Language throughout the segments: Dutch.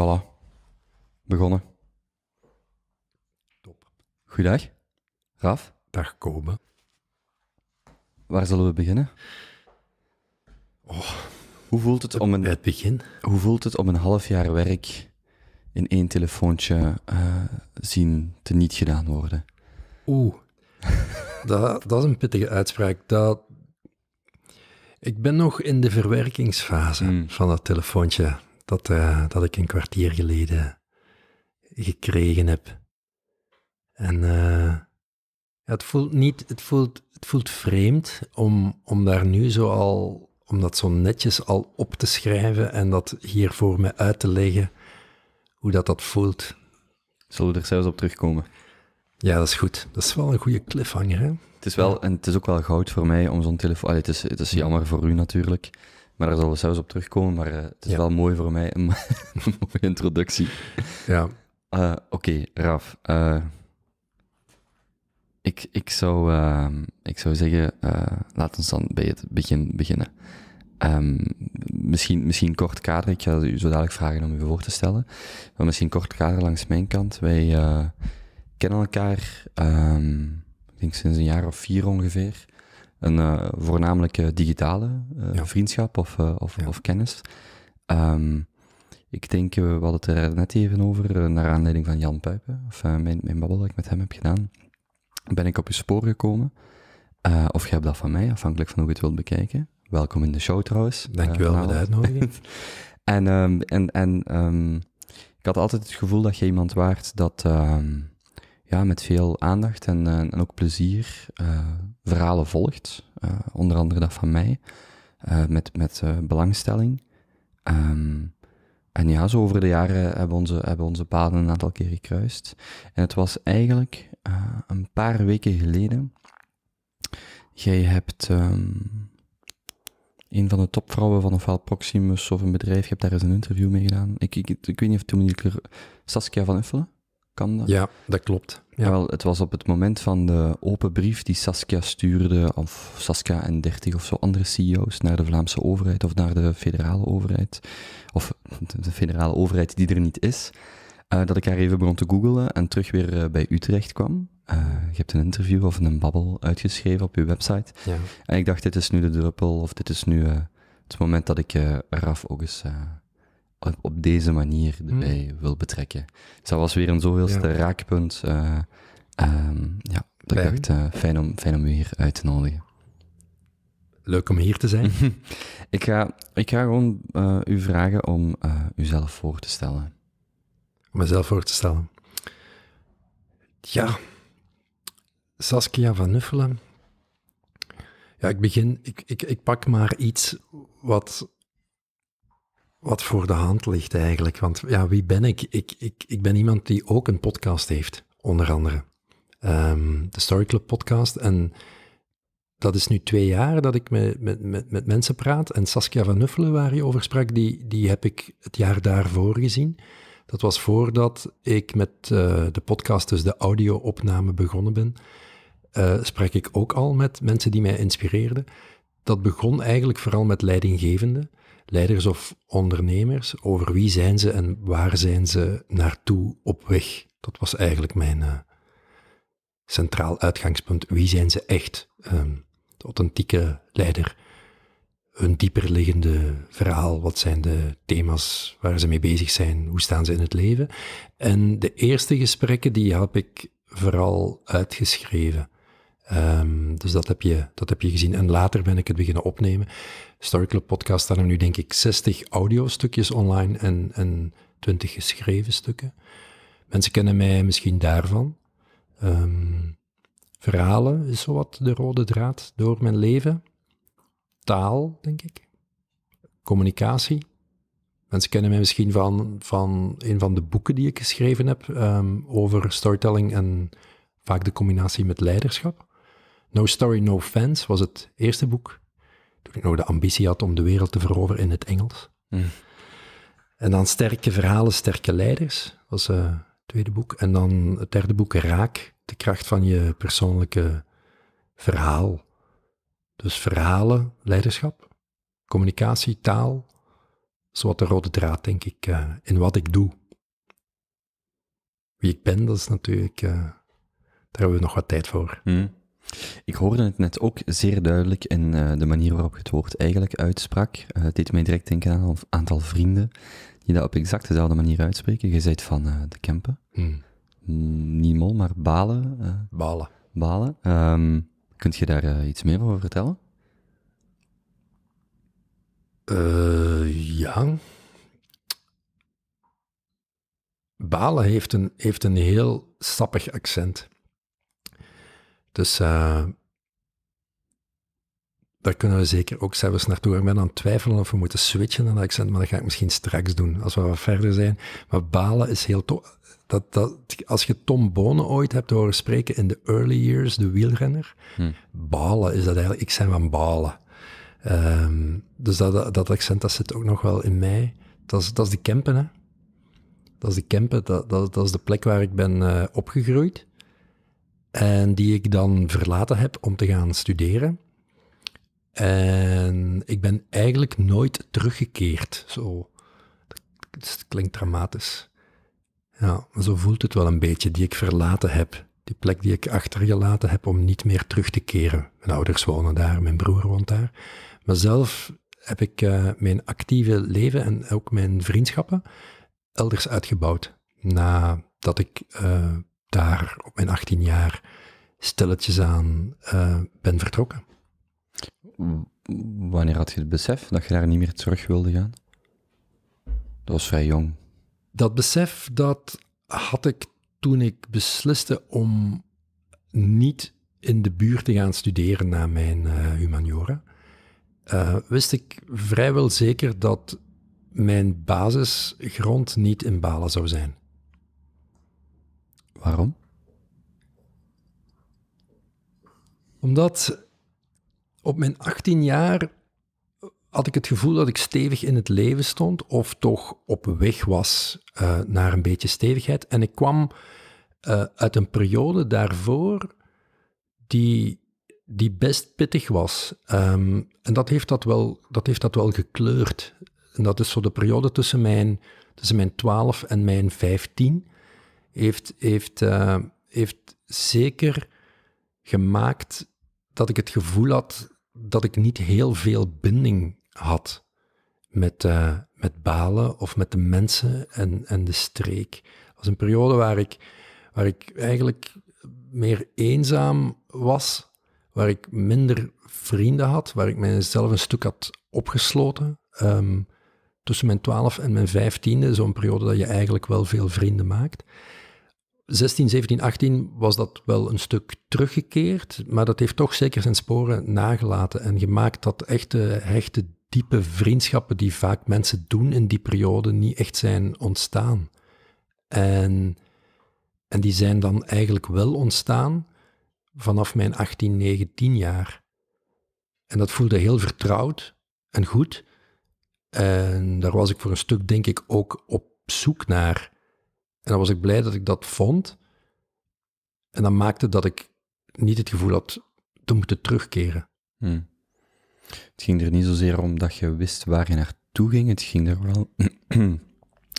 Voilà. Begonnen. Top. Goedendag. Raf. Dag komen. Waar zullen we beginnen? Oh, hoe voelt het om een, het begin? Hoe voelt het om een half jaar werk in één telefoontje uh, zien te niet gedaan worden? Oeh, dat, dat, is een pittige uitspraak. Dat, ik ben nog in de verwerkingsfase hmm. van dat telefoontje dat, eh, dat ik een kwartier geleden gekregen heb. En eh, het voelt niet, het voelt, het voelt vreemd om, om daar nu zo al, om dat zo netjes al op te schrijven en dat hier voor me uit te leggen, hoe dat dat voelt. Zullen we er zelfs op terugkomen? Ja, dat is goed. Dat is wel een goede cliffhanger, hè? Het is wel, en het is ook wel goud voor mij om zo'n telefoon... het, is, het is jammer voor u natuurlijk, maar daar zullen we zelfs op terugkomen, maar eh, het is wel mooi voor mij, een, mooie introductie. Ja. Eh, oké, Raf. Eh, ik, ik, zou, ehm, ik zou zeggen, laten ons dan bij het begin beginnen. Ehm, misschien, misschien kort kader, ik ga u zo dadelijk vragen om u voor te stellen. Maar misschien kort kader langs mijn kant. Wij kennen elkaar, ehm, ik denk sinds een jaar of vier ongeveer een eh, voornamelijk digitale eh, vriendschap of, eh, of, of, kennis. Ehm, ik denk, we hadden het er net even over, naar aanleiding van Jan Puypen, of mijn, mijn babbel dat ik met hem heb gedaan, ben ik op je spoor gekomen. of jij hebt dat van mij, afhankelijk van hoe je het wilt bekijken. Welkom in de show trouwens. Dankjewel voor de uitnodiging. en ehm, en, en ehm, ik had altijd het gevoel dat je iemand waard dat ja, met veel aandacht en, en ook plezier verhalen volgt, eh, onder andere dat van mij, eh, met, met eh, belangstelling. Ehm, en ja, zo over de jaren hebben onze, hebben onze paden een aantal keer gekruist. En het was eigenlijk een paar weken geleden. Jij hebt ehm, een van de topvrouwen van ofwel Proximus of een bedrijf, je hebt daar eens een interview mee gedaan. Ik, ik, ik weet niet of toen Saskia van Uffelen kan dat? Ja, dat klopt. Ja. Wel, het was op het moment van de open brief die Saskia stuurde, of Saskia en dertig of zo andere CEO's, naar de Vlaamse overheid of naar de federale overheid, of de federale overheid die er niet is, eh, dat ik haar even begon te googlen en terug weer eh, bij Utrecht kwam. Eh, je hebt een interview of een babbel uitgeschreven op je website. Ja. En ik dacht, dit is nu de druppel, of dit is nu het moment dat ik Raf ook eens op deze manier hmm. erbij wil betrekken. Dus dat was weer een zoveelste raakpunt. Uh, ja, dat ik dacht, eh, fijn, om, fijn om u hier uit te nodigen. Leuk om hier te zijn. ik, ga, ik ga gewoon eh, u vragen om uzelf voor te stellen. Om mezelf voor te stellen. Ja, Saskia van Nuffelen. Ja, ik begin, ik, ik, ik pak maar iets wat wat voor de hand ligt eigenlijk. Want ja, wie ben ik? Ik, ik, ik ben iemand die ook een podcast heeft, onder andere. Ehm, de Story Club podcast. En dat is nu twee jaar dat ik met, met, met, met mensen praat. En Saskia van Nuffelen, waar je over sprak, die, die heb ik het jaar daarvoor gezien. Dat was voordat ik met eh, de podcast, dus de audio-opname, begonnen ben. Uh, sprak ik ook al met mensen die mij inspireerden. Dat begon eigenlijk vooral met leidinggevenden leiders of ondernemers, over wie zijn ze en waar zijn ze naartoe op weg? Dat was eigenlijk mijn eh, centraal uitgangspunt. Wie zijn ze echt? Um, de authentieke leider. Hun dieperliggende verhaal. Wat zijn de thema's waar ze mee bezig zijn? Hoe staan ze in het leven? En de eerste gesprekken die heb ik vooral uitgeschreven. Ehm, dus dat heb, je, dat heb je gezien. En later ben ik het beginnen opnemen. Storyclub podcast staan er nu denk ik 60 audiostukjes online en, en 20 geschreven stukken. Mensen kennen mij misschien daarvan. Ehm, verhalen is zowat de rode draad door mijn leven. Taal, denk ik. Communicatie. Mensen kennen mij misschien van, van een van de boeken die ik geschreven heb ehm, over storytelling en vaak de combinatie met leiderschap. No Story, No Fans was het eerste boek toen ik nog de ambitie had om de wereld te veroveren in het Engels. Hmm. En dan Sterke Verhalen, Sterke Leiders, was eh, het tweede boek. En dan het derde boek, Raak, de kracht van je persoonlijke verhaal. Dus verhalen, leiderschap, communicatie, taal, zowat wat de rode draad, denk ik, eh, in wat ik doe. Wie ik ben, dat is natuurlijk, eh, daar hebben we nog wat tijd voor. Mm. Ik hoorde het net ook zeer duidelijk in eh, de manier waarop je het woord eigenlijk uitsprak, uh, het deed mij direct denken aan een aantal vrienden die dat op exact dezelfde manier uitspreken. Je van uh, de Kempen, hmm. niet mol, maar Balen. Balen. Balen. Ehm, kunt je daar iets meer over vertellen? ja. Balen heeft een, heeft een heel sappig accent. Dus eh, daar kunnen we zeker ook zelfs naartoe. Ik ben aan het twijfelen of we moeten switchen naar accent, maar dat ga ik misschien straks doen, als we wat verder zijn. Maar balen is heel toch Dat, dat, als je Tom Bonen ooit hebt horen spreken in de early years, de wielrenner, hm. balen is dat eigenlijk, ik zijn van balen. Ehm, dus dat, dat, accent, dat zit ook nog wel in mij. Dat is, dat is de Kempen, hè. Dat is de Kempen, dat, dat, dat is de plek waar ik ben eh, opgegroeid. En die ik dan verlaten heb om te gaan studeren. En ik ben eigenlijk nooit teruggekeerd. Zo, het klinkt dramatisch. Ja, zo voelt het wel een beetje, die ik verlaten heb. Die plek die ik achtergelaten heb om niet meer terug te keren. Mijn ouders wonen daar, mijn broer woont daar. Maar zelf heb ik eh, mijn actieve leven en ook mijn vriendschappen elders uitgebouwd. Nadat ik eh, daar op mijn 18 jaar stilletjes aan eh, ben vertrokken. Wanneer had je het besef dat je daar niet meer terug wilde gaan? Dat was vrij jong. Dat besef dat had ik toen ik besliste om niet in de buurt te gaan studeren na mijn uh, humaniora. Eh, wist ik vrijwel zeker dat mijn basisgrond niet in Balen zou zijn. Waarom? Omdat op mijn 18 jaar had ik het gevoel dat ik stevig in het leven stond, of toch op weg was eh, naar een beetje stevigheid. En ik kwam eh, uit een periode daarvoor die, die best pittig was. Ehm, en dat heeft dat, wel, dat heeft dat wel gekleurd. En dat is zo de periode tussen mijn, tussen mijn 12 en mijn 15 heeft, heeft, eh, heeft zeker gemaakt dat ik het gevoel had dat ik niet heel veel binding had met, eh, met Balen of met de mensen en, en de streek. Het was een periode waar ik, waar ik eigenlijk meer eenzaam was, waar ik minder vrienden had, waar ik mezelf een stuk had opgesloten. Ehm, tussen mijn twaalf en mijn vijftiende, zo'n periode dat je eigenlijk wel veel vrienden maakt. 16, 17, 18 was dat wel een stuk teruggekeerd, maar dat heeft toch zeker zijn sporen nagelaten en gemaakt dat echte hechte diepe vriendschappen die vaak mensen doen in die periode niet echt zijn ontstaan. En, en die zijn dan eigenlijk wel ontstaan vanaf mijn 18, 19 jaar. En dat voelde heel vertrouwd en goed. En daar was ik voor een stuk, denk ik, ook op zoek naar. En dan was ik blij dat ik dat vond. En dat maakte dat ik niet het gevoel had te moeten terugkeren. Hmm. Het ging er niet zozeer om dat je wist waar je naartoe ging, het ging er wel,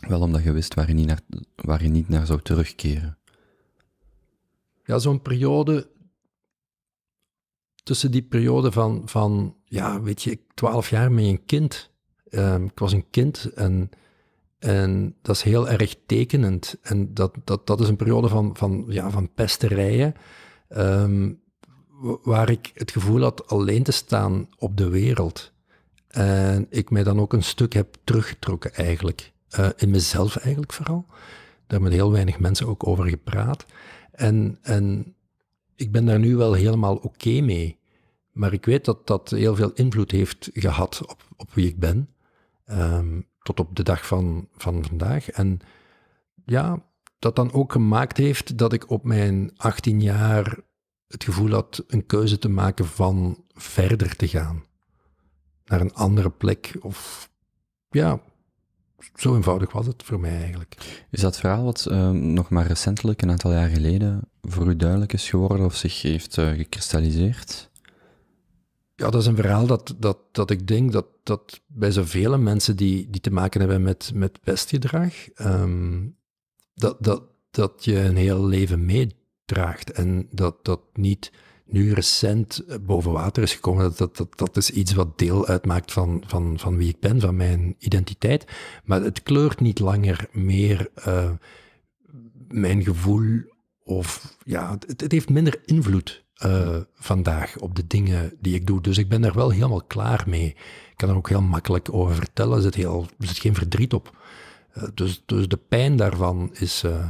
wel om dat je wist waar je, niet naar, waar je niet naar zou terugkeren. Ja, zo'n periode, tussen die periode van, van ja, weet je, twaalf jaar met een kind. Ehm, ik was een kind en en dat is heel erg tekenend. En dat, dat, dat is een periode van, van, ja, van pesterijen, ehm, waar ik het gevoel had alleen te staan op de wereld. En ik mij dan ook een stuk heb teruggetrokken eigenlijk. Eh, in mezelf eigenlijk vooral. Daar met heel weinig mensen ook over gepraat. En, en ik ben daar nu wel helemaal oké mee. Maar ik weet dat dat heel veel invloed heeft gehad op, op wie ik ben. Um, tot op de dag van, van vandaag. En ja, dat dan ook gemaakt heeft dat ik op mijn 18 jaar het gevoel had een keuze te maken van verder te gaan. Naar een andere plek of ja, zo eenvoudig was het voor mij eigenlijk. Is dat verhaal wat ehm, nog maar recentelijk, een aantal jaar geleden, voor u duidelijk is geworden of zich heeft eh, gekristalliseerd? Ja, dat is een verhaal dat, dat, dat ik denk dat, dat bij zoveel mensen die, die te maken hebben met, met pestgedrag, ehm, dat, dat, dat je een heel leven meedraagt. En dat dat niet nu recent eh, boven water is gekomen, dat, dat, dat, dat is iets wat deel uitmaakt van, van, van wie ik ben, van mijn identiteit. Maar het kleurt niet langer meer eh, mijn gevoel of ja, het, het heeft minder invloed eh, vandaag op de dingen die ik doe. Dus ik ben daar wel helemaal klaar mee. Ik kan er ook heel makkelijk over vertellen. Er zit, heel, zit geen verdriet op. Eh, dus, dus de pijn daarvan is, eh,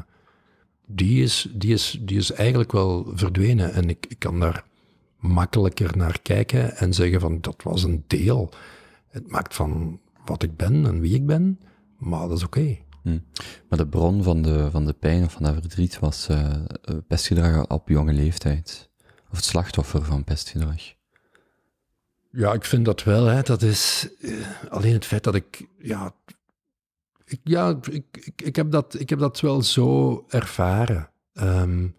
die is, die is, die is eigenlijk wel verdwenen. En ik, kan daar makkelijker naar kijken en zeggen van dat was een deel. Het maakt van wat ik ben en wie ik ben, maar dat is oké. Hm. Maar de bron van de, van de pijn of van dat verdriet was pestgedrag op jonge leeftijd of het slachtoffer van pestgedrag? Ja, ik vind dat wel. Hè. Dat is eh, alleen het feit dat ik. Ja, ik, ja ik, ik, heb dat, ik heb dat wel zo ervaren. Um,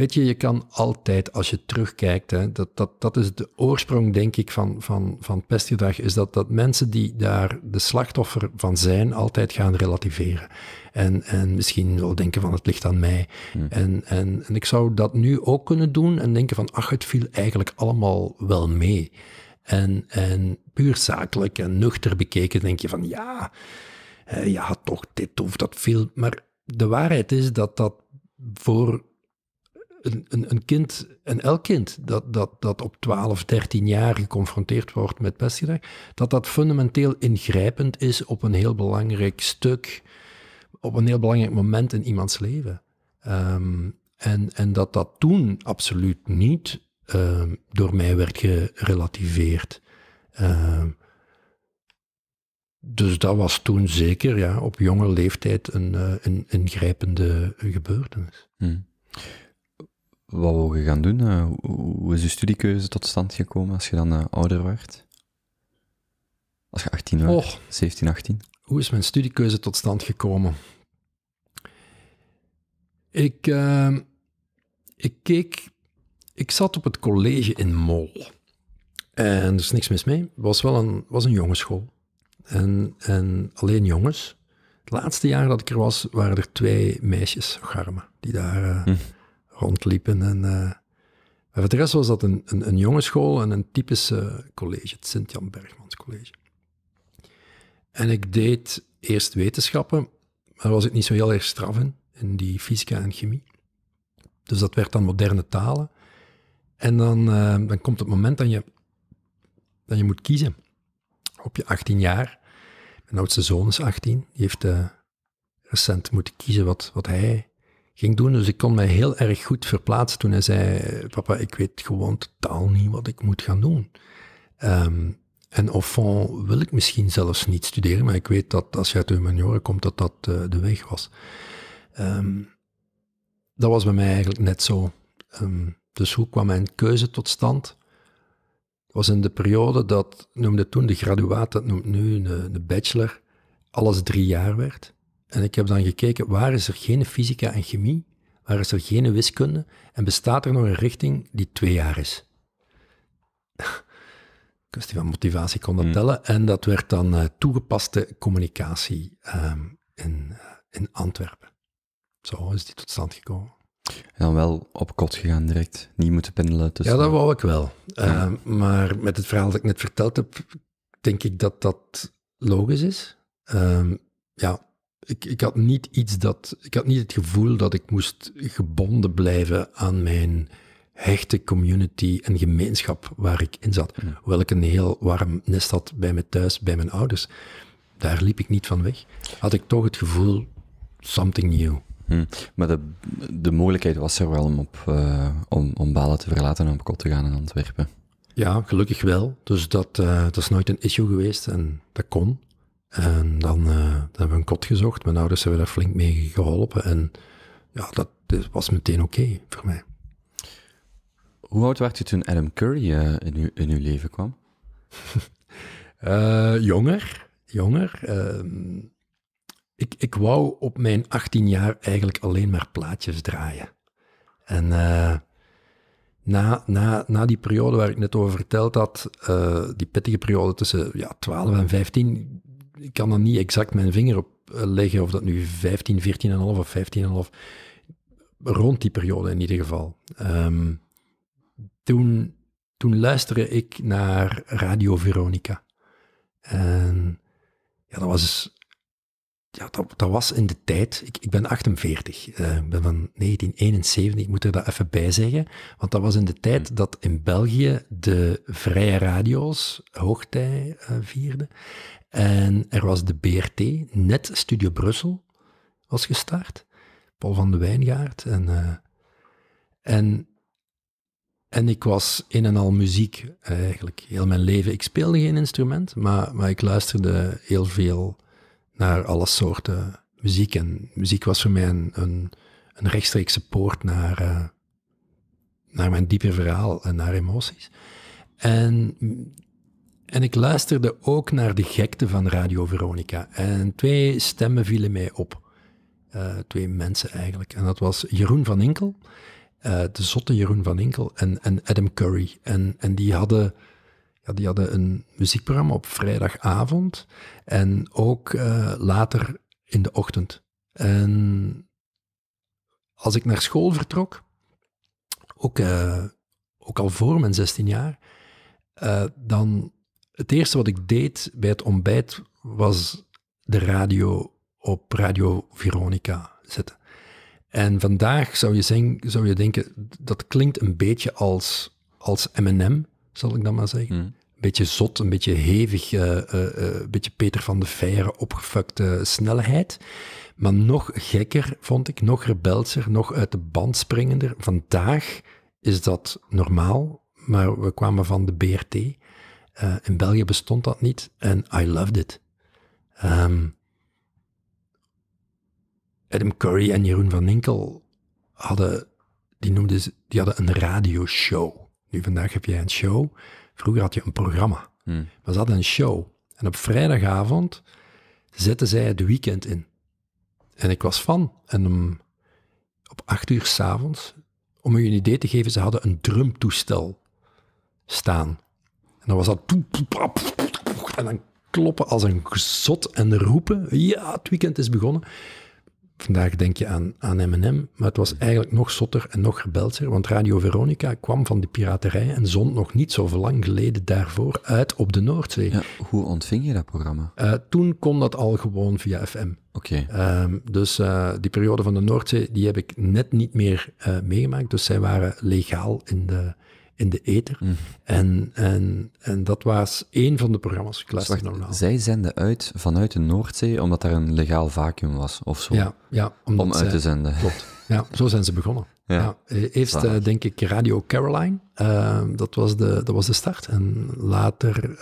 Weet je, je kan altijd, als je terugkijkt, hè, dat, dat, dat is de oorsprong, denk ik, van, van, van pestgedrag, is dat, dat mensen die daar de slachtoffer van zijn, altijd gaan relativeren. En, en misschien wel denken van, het ligt aan mij. Hmm. En, en, en ik zou dat nu ook kunnen doen en denken van, ach, het viel eigenlijk allemaal wel mee. En, en puur zakelijk en nuchter bekeken denk je van, ja, eh, ja, toch, dit of dat viel. Maar de waarheid is dat dat voor een, een, een, kind, en elk kind dat, dat, dat op 12, 13 jaar geconfronteerd wordt met pestgedrag, dat dat fundamenteel ingrijpend is op een heel belangrijk stuk, op een heel belangrijk moment in iemands leven. Ehm, en, en dat dat toen absoluut niet ehm, door mij werd gerelativeerd. Ehm, dus dat was toen zeker ja, op jonge leeftijd een, eh, een ingrijpende gebeurtenis. Hmm wat wou je gaan doen? Eh, hoe is je studiekeuze tot stand gekomen als je dan eh, ouder werd? Als je 18 was, oh. 17, 18? Hoe is mijn studiekeuze tot stand gekomen? Ik, ehm, ik keek... Ik zat op het college in Mol. En er is niks mis mee. Het was wel een, was een jongensschool. En, en alleen jongens. Het laatste jaar dat ik er was, waren er twee meisjes, Garma, die daar... Eh, hm rondliepen. En, eh, maar voor de rest was dat een, een, een jonge school en een typisch college, het Sint-Jan Bergmans College. En ik deed eerst wetenschappen, maar daar was ik niet zo heel erg straf in, in die fysica en chemie. Dus dat werd dan moderne talen. En dan, eh, dan komt het moment dat je, dat je moet kiezen. Op je 18 jaar. Mijn oudste zoon is 18. Die heeft eh, recent moeten kiezen wat, wat hij ging doen. Dus ik kon mij heel erg goed verplaatsen toen hij zei: Papa, ik weet gewoon totaal niet wat ik moet gaan doen. Ehm, en au fond wil ik misschien zelfs niet studeren, maar ik weet dat als je uit de humanioren komt, dat dat eh, de weg was. Ehm, dat was bij mij eigenlijk net zo. Ehm, dus hoe kwam mijn keuze tot stand? was in de periode dat, noemde toen de graduaat, dat noemt nu de, de bachelor, alles drie jaar werd. En ik heb dan gekeken, waar is er geen fysica en chemie? Waar is er geen wiskunde? En bestaat er nog een richting die twee jaar is? kwestie van motivatie kon dat hmm. tellen. En dat werd dan uh, toegepaste communicatie ehm, in, eh, in Antwerpen. Zo is die tot stand gekomen. En dan wel op kot gegaan direct, niet moeten pendelen tussen... Ja, dat wou ik wel. Ehm, maar met het verhaal dat ik net verteld heb, denk ik dat dat logisch is. Ehm, ja, ik, ik had niet iets dat. Ik had niet het gevoel dat ik moest gebonden blijven aan mijn hechte community en gemeenschap waar ik in zat. Hoewel ik een heel warm nest had bij me thuis, bij mijn ouders. Daar liep ik niet van weg. Had ik toch het gevoel, something new. Hm. Maar de, de mogelijkheid was er wel om, op, eh, om, om Balen te verlaten en op kot te gaan in Antwerpen. Ja, gelukkig wel. Dus dat, eh, dat is nooit een issue geweest en dat kon. En dan, uh, dan, hebben we een kot gezocht. Mijn ouders hebben daar flink mee geholpen. En ja, dat was meteen oké voor mij. Hoe oud werd je toen Adam Curry eh, in, uw, in, uw, leven kwam? Eh, jonger, jonger. Ehm, ik, ik wou op mijn 18 jaar eigenlijk alleen maar plaatjes draaien. En na, na, na die periode waar ik net over verteld had, die pittige periode tussen ja, 12 en 15, ik kan dan niet exact mijn vinger op eh, leggen of dat nu 15, 14,5 of 15,5. Rond die periode in ieder geval. Ehm, toen, toen luisterde ik naar Radio Veronica. En ja, dat was, ja, dat, dat was in de tijd. Ik, ik ben 48, eh, ik ben van 1971, ik moet er dat even bij zeggen. Want dat was in de tijd hmm. dat in België de vrije radio's hoogtij uh, vierden. En er was de BRT, net Studio Brussel was gestart. Paul van de Wijngaard. En, eh, en, en ik was in en al muziek eh, eigenlijk, heel mijn leven. Ik speelde geen instrument, maar, maar ik luisterde heel veel naar alle soorten muziek. En muziek was voor mij een, een, rechtstreekse poort naar, eh, naar mijn diepe verhaal en naar emoties. En en ik luisterde ook naar de gekte van Radio Veronica. En twee stemmen vielen mij op. Eh, twee mensen eigenlijk. En dat was Jeroen van Inkel, eh, de zotte Jeroen van Inkel, en, en Adam Curry. En, en die, hadden, ja, die hadden een muziekprogramma op vrijdagavond en ook eh, later in de ochtend. En als ik naar school vertrok, ook, ook al voor mijn 16 jaar, dan het eerste wat ik deed bij het ontbijt was de radio op Radio Veronica zetten. En vandaag zou je, zeggen, zou je denken, dat klinkt een beetje als, als M&M, zal ik dan maar zeggen. Hmm. Een beetje zot, een beetje hevig, eh, eh, eh, een beetje Peter van de Vijre, opgefukte snelheid. Maar nog gekker, vond ik, nog rebelser, nog uit de band springender. Vandaag is dat normaal, maar we kwamen van de BRT. Eh, in België bestond dat niet en I loved it. Ehm, Adam Curry en Jeroen van Inkel hadden, die noemden, die hadden een radioshow. Nu vandaag heb jij een show, vroeger had je een programma. Hmm. Maar ze hadden een show. En op vrijdagavond zetten zij het weekend in. En ik was van. En om, op acht uur s'avonds, om u een idee te geven, ze hadden een drumtoestel staan. En dan was dat... En dan kloppen als een zot en roepen. Ja, het weekend is begonnen. Vandaag denk je aan, aan M&M, maar het was eigenlijk nog zotter en nog rebelser, want Radio Veronica kwam van de piraterij en zond nog niet zo lang geleden daarvoor uit op de Noordzee. hoe ontving je dat programma? Eh, toen kon dat al gewoon via FM. Oké. Ehm, dus eh, die periode van de Noordzee, die heb ik net niet meer eh, meegemaakt, dus zij waren legaal in de, in de ether. Mhm. En, en, en dat was één van de programma's. Ik Ze Zij zenden uit vanuit de Noordzee omdat daar een legaal vacuüm was of zo. Ja, ja om uit te zenden. Klopt. Ja, zo zijn ze begonnen. Ja. Eh, eerst eh, denk ik Radio Caroline, eh, dat, was de, dat was de start. En later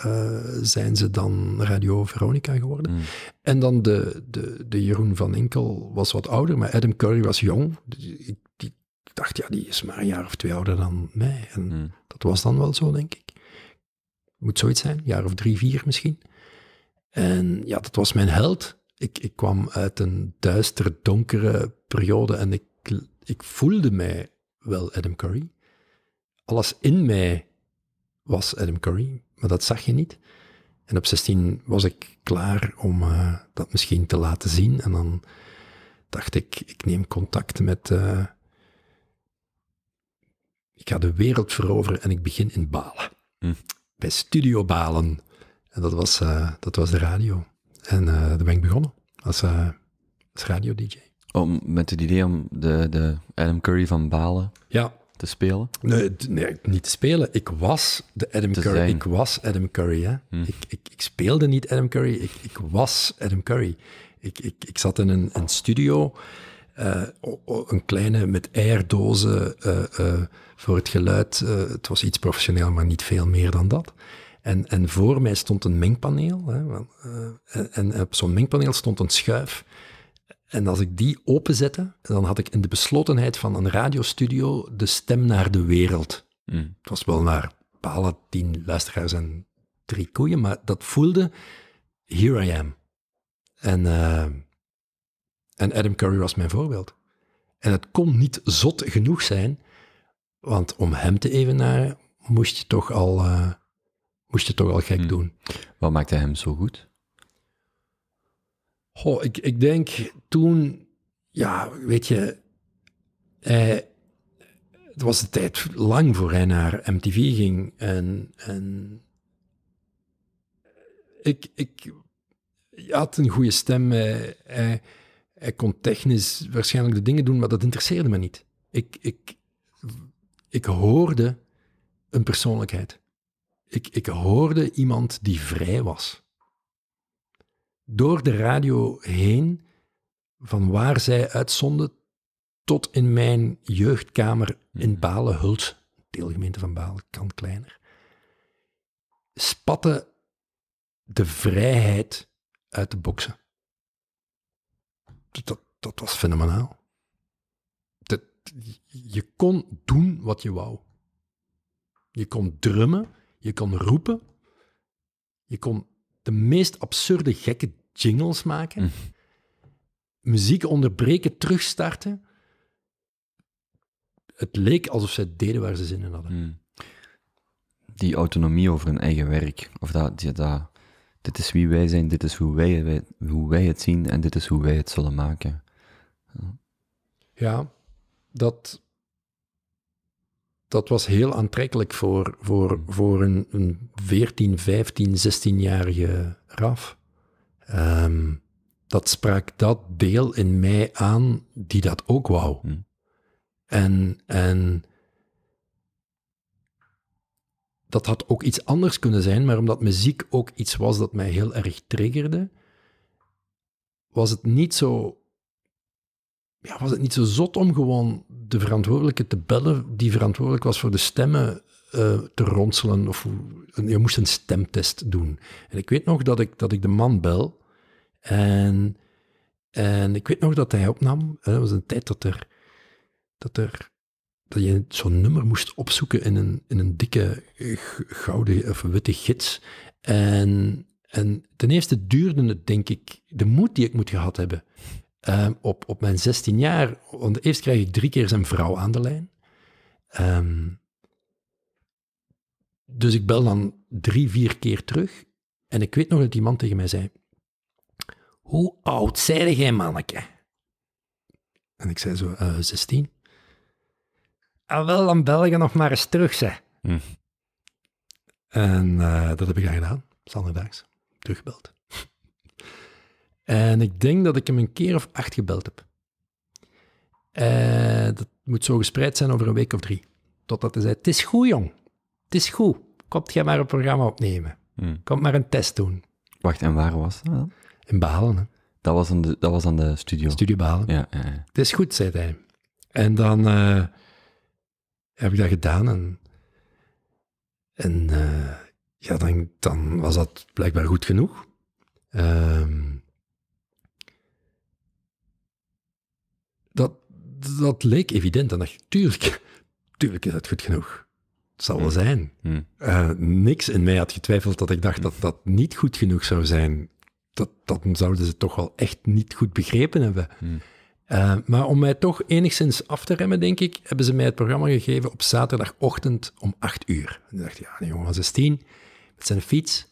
zijn ze dan Radio Veronica geworden. Mm. En dan de, de, de Jeroen van Inkel was wat ouder, maar Adam Curry was jong. Dus dacht, ja, die is maar een jaar of twee ouder dan mij. En hmm. dat was dan wel zo, denk ik. Moet zoiets zijn, een jaar of drie, vier misschien. En ja, dat was mijn held. Ik, ik kwam uit een duister donkere periode en ik, ik voelde mij wel Adam Curry. Alles in mij was Adam Curry, maar dat zag je niet. En op 16 was ik klaar om eh, dat misschien te laten zien. En dan dacht ik, ik neem contact met eh, ik ga de wereld veroveren en ik begin in Balen. Hm. Bij Studio Balen. En dat was, eh, dat was de radio. En uh, daar ben ik begonnen als, eh, als radio-dj. Om, met het idee om de, de Adam Curry van Balen ja. te spelen? Nee, nee, niet te spelen. Ik was de Adam Curry. Ik was Adam Curry. Hè? Hm. Ik, ik, ik, speelde niet Adam Curry. Ik, ik was Adam Curry. Ik, ik, ik zat in een, een studio eh, een kleine met airdozen eh, eh, voor het geluid. het was iets professioneel, maar niet veel meer dan dat. En, en voor mij stond een mengpaneel. Hè, en op zo'n mengpaneel stond een schuif. En als ik die openzette, dan had ik in de beslotenheid van een radiostudio de stem naar de wereld. Mm. Het was wel naar bepaalde tien luisteraars en drie koeien, maar dat voelde, here I am. En en Adam Curry was mijn voorbeeld. En het kon niet zot genoeg zijn, want om hem te evenaren moest je toch al, eh, moest je toch al gek hmm. doen. Wat maakte hem zo goed? Goh, ik, ik denk toen, ja, weet je, het was een tijd lang voor hij naar MTV ging. En, en ik, ik, had een goede stem. Eh, hij kon technisch waarschijnlijk de dingen doen, maar dat interesseerde me niet. Ik, ik, ik hoorde een persoonlijkheid. Ik, ik hoorde iemand die vrij was. Door de radio heen, van waar zij uitzonden, tot in mijn jeugdkamer in mhm. balen deelgemeente van Balen, kan kleiner, spatte de vrijheid uit de boksen dat, dat was fenomenaal. Dat, je kon doen wat je wou. Je kon drummen, je kon roepen, je kon de meest absurde gekke jingles maken, mhm. muziek onderbreken, terugstarten. Het leek alsof zij deden waar ze zin in hadden. Mhm. Die autonomie over hun eigen werk, of dat, die, dat, dit is wie wij zijn, dit is hoe wij, hoe wij het zien en dit is hoe wij het zullen maken. Ja, dat, dat was heel aantrekkelijk voor, voor, voor een, een 14, 15, 16-jarige Raf. Ehm, dat sprak dat deel in mij aan die dat ook wou. Hm. En, en dat had ook iets anders kunnen zijn, maar omdat muziek ook iets was dat mij heel erg triggerde, was het niet zo, ja, was het niet zo zot om gewoon de verantwoordelijke te bellen die verantwoordelijk was voor de stemmen eh, te ronselen. Of, je moest een stemtest doen. En ik weet nog dat ik, dat ik de man bel en, en ik weet nog dat hij opnam. Het dat was een tijd dat er, dat er dat je zo'n nummer moest opzoeken in een, in een dikke eh, gouden of witte gids. En, en ten eerste duurde het, denk ik, de moed die ik moet gehad hebben. Ehm, op, op mijn 16 jaar, want eerst krijg ik drie keer zijn vrouw aan de lijn. Ehm, dus ik bel dan drie, vier keer terug. En ik weet nog dat die man tegen mij zei: Hoe oud zijde jij, manneke? En ik zei zo: uh, eh, 16 ah, wel, dan bel nog maar eens terug, zeg. Hm. En eh, dat heb ik dan gedaan, standaardaags, teruggebeld. en ik denk dat ik hem een keer of acht gebeld heb. Uh, dat moet zo gespreid zijn over een week of drie. Totdat hij zei, het is goed, jong. Het is goed. Komt jij maar een programma opnemen. Hm. Komt maar een test doen. Wacht, en waar was dat In Balen, hè. Dat was, aan de, dat was aan de studio. Studio Balen. Ja, ja, Het is goed, zei hij. En dan... Eh, heb ik dat gedaan. En, en eh, ja, dan, dan, was dat blijkbaar goed genoeg. Ehm, dat, dat leek evident. en dacht tuurlijk, tuurlijk is dat goed genoeg. Het zal wel hmm. zijn. Hmm. Eh, niks in mij had getwijfeld dat ik dacht dat dat niet goed genoeg zou zijn. Dat, dat zouden ze toch wel echt niet goed begrepen hebben. Hmm. Eh, maar om mij toch enigszins af te remmen, denk ik, hebben ze mij het programma gegeven op zaterdagochtend om 8 uur. En ik dacht, ja, die jongen 16, met zijn fiets,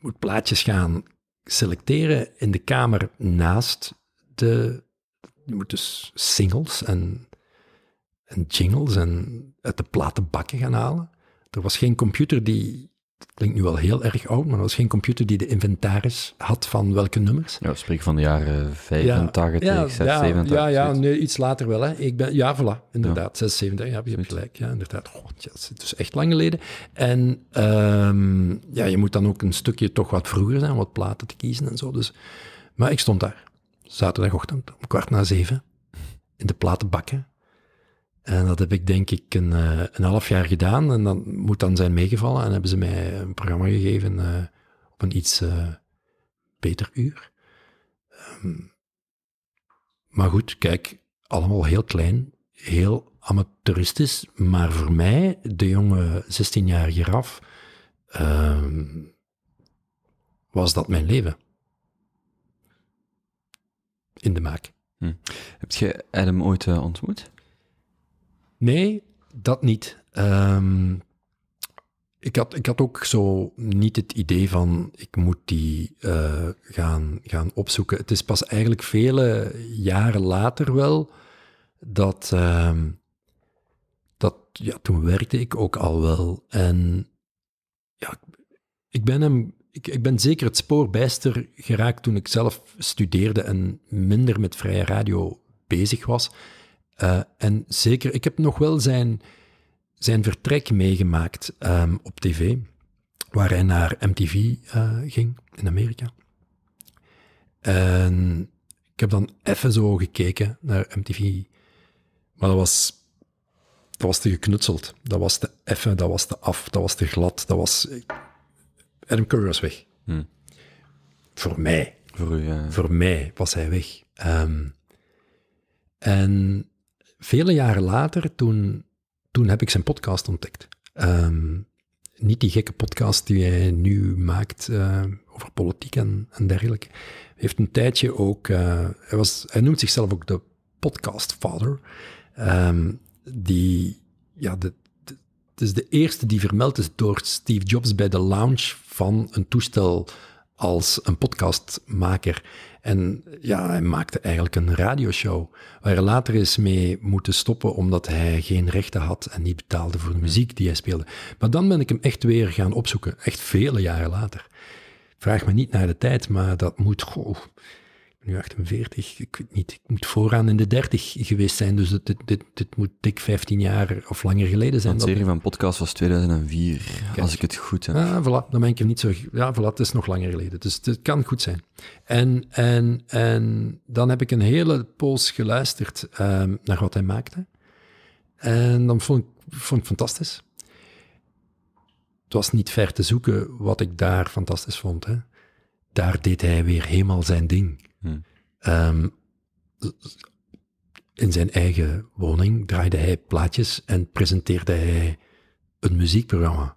moet plaatjes gaan selecteren in de kamer naast de... Je moet dus singles en, en jingles en uit de platenbakken gaan halen. Er was geen computer die het klinkt nu wel heel erg oud, maar dat was geen computer die de inventaris had van welke nummers. Ja, spreken van de jaren 85, ja, 6, ja, Ja, ja nee, iets later wel. Hè. Ik ben, ja, voilà, inderdaad, ja. heb je hebt gelijk. Ja, inderdaad, God, ja, dat is dus echt lang geleden. En ehm, ja, je moet dan ook een stukje toch wat vroeger zijn, wat platen te kiezen en zo. Dus. Maar ik stond daar, zaterdagochtend, om kwart na zeven, in de platenbakken en dat heb ik denk ik een, eh, een half jaar gedaan. En dat moet dan zijn meegevallen. En hebben ze mij een programma gegeven eh, op een iets eh, beter uur. Ehm, maar goed, kijk, allemaal heel klein, heel amateuristisch. Maar voor mij, de jonge 16-jarige Raf, um, was dat mijn leven. In de maak. Hm. Heb je Adam ooit ontmoet? Nee, dat niet. Ehm, ik, had, ik had ook zo niet het idee van ik moet die uh, gaan, gaan opzoeken. Het is pas eigenlijk vele jaren later wel dat, ehm, dat ja, toen werkte ik ook al wel. En ja, ik ben hem ik, ik, ben zeker het spoor bijster geraakt toen ik zelf studeerde en minder met vrije radio bezig was. Eh, en zeker, ik heb nog wel zijn, zijn vertrek meegemaakt ehm, op tv, waar hij naar MTV eh, ging in Amerika. En ik heb dan even zo gekeken naar MTV, maar dat was, dat was te geknutseld. Dat was te effen, dat was te af, dat was te glad, dat was... Adam Curry was weg. Hmm. Voor mij. Voor, u, Voor mij was hij weg. Ehm, en vele jaren later, toen, toen heb ik zijn podcast ontdekt. Ehm, niet die gekke podcast die hij nu maakt eh, over politiek en, en dergelijke. Hij heeft een tijdje ook, eh, hij, was, hij noemt zichzelf ook de podcastfather. Um, die, ja, de, het is de eerste die vermeld is door Steve Jobs bij de launch van een toestel als een podcastmaker. En ja, hij maakte eigenlijk een radioshow, waar hij later is mee moeten stoppen omdat hij geen rechten had en niet betaalde voor de muziek die hij speelde. Maar dan ben ik hem echt weer gaan opzoeken, echt vele jaren later. Vraag me niet naar de tijd, maar dat moet, nu 48, ik weet niet, ik moet vooraan in de 30 geweest zijn, dus dit, moet dik 15 jaar of langer geleden zijn. De serie van podcast was 2004, als ik het goed heb. Ah, voilà, dan ben ik er niet zo... Ja, voilà, het is nog langer geleden, dus het kan goed zijn. En, en, en dan heb ik een hele poos geluisterd ehm, naar wat hij maakte. En dan vond ik, vond ik fantastisch. Het was niet ver te zoeken wat ik daar fantastisch vond, hè. Daar deed hij weer helemaal zijn ding Ehm, in zijn eigen woning draaide hij plaatjes en presenteerde hij een muziekprogramma.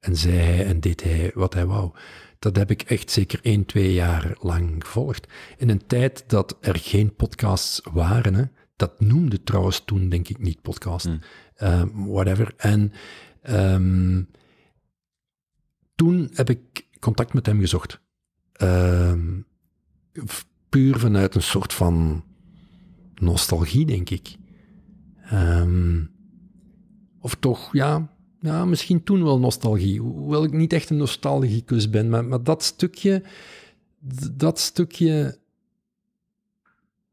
En zei hij en deed hij wat hij wou. Dat heb ik echt zeker één, twee jaar lang gevolgd. In een tijd dat er geen podcasts waren. Hè, dat noemde trouwens toen, denk ik, niet podcast. Hmm. Ehm, whatever. En ehm, toen heb ik contact met hem gezocht. Um, puur vanuit een soort van nostalgie, denk ik. Ehm, of toch, ja, ja, misschien toen wel nostalgie. Hoewel ik niet echt een nostalgicus ben, maar, maar dat stukje, dat stukje,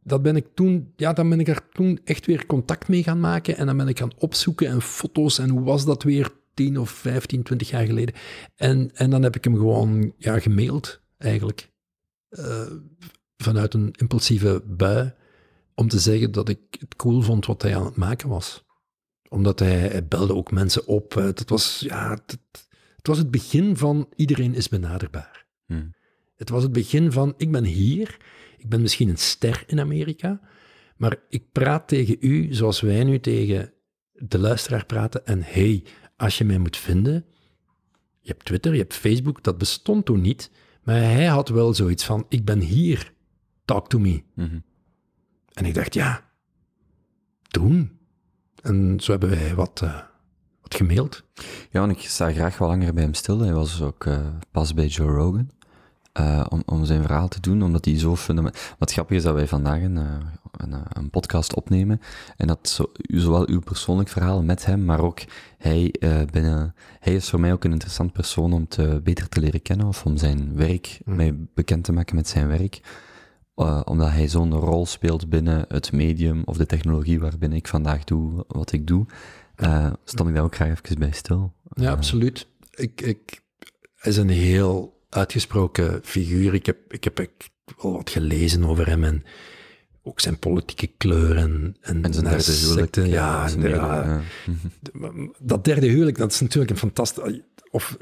dat ben ik toen, ja, dan ben ik er toen echt weer contact mee gaan maken en dan ben ik gaan opzoeken en foto's en hoe was dat weer 10 of 15, 20 jaar geleden. En, en dan heb ik hem gewoon, ja, gemaild eigenlijk. Uh, vanuit een impulsieve bui om te zeggen dat ik het cool vond wat hij aan het maken was. Omdat hij, belde ook mensen op. Eh, het was, ja, het, was het begin van iedereen is benaderbaar. Hmm. Het was het begin van ik ben hier, ik ben misschien een ster in Amerika, maar ik praat tegen u zoals wij nu tegen de luisteraar praten. En hey, als je mij moet vinden, je hebt Twitter, je hebt Facebook, dat bestond toen niet. Maar hij had wel zoiets van: ik ben hier talk to me. Mhm. En ik dacht, ja, doen. En zo hebben wij wat, uh, wat gemaild. Ja, en ik sta graag wat langer bij hem stil. Hij was ook eh, pas bij Joe Rogan. Eh, om, om zijn verhaal te doen, omdat hij zo fundamenteel... Wat grappig is dat wij vandaag een, een, een podcast opnemen en dat zo, zowel uw persoonlijk verhaal met hem, maar ook hij binnen... Hij is voor mij ook een interessant persoon om te, beter te leren kennen of om zijn werk, mm. mij bekend te maken met zijn werk. Eh, omdat hij zo'n rol speelt binnen het medium of de technologie waarbinnen ik vandaag doe wat ik doe, eh, stond ik daar ook graag even bij stil. Ja, eh, absoluut. Ik, ik, hij is een heel uitgesproken figuur. Ik heb, ik heb wel wat gelezen over hem en ook zijn politieke kleuren en, en, zijn derde huwelijk. Ja, ja, ja, Dat derde huwelijk, dat is natuurlijk een fantastisch... Of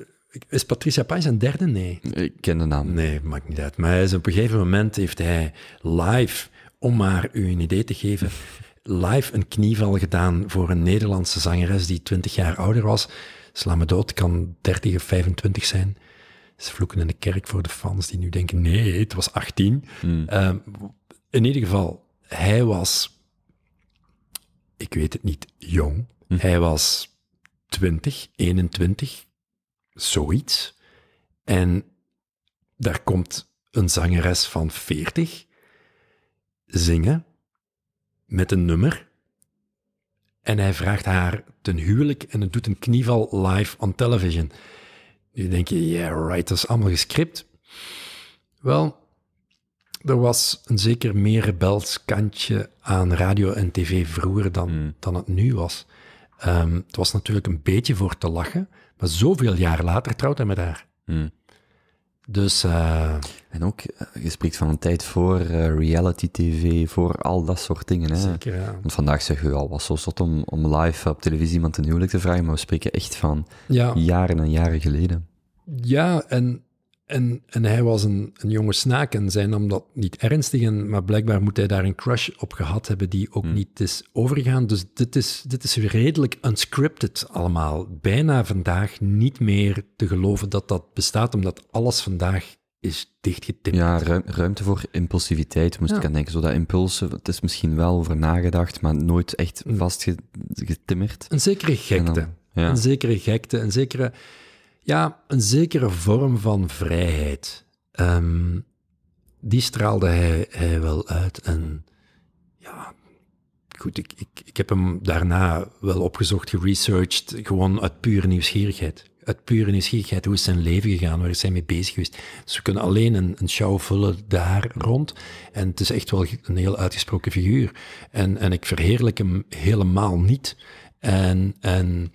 is Patricia Pai zijn derde? Nee. Ik ken de naam. Nee, maakt niet uit. Maar op een gegeven moment heeft hij live, om maar u een idee te geven, live een knieval gedaan voor een Nederlandse zangeres die 20 jaar ouder was. Sla me dood, kan 30 of 25 zijn. Ze vloeken in de kerk voor de fans die nu denken, nee, het was 18. Hmm. Ehm, in ieder geval, hij was, ik weet het niet, jong. Hmm. Hij was 20, 21, zoiets. En daar komt een zangeres van 40 zingen met een nummer. En hij vraagt haar ten huwelijk en het doet een knieval live on television. Nu denk je, ja, right, dat is allemaal gescript. Wel, er was een zeker meer rebels kantje aan radio en tv vroeger dan, hmm. dan het nu was. Ehm, het was natuurlijk een beetje voor te lachen, maar zoveel jaar later trouwt hij met haar. Hmm. Dus, eh, En ook, eh, je spreekt van een tijd voor eh, reality tv, voor al dat soort dingen. Hè? Zeker, ja. Want vandaag zeggen je al, was zo zot om, om live op televisie iemand een huwelijk te vragen, maar we spreken echt van jaren en jaren geleden. Ja, en en, en hij was een, een jonge snaak en zij nam dat niet ernstig. En, maar blijkbaar moet hij daar een crush op gehad hebben die ook hmm. niet is overgegaan. Dus dit is, dit is redelijk unscripted allemaal. Bijna vandaag niet meer te geloven dat dat bestaat, omdat alles vandaag is dichtgetimmerd. Ja, ruimte voor impulsiviteit moest ik aan denken. Zo dat impulsen, het is misschien wel over nagedacht, maar nooit echt hmm. vastgetimmerd. Een zekere gekte. Dan, Een zekere gekte, een zekere ja, een zekere vorm van vrijheid. Ehm, die straalde hij, wel uit. En ja, goed, ik, ik, ik heb hem daarna wel opgezocht, geresearched, gewoon uit pure nieuwsgierigheid. Uit pure nieuwsgierigheid, hoe is zijn leven gegaan, waar is hij mee bezig geweest? Dus we kunnen alleen een, een show vullen daar rond. En het is echt wel een heel uitgesproken figuur. En, en ik verheerlijk hem helemaal niet. En, en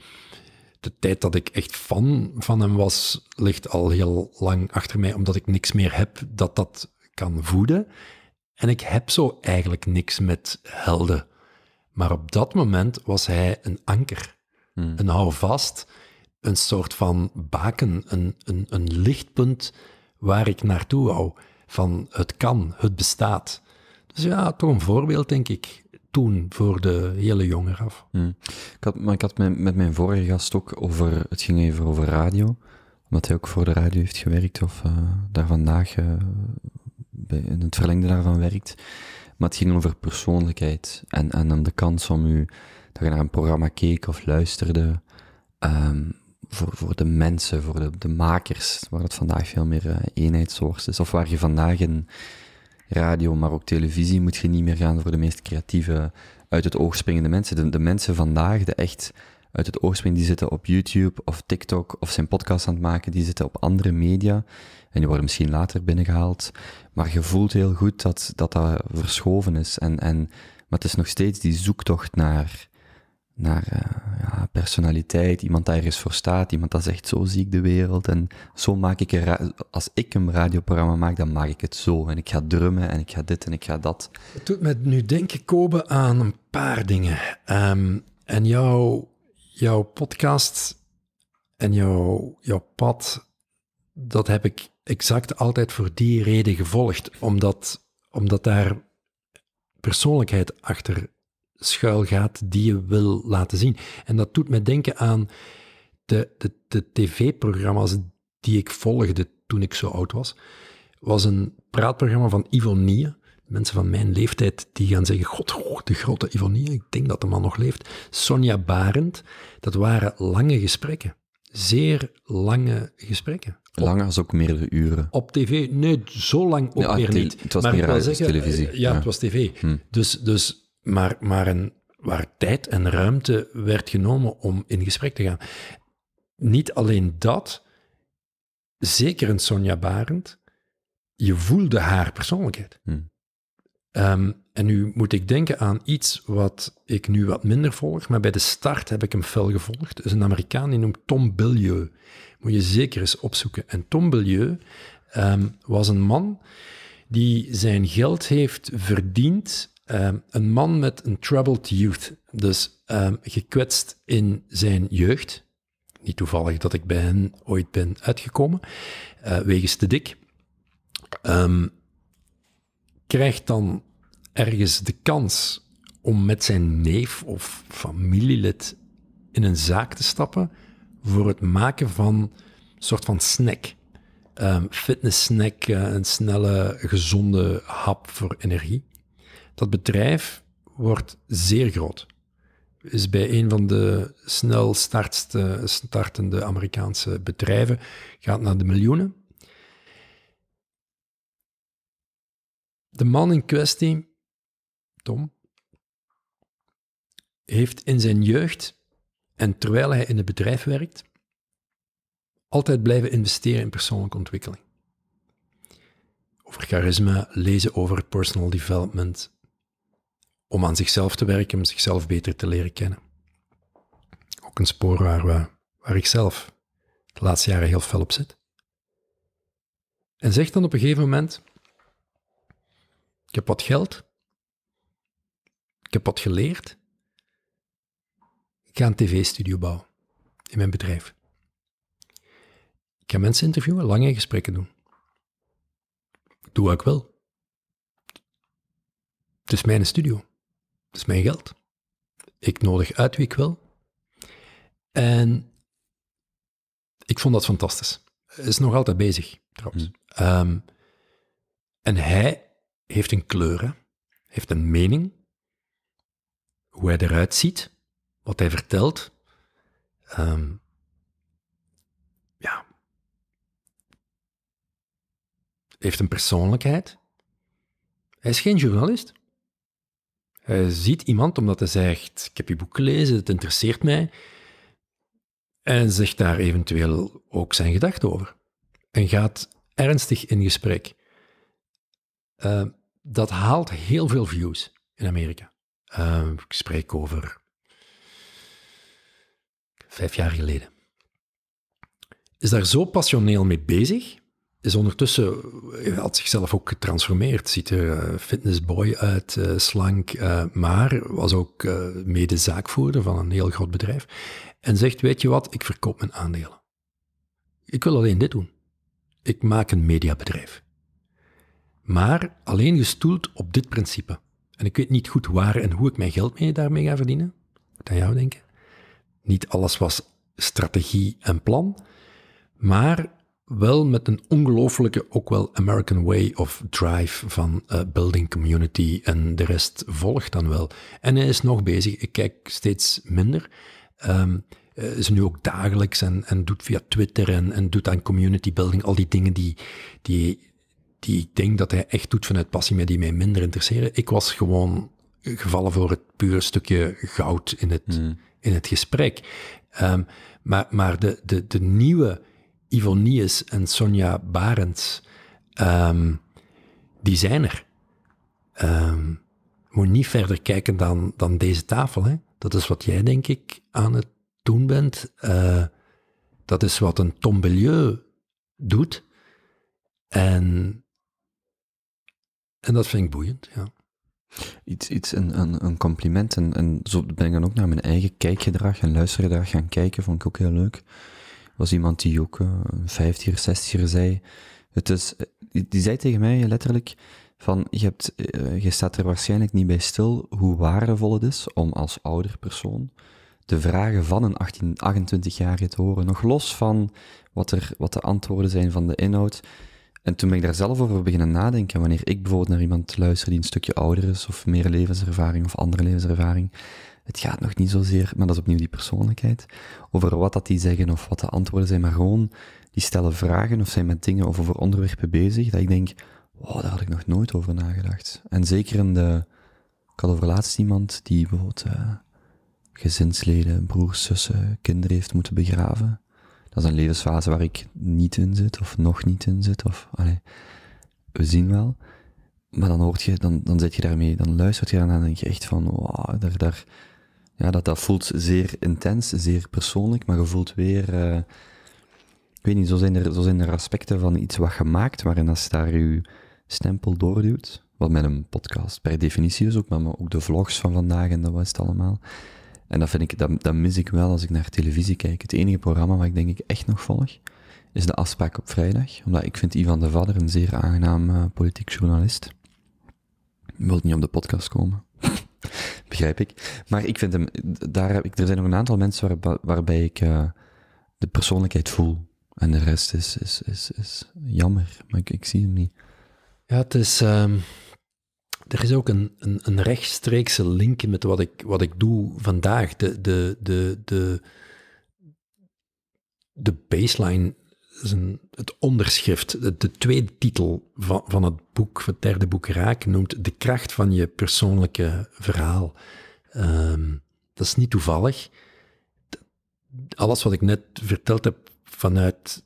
de tijd dat ik echt fan van hem was, ligt al heel lang achter mij, omdat ik niks meer heb dat dat kan voeden. En ik heb zo eigenlijk niks met helden. Maar op dat moment was hij een anker, hmm. een houvast, een soort van baken, een, een, een lichtpunt waar ik naartoe wou. Van het kan, het bestaat. Dus ja, toch een voorbeeld, denk ik toen voor de hele jongeren af. Hmm. Ik had, maar ik had met, mijn vorige gast ook over, het ging even over radio, omdat hij ook voor de radio heeft gewerkt of eh, daar vandaag eh, bij, in het verlengde daarvan werkt. Maar het ging over persoonlijkheid en, en dan de kans om u, dat je naar een programma keek of luisterde, ehm, voor, voor de mensen, voor de, de makers, waar het vandaag veel meer uh, is, of waar je vandaag in radio, maar ook televisie, moet je niet meer gaan voor de meest creatieve, uit het oog springende mensen. De, mensen vandaag, de echt uit het oog springen, die zitten op YouTube of TikTok of zijn podcast aan het maken, die zitten op andere media en die worden misschien later binnengehaald. Maar je voelt heel goed dat dat, dat verschoven is. En, en, maar het is nog steeds die zoektocht naar naar eh, ja, personaliteit, iemand die ergens voor staat, iemand dat zegt zo zie ik de wereld en zo maak ik een als ik een radioprogramma maak, dan maak ik het zo en ik ga drummen en ik ga dit en ik ga dat. Het doet me nu denken, komen aan een paar dingen. Ehm, en jouw, jouw podcast en jouw, jouw pad, dat heb ik exact altijd voor die reden gevolgd, omdat, omdat daar persoonlijkheid achter schuil gaat die je wil laten zien. En dat doet me denken aan de, de, de tv-programma's die ik volgde toen ik zo oud was. was een praatprogramma van Ivonie. Mensen van mijn leeftijd die gaan zeggen, god, oh, de grote Ivonie, ik denk dat de man nog leeft. Sonja Barend, dat waren lange gesprekken. Zeer lange gesprekken. Lang als ook meerdere uren. Op tv? Nee, zo lang ook weer niet. Het was maar meer ik zeggen, televisie. Eh, ja, het was tv. Hm. Dus, dus maar, maar een, waar tijd en ruimte werd genomen om in gesprek te gaan. Niet alleen dat, zeker een Sonja Barend, je voelde haar persoonlijkheid. Hm. Ehm, en nu moet ik denken aan iets wat ik nu wat minder volg, maar bij de start heb ik hem fel gevolgd. is een Amerikaan die noemt Tom Billieu. Moet je zeker eens opzoeken. En Tom Billieu ehm, was een man die zijn geld heeft verdiend Ehm, een man met een troubled youth, dus ehm, gekwetst in zijn jeugd. Niet toevallig dat ik bij hen ooit ben uitgekomen, eh, wegens te dik. Ehm, krijgt dan ergens de kans om met zijn neef of familielid in een zaak te stappen voor het maken van een soort van snack. Um, fitness snack, eh, een snelle, gezonde hap voor energie. Dat bedrijf wordt zeer groot. Is bij een van de snel startende Amerikaanse bedrijven, gaat naar de miljoenen. De man in kwestie, Tom, heeft in zijn jeugd en terwijl hij in het bedrijf werkt, altijd blijven investeren in persoonlijke ontwikkeling. Over charisma, lezen over personal development, om aan zichzelf te werken, om zichzelf beter te leren kennen. Ook een spoor waar, waar ik zelf de laatste jaren heel fel op zit. En zeg dan op een gegeven moment: Ik heb wat geld, ik heb wat geleerd, ik ga een tv-studio bouwen in mijn bedrijf. Ik ga mensen interviewen, lange gesprekken doen. Ik doe wat ik wil. Het is mijn studio dat is mijn geld. Ik nodig uit wie ik wil. En ik vond dat fantastisch. Is nog altijd bezig, trouwens. Hmm. Ehm, en hij heeft een kleur, heeft een mening. Hoe hij eruit ziet, wat hij vertelt. Um, ja. Heeft een persoonlijkheid. Hij is geen journalist uh, ziet iemand omdat hij zegt: Ik heb je boek gelezen, het interesseert mij. En zegt daar eventueel ook zijn gedachten over. En gaat ernstig in gesprek. Eh, dat haalt heel veel views in Amerika. Eh, ik spreek over vijf jaar geleden. Is daar zo passioneel mee bezig is ondertussen, had zichzelf ook getransformeerd. Ziet er eh, fitnessboy uit, eh, slank, eh, maar was ook mede zaakvoerder van een heel groot bedrijf. En zegt, weet je wat, ik verkoop mijn aandelen. Ik wil alleen dit doen. Ik maak een mediabedrijf. Maar alleen gestoeld op dit principe. En ik weet niet goed waar en hoe ik mijn geld mee daarmee ga verdienen. Moet jou denken. Niet alles was strategie en plan. Maar wel met een ongelooflijke, ook wel American way of drive van eh, building community en de rest volgt dan wel. En hij is nog bezig, ik kijk steeds minder. Ehm, eh, is nu ook dagelijks en, en doet via Twitter en, en doet aan community building al die dingen die, die, die ik denk dat hij echt doet vanuit passie, maar die mij minder interesseren. Ik was gewoon gevallen voor het pure stukje goud in het, mm. in het gesprek. Ehm, maar maar de, de, de nieuwe Ivonieus en Sonja Barends, um, die zijn er. Ehm, moet niet verder kijken dan, dan deze tafel. Hè? Dat is wat jij, denk ik, aan het doen bent. Eh, dat is wat een Tombelieu doet. En, en dat vind ik boeiend, ja. Iets, iets een, een, een compliment. En, en zo ben ik dan ook naar mijn eigen kijkgedrag en luistergedrag gaan kijken. Vond ik ook heel leuk was iemand die ook eh, een vijftiger, zestiger zei. Het is, eh, die zei tegen mij letterlijk van, je, hebt, eh, je staat er waarschijnlijk niet bij stil hoe waardevol het is om als ouder persoon de vragen van een 18, 28-jarige te horen. Nog los van wat, er, wat de antwoorden zijn van de inhoud. En toen ben ik daar zelf over beginnen nadenken. Wanneer ik bijvoorbeeld naar iemand luister die een stukje ouder is, of meer levenservaring of andere levenservaring, het gaat nog niet zozeer, maar dat is opnieuw die persoonlijkheid, over wat dat die zeggen of wat de antwoorden zijn, maar gewoon, die stellen vragen of zijn met dingen of over onderwerpen bezig, dat ik denk, wow, daar had ik nog nooit over nagedacht. En zeker in de, ik had over laatst iemand die bijvoorbeeld eh, gezinsleden, broers, zussen, kinderen heeft moeten begraven. Dat is een levensfase waar ik niet in zit, of nog niet in zit, of, allee, we zien wel. Maar dan hoort je, dan, dan zit je daarmee, dan luistert je daarna en denk je echt van, wow, daar, daar, ja, dat dat voelt zeer intens, zeer persoonlijk, maar je voelt weer, eh, ik weet niet, zo zijn, er, zo zijn er aspecten van iets wat gemaakt, maakt, waarin als daar je stempel doorduwt, wat met een podcast per definitie is ook, maar, ook de vlogs van vandaag en dat was het allemaal. En dat, vind ik, dat, dat mis ik wel als ik naar televisie kijk. Het enige programma waar ik denk ik echt nog volg, is de afspraak op vrijdag. Omdat ik vind Ivan de Vader een zeer aangenaam eh, politiek journalist. Wilt niet op de podcast komen. Begrijp ik. Maar ik vind hem, daar heb ik, er zijn nog een aantal mensen waar, waarbij ik eh, de persoonlijkheid voel. En de rest is, is, is, is jammer, maar ik, zie hem niet. Ja, het is. Ehm, er is ook een, een, een, rechtstreekse link met wat ik, wat ik doe vandaag. De, de, de, de, de baseline is een het onderschrift, de, tweede titel van, van het boek, het derde boek Raak, noemt De kracht van je persoonlijke verhaal. Ehm, dat is niet toevallig. Alles wat ik net verteld heb vanuit,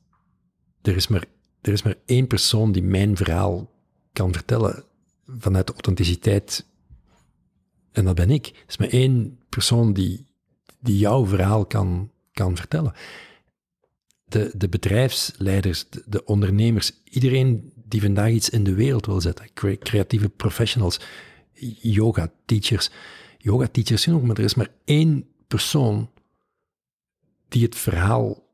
er is maar, er is maar één persoon die mijn verhaal kan vertellen vanuit de authenticiteit. En dat ben ik. Er is maar één persoon die, die jouw verhaal kan, kan vertellen de, de bedrijfsleiders, de, ondernemers, iedereen die vandaag iets in de wereld wil zetten, creatieve professionals, yoga teachers. Yoga teachers zijn ook, maar er is maar één persoon die het verhaal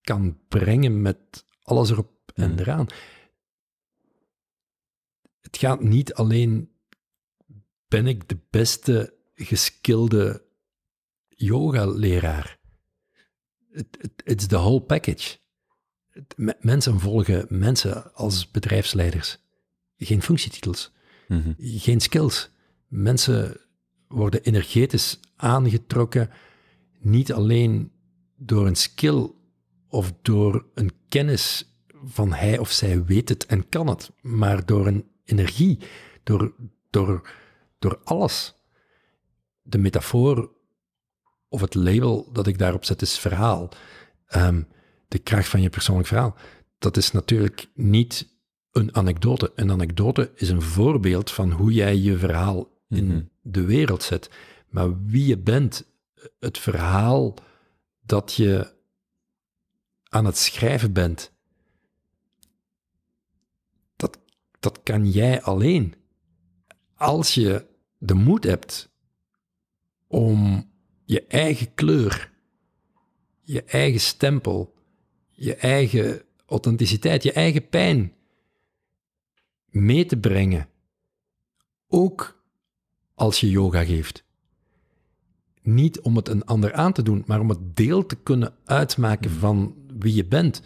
kan brengen met alles erop en hmm. eraan. Het gaat niet alleen ben ik de beste geskilde yoga-leraar it's the whole package. Mensen volgen mensen als bedrijfsleiders. Geen functietitels, mhm. geen skills. Mensen worden energetisch aangetrokken, niet alleen door een skill of door een kennis van hij of zij weet het en kan het, maar door een energie, door, door, door alles. De metafoor of het label dat ik daarop zet is verhaal. Ehm, de kracht van je persoonlijk verhaal. Dat is natuurlijk niet een anekdote. Een anekdote is een voorbeeld van hoe jij je verhaal in mhm. de wereld zet. Maar wie je bent, het verhaal dat je aan het schrijven bent, dat, dat kan jij alleen. Als je de moed hebt om je eigen kleur, je eigen stempel, je eigen authenticiteit, je eigen pijn mee te brengen. Ook als je yoga geeft. Niet om het een ander aan te doen, maar om het deel te kunnen uitmaken hmm. van wie je bent.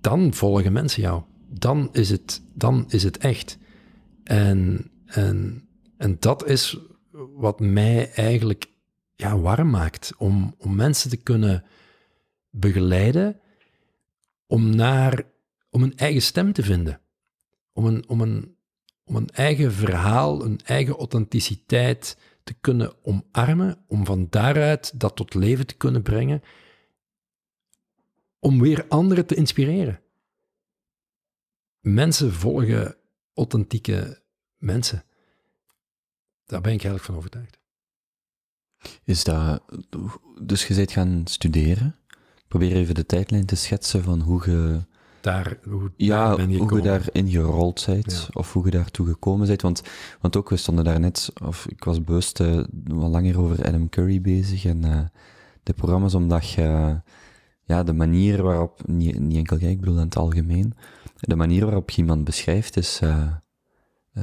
Dan volgen mensen jou. Dan is het, dan is het echt. En, en, en dat is wat mij eigenlijk ja, warm maakt. Om, om mensen te kunnen begeleiden om, naar, om een eigen stem te vinden. Om een, om, een, om een eigen verhaal, een eigen authenticiteit te kunnen omarmen. Om van daaruit dat tot leven te kunnen brengen. Om weer anderen te inspireren. Mensen volgen authentieke mensen. Daar ben ik eigenlijk van overtuigd. Is dat, dus je bent gaan studeren? Probeer even de tijdlijn te schetsen van hoe je... Daar, hoe, ja, daar je hoe je daarin gerold bent, of hoe je daartoe gekomen bent. Want, want ook, we stonden daar net, of ik was bewust eh, wat langer over Adam Curry bezig en eh, de programma's, omdat je, ja, de manier waarop, niet, niet enkel jij, ik bedoel in het algemeen, de manier waarop je iemand beschrijft is... Eh, eh,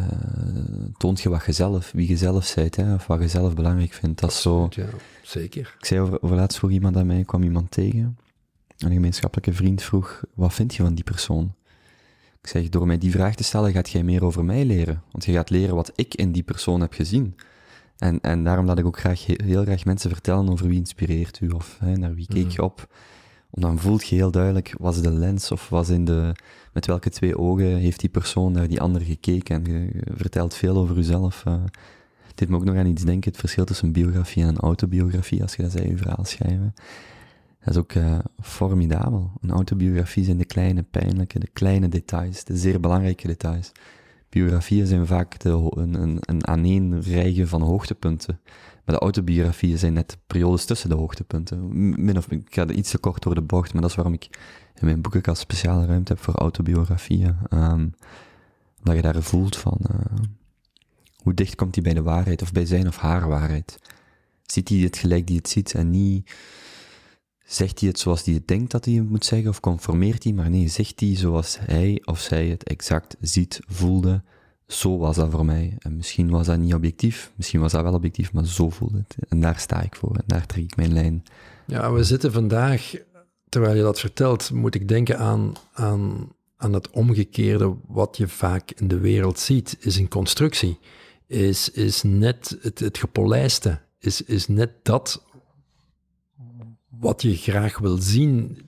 toont je wat jezelf, wie je zelf bent, hè, of wat je zelf belangrijk vindt. Dat is zo... zeker. Ik zei over, laatst vroeg iemand aan mij, kwam iemand tegen, een gemeenschappelijke vriend vroeg, wat vind je van die persoon? Ik zeg, door mij die vraag te stellen, gaat jij meer over mij leren. Want je gaat leren wat ik in die persoon heb gezien. En, en daarom laat ik ook graag, heel, graag mensen vertellen over wie inspireert u, of hè, naar wie keek mhm. je op. Om dan voelt je heel duidelijk, was de lens of was in de, met welke twee ogen heeft die persoon naar die ander gekeken. En je, vertelt veel over jezelf. Uh, dit moet ook nog aan iets denken, het verschil tussen een biografie en een autobiografie, als je dat zei, je verhaal schrijven. Dat is ook eh, formidabel. Een autobiografie zijn de kleine pijnlijke, de kleine details, de zeer belangrijke details biografieën zijn vaak een, een, een van hoogtepunten. Maar de autobiografieën zijn net periodes tussen de hoogtepunten. Min of, ik ga iets te kort door de bocht, maar dat is waarom ik in mijn boekenkast speciale ruimte heb voor autobiografieën. Ehm, omdat je daar voelt van, eh, hoe dicht komt hij bij de waarheid, of bij zijn of haar waarheid? Ziet hij het gelijk die het ziet en niet... Zegt hij het zoals hij het denkt dat hij het moet zeggen, of conformeert hij? Maar nee, zegt hij zoals hij of zij het exact ziet, voelde, zo was dat voor mij. En misschien was dat niet objectief, misschien was dat wel objectief, maar zo voelde het. En daar sta ik voor en daar trek ik mijn lijn. Ja, we zitten vandaag, terwijl je dat vertelt, moet ik denken aan, aan, aan het omgekeerde wat je vaak in de wereld ziet, is een constructie. Is, is net het, gepolijste, is, is net dat wat je graag wil zien.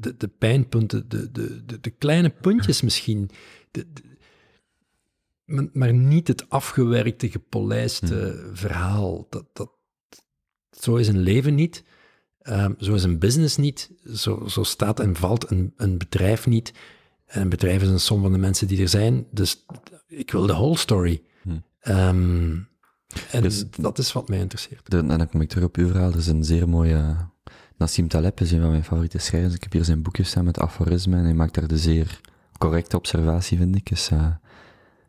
De, de pijnpunten, de, de, de, kleine puntjes misschien, de maar niet het afgewerkte, gepolijste hmm. verhaal. Dat, dat, zo is een leven niet, ehm, zo is een business niet, zo, zo staat en valt een, een bedrijf niet. En een bedrijf is een som van de mensen die er zijn, dus ik wil de whole story. Hmm. Ehm, en dus dat is wat mij interesseert. en dan kom ik terug op uw verhaal, dat is een zeer mooie... Eh, Nassim Taleb is een van mijn favoriete schrijvers. Ik heb hier zijn boekjes staan met aforismen en hij maakt daar de zeer correcte observatie, vind ik. Dus, eh,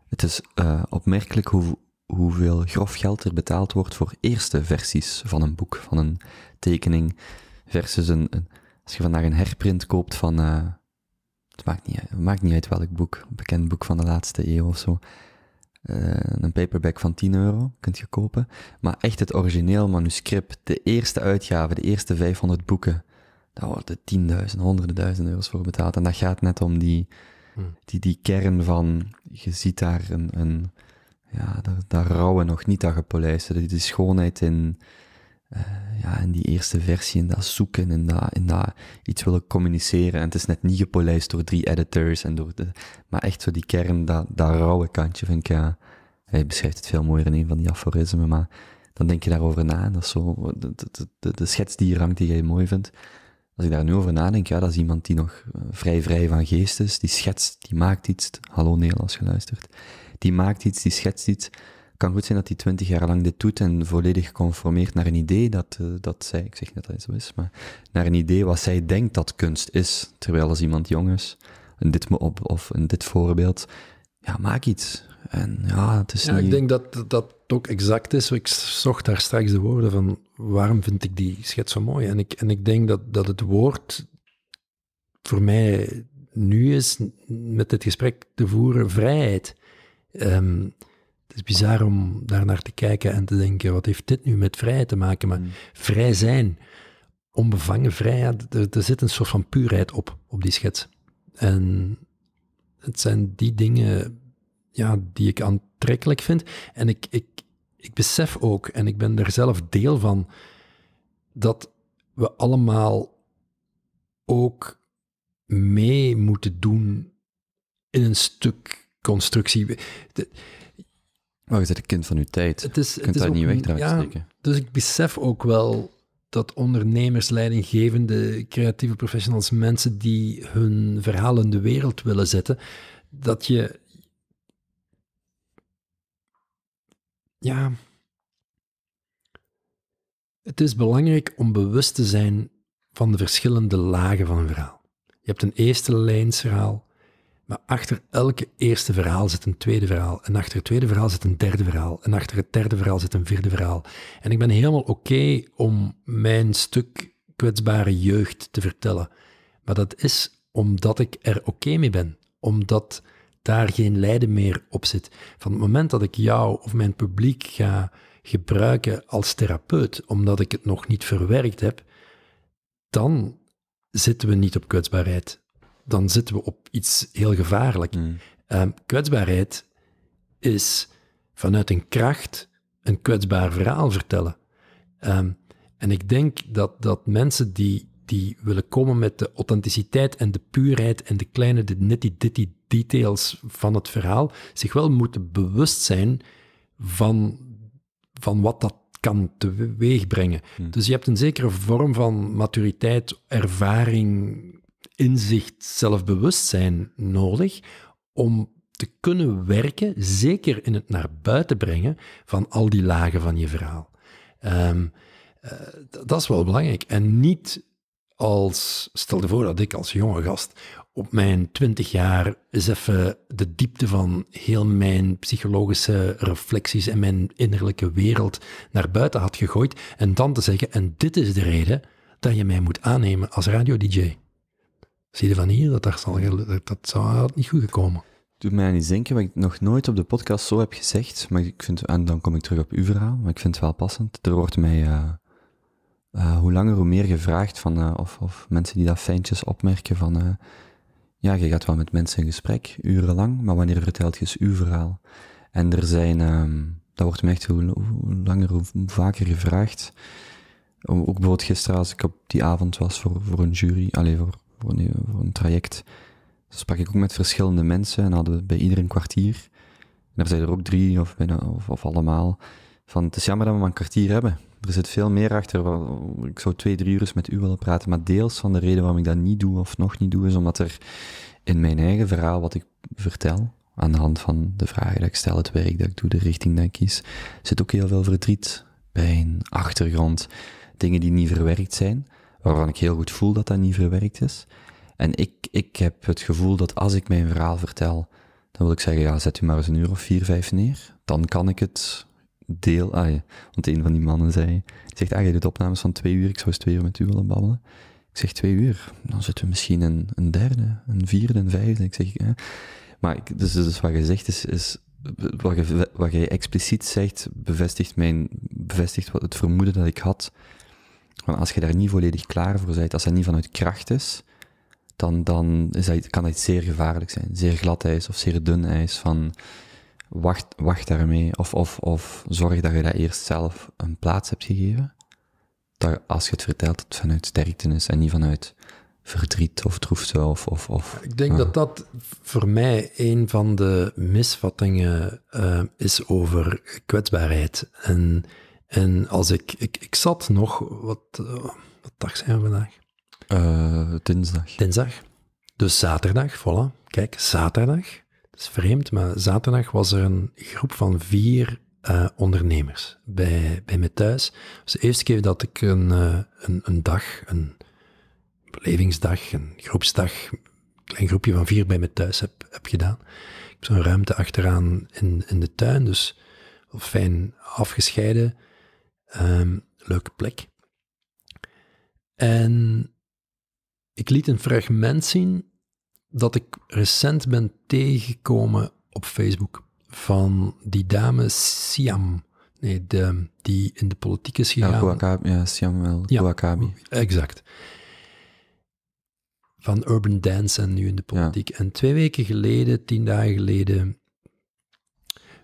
het is eh, opmerkelijk hoe, hoeveel grof geld er betaald wordt voor eerste versies van een boek, van een tekening, versus een, een als je vandaag een herprint koopt van, eh, het, maakt niet, het maakt niet uit welk boek, een bekend boek van de laatste eeuw of zo, eh, een paperback van 10 euro kunt je kopen, maar echt het origineel manuscript, de eerste uitgave, de eerste 500 boeken, daar worden tienduizend, honderden duizend euro's voor betaald. En dat gaat net om die, Hmm. Die, die kern van, je ziet daar een, een ja, daar, daar rauwe nog niet aan gepolijst. Die, schoonheid in, eh, ja, in die eerste versie, in dat zoeken, in dat, in dat iets willen communiceren. En het is net niet gepolijst door drie editors en door de, maar echt zo die kern, dat, dat rauwe kantje vind ik, ja, hij beschrijft het veel mooier in een van die aforismen, maar dan denk je daarover na. En dat is zo, de, schets die je hangt, die jij mooi vindt, als ik daar nu over nadenk, ja, dat is iemand die nog eh, vrij vrij van geest is, die schetst, die maakt iets. Hallo Neel, als je luistert. Die maakt iets, die schetst iets. kan goed zijn dat hij twintig jaar lang dit doet en volledig geconformeerd naar een idee dat, eh, dat zij, ik zeg niet dat zo is, maar naar een idee wat zij denkt dat kunst is. Terwijl als iemand jong is, en dit me op, of in dit voorbeeld, ja, maak iets. En ja, het is ja, ik denk dat, dat ook exact is. Ik zocht daar straks de woorden van waarom vind ik die schets zo mooi. En ik, en ik denk dat, dat het woord voor mij nu is met dit gesprek te voeren vrijheid. Ehm, het is bizar om daar naar te kijken en te denken: wat heeft dit nu met vrijheid te maken? Maar mm. vrij zijn, onbevangen vrijheid, er, er, zit een soort van puurheid op, op die schets. En het zijn die dingen ja, die ik aan aantrekkelijk vind. En ik, ik, ik besef ook, en ik ben er zelf deel van, dat we allemaal ook mee moeten doen in een stuk constructie. De, maar je kind van uw tijd. Het is, je kunt het niet weg ja, Dus ik besef ook wel dat ondernemers, leidinggevende, creatieve professionals, mensen die hun verhalen de wereld willen zetten, dat je ja, het is belangrijk om bewust te zijn van de verschillende lagen van een verhaal. Je hebt een eerste lijnsverhaal, maar achter elke eerste verhaal zit een tweede verhaal. En achter het tweede verhaal zit een derde verhaal. En achter het derde verhaal zit een vierde verhaal. En ik ben helemaal oké om mijn stuk kwetsbare jeugd te vertellen. Maar dat is omdat ik er oké mee ben. Omdat daar geen lijden meer op zit. Van het moment dat ik jou of mijn publiek ga gebruiken als therapeut, omdat ik het nog niet verwerkt heb, dan zitten we niet op kwetsbaarheid. Dan zitten we op iets heel gevaarlijk. Mm. kwetsbaarheid is vanuit een kracht een kwetsbaar verhaal vertellen. Ehm, en ik denk dat, dat mensen die, die willen komen met de authenticiteit en de puurheid en de kleine de nitty-ditty details van het verhaal, zich wel moeten bewust zijn van, van wat dat kan teweegbrengen. Hm. Dus je hebt een zekere vorm van maturiteit, ervaring, inzicht, zelfbewustzijn nodig om te kunnen werken, zeker in het naar buiten brengen van al die lagen van je verhaal. Ehm, eh, dat is wel belangrijk. En niet als, stel je voor dat ik als jonge gast op mijn twintig jaar is even de diepte van heel mijn psychologische reflecties en mijn innerlijke wereld naar buiten had gegooid. En dan te zeggen, en dit is de reden dat je mij moet aannemen als radio-dj. Zie je van hier, dat, daar zal, dat, zou niet goed gekomen. Doet mij aan iets denken, wat ik nog nooit op de podcast zo heb gezegd, maar ik vind, en dan kom ik terug op uw verhaal, maar ik vind het wel passend. Er wordt mij eh, eh, hoe langer hoe meer gevraagd van, eh, of, of mensen die dat fijntjes opmerken van ja, je gaat wel met mensen in gesprek, urenlang, maar wanneer vertelt je eens uw verhaal? En er zijn, ehm, dat wordt me echt hoe, langer, hoe vaker gevraagd. Ook bijvoorbeeld gisteren als ik op die avond was voor, voor een jury, alleen voor, voor, een, voor een traject, sprak ik ook met verschillende mensen en hadden bij iedereen een kwartier. En er zijn er ook drie of, bijna, of, of allemaal van, het is jammer dat we maar een kwartier hebben er zit veel meer achter. Ik zou twee, drie uur eens met u willen praten, maar deels van de reden waarom ik dat niet doe of nog niet doe, is omdat er in mijn eigen verhaal wat ik vertel, aan de hand van de vragen die ik stel, het werk dat ik doe, de richting dat ik kies, zit ook heel veel verdriet, pijn, achtergrond, dingen die niet verwerkt zijn, waarvan ik heel goed voel dat dat niet verwerkt is. En ik, ik heb het gevoel dat als ik mijn verhaal vertel, dan wil ik zeggen, ja, zet u maar eens een uur of vier, vijf neer. Dan kan ik het deel... Ah ja, want een van die mannen zei... Die zegt, ah, je doet opnames van twee uur, ik zou eens twee uur met u willen babbelen. Ik zeg, twee uur? Dan zitten we misschien een, een derde, een vierde, een vijfde. Ik zeg, ja. Maar ik, dus, dus wat je zegt is... is wat je, wat je expliciet zegt, bevestigt, mijn, bevestigt wat, het vermoeden dat ik had. Want als je daar niet volledig klaar voor bent, als dat niet vanuit kracht is, dan, dan kan dat zeer gevaarlijk zijn. Zeer glad ijs of zeer dun ijs van wacht, wacht daarmee. Of, of, of zorg dat je dat eerst zelf een plaats hebt gegeven. Dat als je het vertelt, het vanuit sterkte is en niet vanuit verdriet of droefte of... of, of Ik denk dat dat voor mij een van de misvattingen eh, is over kwetsbaarheid. En, en als ik, ik... Ik zat nog... Wat, eh, wat dag zijn we vandaag? Eh, dinsdag. Dinsdag. Dus zaterdag, voilà. Kijk, zaterdag is vreemd, maar zaterdag was er een groep van vier eh, ondernemers bij, bij me thuis. Dus de eerste keer dat ik een, eh, een, een, dag, een belevingsdag, een groepsdag, een klein groepje van vier bij me thuis heb, heb gedaan. Ik heb zo'n ruimte achteraan in, in de tuin, dus fijn afgescheiden. Um, leuke plek. En ik liet een fragment zien dat ik recent ben tegengekomen op Facebook van die dame Siam. Nee, de, die in de politiek is gegaan. Ja, Siam wel. Ja, Exact. Van Urban Dance en nu in de politiek. En twee weken geleden, tien dagen geleden,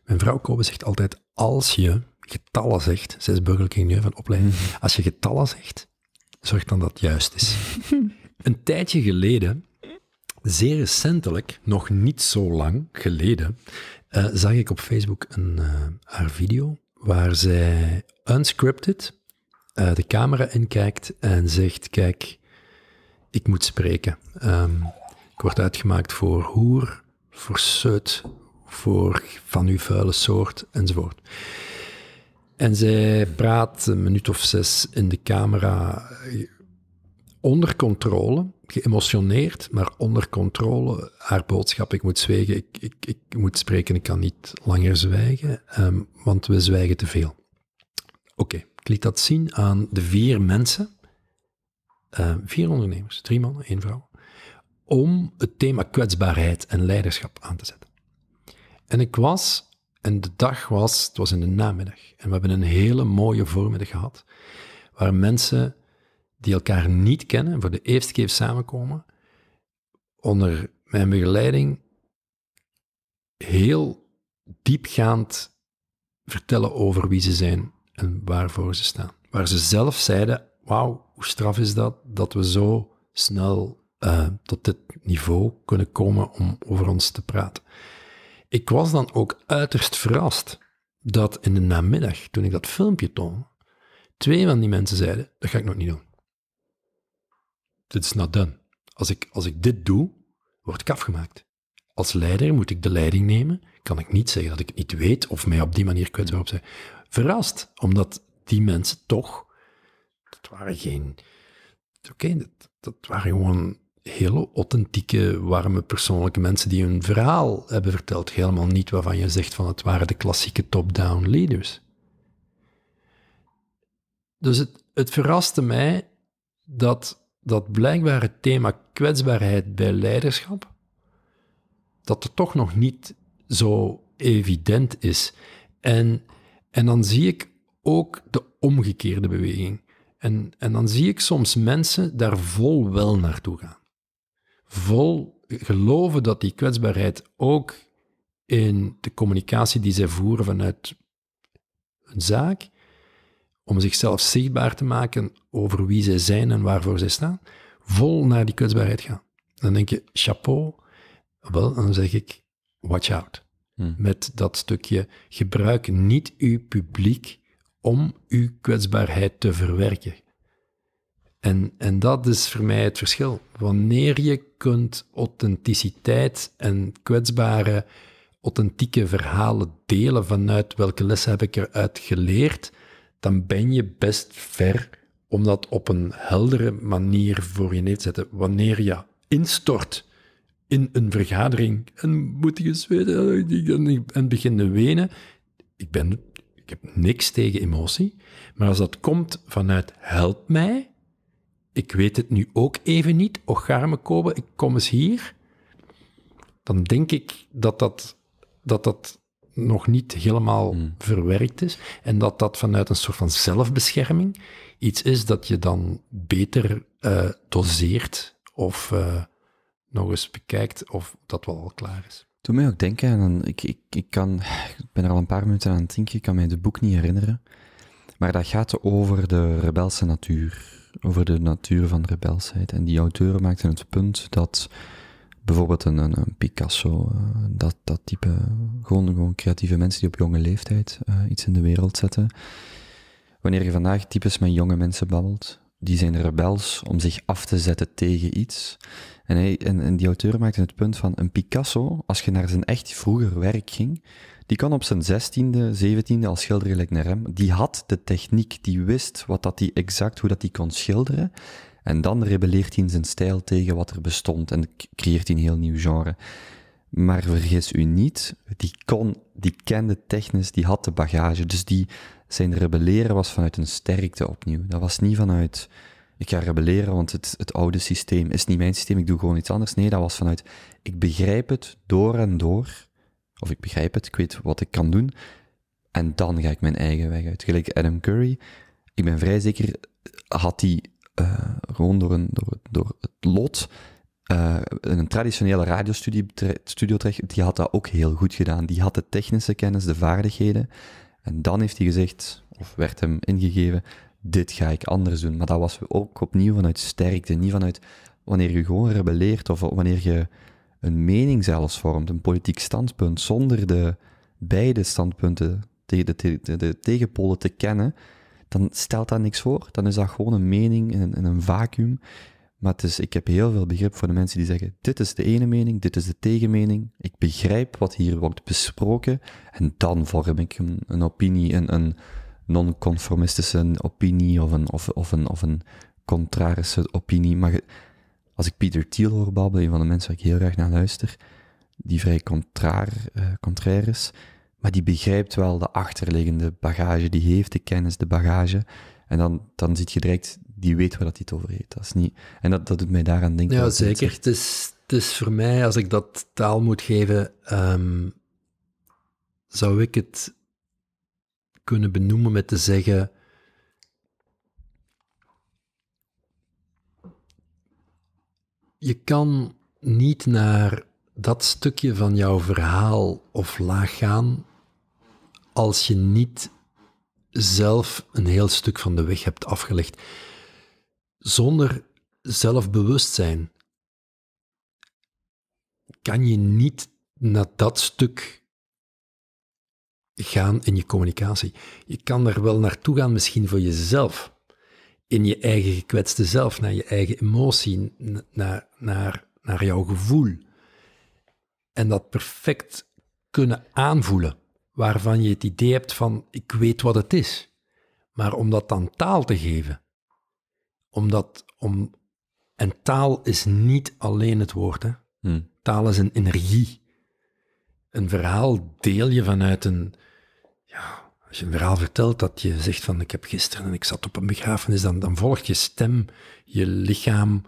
mijn vrouw Kobe zegt altijd, als je getallen zegt, zij is burgerlijke ingenieur van opleiding, mhm. als je getallen zegt, zorg dan dat het juist is. Een tijdje geleden zeer recentelijk, nog niet zo lang geleden, eh, zag ik op Facebook een, eh, haar video waar zij unscripted uh, de camera inkijkt en zegt: Kijk, ik moet spreken. Ehm, ik word uitgemaakt voor hoer, voor seut, voor van uw vuile soort enzovoort. En zij praat een minuut of zes in de camera onder controle geëmotioneerd, maar onder controle haar boodschap. Ik moet zwijgen, ik, ik, ik moet spreken, ik kan niet langer zwijgen, ehm, want we zwijgen te veel. Oké, ik liet dat zien aan de vier mensen, ehm, vier ondernemers, drie mannen, één vrouw, om het thema kwetsbaarheid en leiderschap aan te zetten. En ik was, en de dag was, het was in de namiddag, en we hebben een hele mooie voormiddag gehad, waar mensen die elkaar niet kennen, voor de eerste keer samenkomen, onder mijn begeleiding heel diepgaand vertellen over wie ze zijn en waarvoor ze staan. Waar ze zelf zeiden, wauw, hoe straf is dat, dat we zo snel eh, tot dit niveau kunnen komen om over ons te praten. Ik was dan ook uiterst verrast dat in de namiddag, toen ik dat filmpje toonde, twee van die mensen zeiden, dat ga ik nog niet doen dit is not done. Als ik, als ik dit doe, word ik afgemaakt. Als leider moet ik de leiding nemen. Kan ik niet zeggen dat ik het niet weet of mij op die manier kwetsbaar op zijn. Verrast, omdat die mensen toch, dat waren geen, oké, dat, dat waren gewoon hele authentieke, warme, persoonlijke mensen die hun verhaal hebben verteld. Helemaal niet waarvan je zegt van het waren de klassieke top-down leaders. Dus het, het verraste mij dat dat blijkbaar het thema kwetsbaarheid bij leiderschap, dat het toch nog niet zo evident is. En, en dan zie ik ook de omgekeerde beweging. En, en dan zie ik soms mensen daar vol wel naartoe gaan. Vol geloven dat die kwetsbaarheid ook in de communicatie die zij voeren vanuit een zaak, om zichzelf zichtbaar te maken over wie zij zijn en waarvoor zij staan, vol naar die kwetsbaarheid gaan. Dan denk je, chapeau, wel, dan zeg ik, watch out. Hmm. Met dat stukje, gebruik niet uw publiek om uw kwetsbaarheid te verwerken. En, en dat is voor mij het verschil. Wanneer je kunt authenticiteit en kwetsbare, authentieke verhalen delen vanuit welke les heb ik eruit geleerd, dan ben je best ver om dat op een heldere manier voor je neer te zetten. Wanneer je instort in een vergadering en moet je zweten en beginnen te wenen, ik, ben, ik heb niks tegen emotie, maar als dat komt vanuit help mij, ik weet het nu ook even niet, och me komen, ik kom eens hier, dan denk ik dat dat, dat, dat nog niet helemaal mm. verwerkt is. En dat dat vanuit een soort van zelfbescherming iets is dat je dan beter uh, doseert of eh, nog eens bekijkt of dat wel al klaar is. Toen mij ook denken aan, ik, ik, ik, kan, ik ben er al een paar minuten aan het denken, ik kan mij het boek niet herinneren, maar dat gaat over de rebelse natuur, over de natuur van de rebelsheid. En die auteur maakte het punt dat bijvoorbeeld een, een Picasso, eh, dat, dat type, gewoon, gewoon creatieve mensen die op jonge leeftijd eh, iets in de wereld zetten. Wanneer je vandaag types met jonge mensen babbelt, die zijn rebels om zich af te zetten tegen iets. En, hij, en, die auteur maakte het punt van een Picasso, als je naar zijn echt vroeger werk ging, die kan op zijn 16e, 17e al schilderen gelijk naar hem. Die had de techniek, die wist wat dat die exact, hoe dat die kon schilderen. En dan rebelleert hij zijn stijl tegen wat er bestond en creëert hij een heel nieuw genre. Maar vergis u niet, die kon, die kende technisch, die had de bagage. Dus die, zijn rebelleren was vanuit een sterkte opnieuw. Dat was niet vanuit, ik ga rebelleren, want het, het oude systeem is niet mijn systeem, ik doe gewoon iets anders. Nee, dat was vanuit, ik begrijp het door en door. Of ik begrijp het, ik weet wat ik kan doen. En dan ga ik mijn eigen weg uit. Gelijk Adam Curry, ik ben vrij zeker, had hij eh, gewoon door, een, door, door het lot eh, een traditionele radiostudio terecht, die had dat ook heel goed gedaan. Die had de technische kennis, de vaardigheden. En dan heeft hij gezegd, of werd hem ingegeven, dit ga ik anders doen. Maar dat was ook opnieuw vanuit sterkte, niet vanuit wanneer je gewoon rebelleert of wanneer je een mening zelfs vormt, een politiek standpunt, zonder de beide standpunten, de, de, de tegenpolen te kennen, dan stelt dat niks voor. Dan is dat gewoon een mening in een, een vacuüm. Maar het ik heb heel veel begrip voor de mensen die zeggen: dit is de ene mening, dit is de tegenmening. Ik begrijp wat hier wordt besproken. En dan vorm ik een, een opinie, een, een non-conformistische opinie of een, of, of een, of een contrarische opinie. Maar als ik Pieter Thiel hoor babbelen, een van de mensen waar ik heel graag naar luister, die vrij eh, contrair, is, maar die begrijpt wel de achterliggende bagage, die heeft de kennis, de bagage. En dan, dan zie je direct, die weet waar dat hij het over heet. Dat is niet, en dat, dat doet mij daaraan denken. Ja, zeker. Het is, het is voor mij, als ik dat taal moet geven, ehm, zou ik het kunnen benoemen met te zeggen. Je kan niet naar dat stukje van jouw verhaal of laag gaan als je niet zelf een heel stuk van de weg hebt afgelegd. Zonder zelfbewustzijn kan je niet naar dat stuk gaan in je communicatie. Je kan er wel naartoe gaan, misschien voor jezelf. In je eigen gekwetste zelf, naar je eigen emotie, naar, naar, naar jouw gevoel. En dat perfect kunnen aanvoelen waarvan je het idee hebt van ik weet wat het is. Maar om dat dan taal te geven, omdat, om, en taal is niet alleen het woord. Hè. Hmm. Taal is een energie. Een verhaal deel je vanuit een, ja, als je een verhaal vertelt dat je zegt van ik heb gisteren en ik zat op een begrafenis, dan, dan volgt je stem, je lichaam,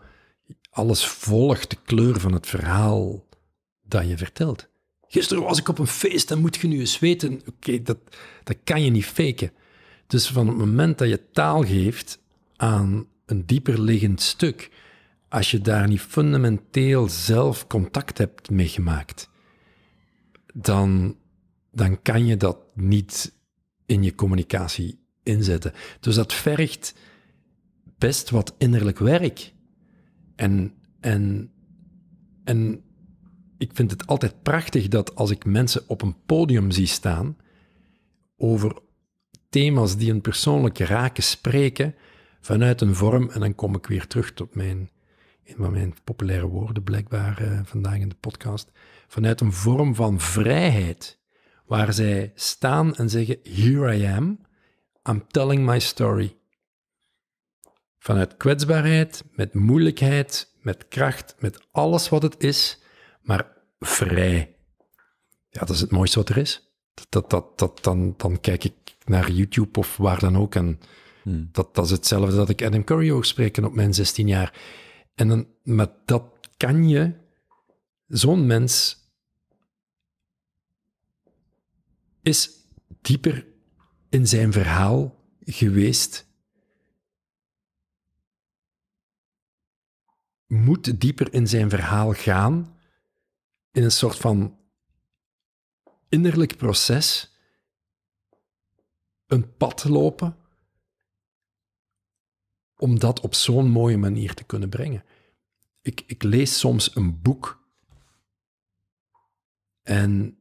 alles volgt de kleur van het verhaal dat je vertelt. Gisteren was ik op een feest en moet je nu eens weten. Oké, dat, dat kan je niet faken. Dus van het moment dat je taal geeft aan een dieper liggend stuk, als je daar niet fundamenteel zelf contact hebt mee gemaakt, dan, dan kan je dat niet in je communicatie inzetten. Dus dat vergt best wat innerlijk werk. En, en, en ik vind het altijd prachtig dat als ik mensen op een podium zie staan over thema's die een persoonlijk raken spreken vanuit een vorm, en dan kom ik weer terug tot mijn, een van mijn populaire woorden blijkbaar eh, vandaag in de podcast, vanuit een vorm van vrijheid, waar zij staan en zeggen, here I am, I'm telling my story. Vanuit kwetsbaarheid, met moeilijkheid, met kracht, met alles wat het is, maar vrij. Ja, dat is het mooiste wat er is. Dat, dat, dat, dan, dan kijk ik naar YouTube of waar dan ook. En hmm. dat, dat is hetzelfde dat ik Adam Curry hoor spreken op mijn 16 jaar. En dan, maar dat kan je, zo'n mens is dieper in zijn verhaal geweest. Moet dieper in zijn verhaal gaan in een soort van innerlijk proces een pad lopen om dat op zo'n mooie manier te kunnen brengen. Ik, ik lees soms een boek en,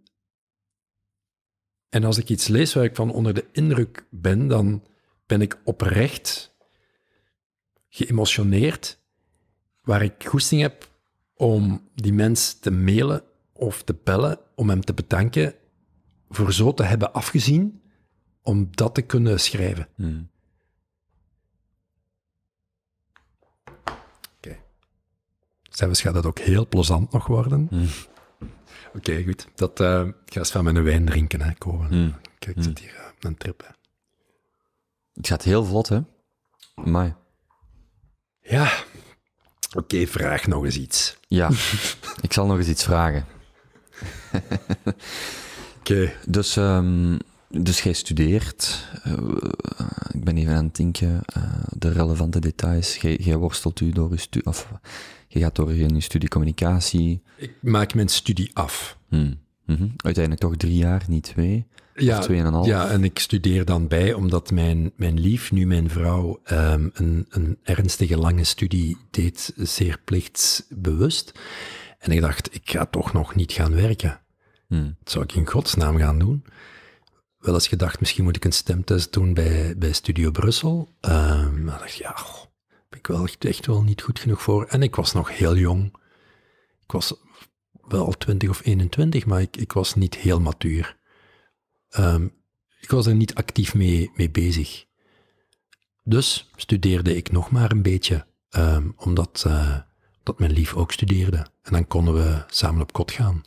en als ik iets lees waar ik van onder de indruk ben, dan ben ik oprecht geëmotioneerd, waar ik goesting heb om die mens te mailen of te bellen om hem te bedanken voor zo te hebben afgezien om dat te kunnen schrijven. Hmm. Oké. Okay. Zelfs gaat dat ook heel plezant nog worden. Hmm. Oké, goed. Dat, eh, ik ga eens van mijn wijn drinken, hè, komen. Hmm. Kijk, ik zit hier aan eh, trippen. trip. Hè. Het gaat heel vlot, hè? maar Ja, Oké, vraag nog eens iets. Ja, ik zal nog eens iets vragen. Oké. Dus, ehm, dus jij studeert. Eh, ik ben even aan het denken, eh, de relevante details. Jij, worstelt u door je studie, of je gaat door je studie communicatie. Ik maak mijn studie af. Hmm. Mhm. Uiteindelijk toch drie jaar, niet twee. Ja, ja, en ik studeer dan bij, omdat mijn, mijn lief, nu mijn vrouw, ehm, een, een ernstige lange studie deed, zeer plichtsbewust. En ik dacht, ik ga toch nog niet gaan werken. Hmm. Dat zou ik in godsnaam gaan doen. Wel eens gedacht, misschien moet ik een stemtest doen bij, bij Studio Brussel. Um, maar dacht, ja, daar ben ik wel echt, echt wel niet goed genoeg voor. En ik was nog heel jong. Ik was wel 20 of 21, maar ik, ik was niet heel matuur. Ehm, ik was er niet actief mee, mee bezig. Dus studeerde ik nog maar een beetje, ehm, omdat eh, dat mijn lief ook studeerde. En dan konden we samen op kot gaan.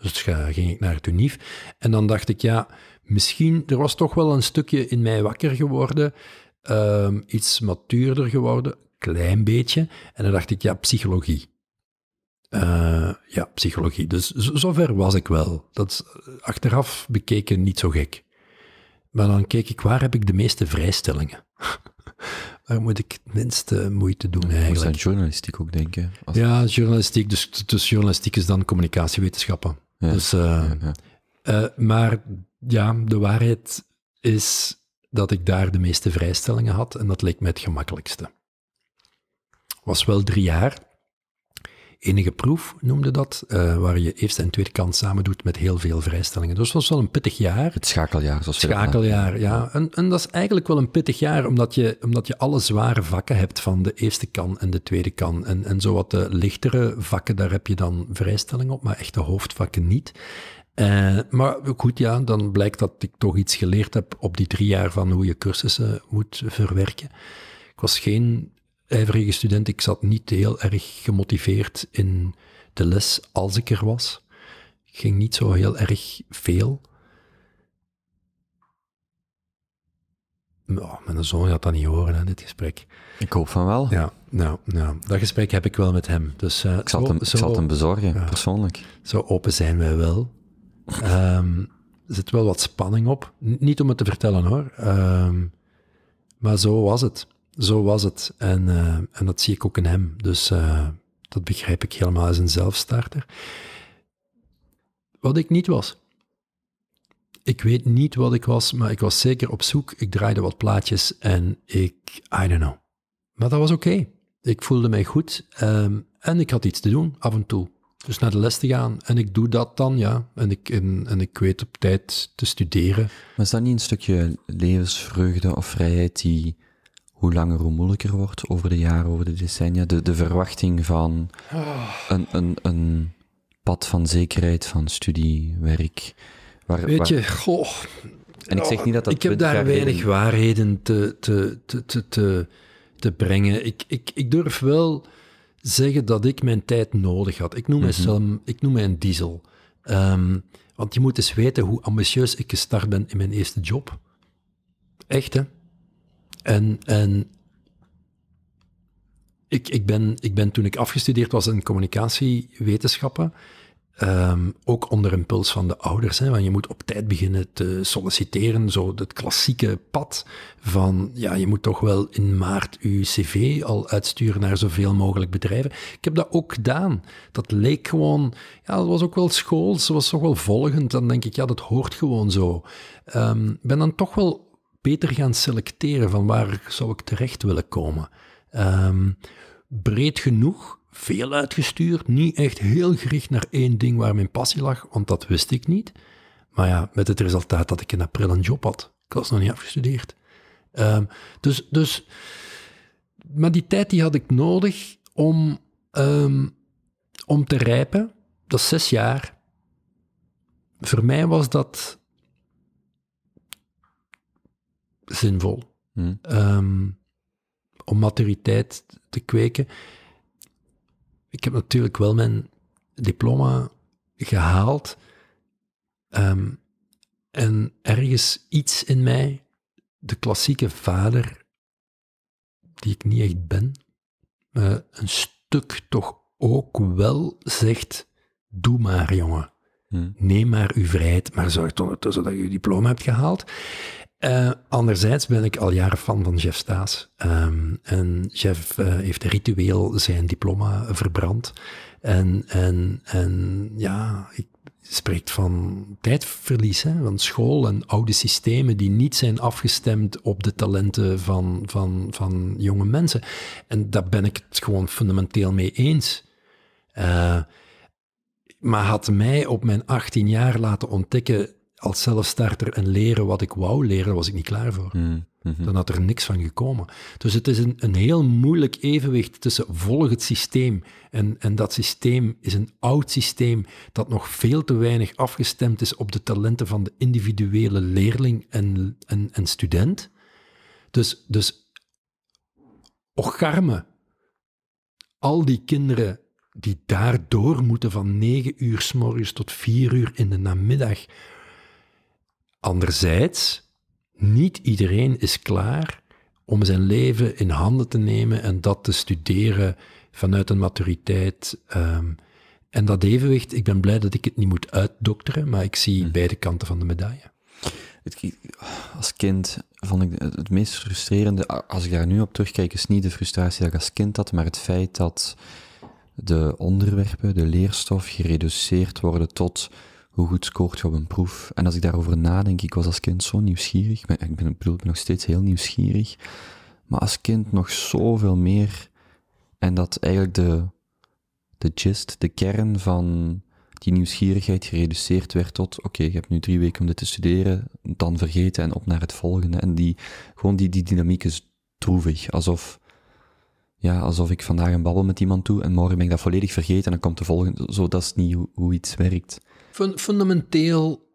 Dus ging ik naar UNIF. En dan dacht ik, ja, misschien, er was toch wel een stukje in mij wakker geworden. Ehm, iets matuurder geworden, klein beetje. En dan dacht ik, ja, psychologie. Eh, ja, psychologie. Dus zover was ik wel. Dat eh, achteraf bekeken niet zo gek. Maar dan keek ik, waar heb ik de meeste vrijstellingen? waar moet ik het minste moeite doen eigenlijk? Moest aan journalistiek ook denk Als... Ja, journalistiek. Dus, dus, journalistiek is dan communicatiewetenschappen. dus, eh, ja, maar ja, de waarheid is dat ik daar de meeste vrijstellingen had en dat leek mij het gemakkelijkste. Was wel drie jaar, enige proef noemde dat, eh, waar je eerste en tweede kant samen doet met heel veel vrijstellingen. Dus dat was wel een pittig jaar. Het schakeljaar, zoals Schakeljaar, ja. En, en dat is eigenlijk wel een pittig jaar, omdat je, omdat je alle zware vakken hebt van de eerste kan en de tweede kan. En, en zo wat de lichtere vakken, daar heb je dan vrijstellingen op, maar echt de hoofdvakken niet. Eh, maar goed, ja, dan blijkt dat ik toch iets geleerd heb op die drie jaar van hoe je cursussen moet verwerken. Ik was geen ijverige student. Ik zat niet heel erg gemotiveerd in de les als ik er was. Ik ging niet zo heel erg veel. mijn zoon gaat dat niet horen, hè, dit gesprek. Ik hoop van wel. Ja, nou, dat gesprek heb ik wel met hem. Dus, eh, ik, zal zo, hem, zal hem bezorgen, persoonlijk. Zo open zijn wij wel. Ehm, er zit wel wat spanning op. niet om het te vertellen hoor. Ehm, maar zo was het zo was het. En, eh, en dat zie ik ook in hem. Dus eh, dat begrijp ik helemaal als een zelfstarter. Wat ik niet was. Ik weet niet wat ik was, maar ik was zeker op zoek. Ik draaide wat plaatjes en ik, I don't know. Maar dat was oké. Ik voelde mij goed ehm, en ik had iets te doen af en toe. Dus naar de les te gaan. En ik doe dat dan, ja. En ik, en, en ik weet op tijd te studeren. Maar is dat niet een stukje levensvreugde of vrijheid die hoe langer hoe moeilijker wordt over de jaren, over de decennia. De, de verwachting van een, een, een pad van zekerheid, van studie, werk. Waar, Weet je, goh. En ik zeg niet dat dat... Ik heb daar weinig waarheden te, te, te, te, te, brengen. Ik, ik, ik durf wel zeggen dat ik mijn tijd nodig had. Ik noem, mm -hmm. ik noem mij een diesel. Ehm, want je moet eens weten hoe ambitieus ik gestart ben in mijn eerste job. Echt, hè? En, en ik, ik, ben, ik ben toen ik afgestudeerd was in communicatiewetenschappen, ehm, ook onder impuls van de ouders. Hè, want je moet op tijd beginnen te solliciteren, zo het klassieke pad van, ja, je moet toch wel in maart je cv al uitsturen naar zoveel mogelijk bedrijven. Ik heb dat ook gedaan. Dat leek gewoon, ja, dat was ook wel school, dat was toch wel volgend. Dan denk ik, ja, dat hoort gewoon zo. Ik ehm, ben dan toch wel beter gaan selecteren van waar zou ik terecht willen komen. Ehm, breed genoeg, veel uitgestuurd, niet echt heel gericht naar één ding waar mijn passie lag, want dat wist ik niet. Maar ja, met het resultaat dat ik in april een job had. Ik was nog niet afgestudeerd. Ehm, dus, dus, maar die tijd die had ik nodig om, ehm, om te rijpen. Dat is zes jaar. Voor mij was dat zinvol. Hm. Ehm, om maturiteit te kweken. Ik heb natuurlijk wel mijn diploma gehaald. Ehm, en ergens iets in mij, de klassieke vader, die ik niet echt ben, eh, een stuk toch ook wel zegt: Doe maar, jongen. Hm. Neem maar uw vrijheid, maar zorg ondertussen dat je je diploma hebt gehaald. Uh, anderzijds ben ik al jaren fan van Jeff Staes. Um, en Jeff eh, heeft ritueel zijn diploma verbrand. En, en, en ja, ik spreek van tijdverlies, hè? van school en oude systemen die niet zijn afgestemd op de talenten van, van, van jonge mensen. En daar ben ik het gewoon fundamenteel mee eens. Eh, maar had mij op mijn 18 jaar laten ontdekken als zelfstarter en leren wat ik wou leren, was ik niet klaar voor. Mm, mhm. Dan had er niks van gekomen. Dus het is een, een heel moeilijk evenwicht tussen volg het systeem. En, en dat systeem is een oud systeem dat nog veel te weinig afgestemd is op de talenten van de individuele leerling en, en, en student. Dus, dus ocharme al die kinderen die daardoor moeten van negen uur s morgens tot vier uur in de namiddag Anderzijds, niet iedereen is klaar om zijn leven in handen te nemen en dat te studeren vanuit een maturiteit. Ehm, en dat evenwicht, ik ben blij dat ik het niet moet uitdokteren, maar ik zie hm. beide kanten van de medaille. als kind vond ik het, het meest frustrerende, als ik daar nu op terugkijk, is niet de frustratie dat ik als kind had, maar het feit dat de onderwerpen, de leerstof, gereduceerd worden tot hoe goed scoort je op een proef? En als ik daarover nadenk, ik was als kind zo nieuwsgierig. Ik ben, ik bedoel, ik ben nog steeds heel nieuwsgierig. Maar als kind nog zoveel meer. En dat eigenlijk de, de gist, de kern van die nieuwsgierigheid gereduceerd werd tot: oké, ik je hebt nu drie weken om dit te studeren, dan vergeten en op naar het volgende. En die, gewoon die, die dynamiek is droevig. Alsof, ja, alsof ik vandaag een babbel met iemand doe en morgen ben ik dat volledig vergeten en dan komt de volgende. Zo, dat is niet hoe, hoe iets werkt fundamenteel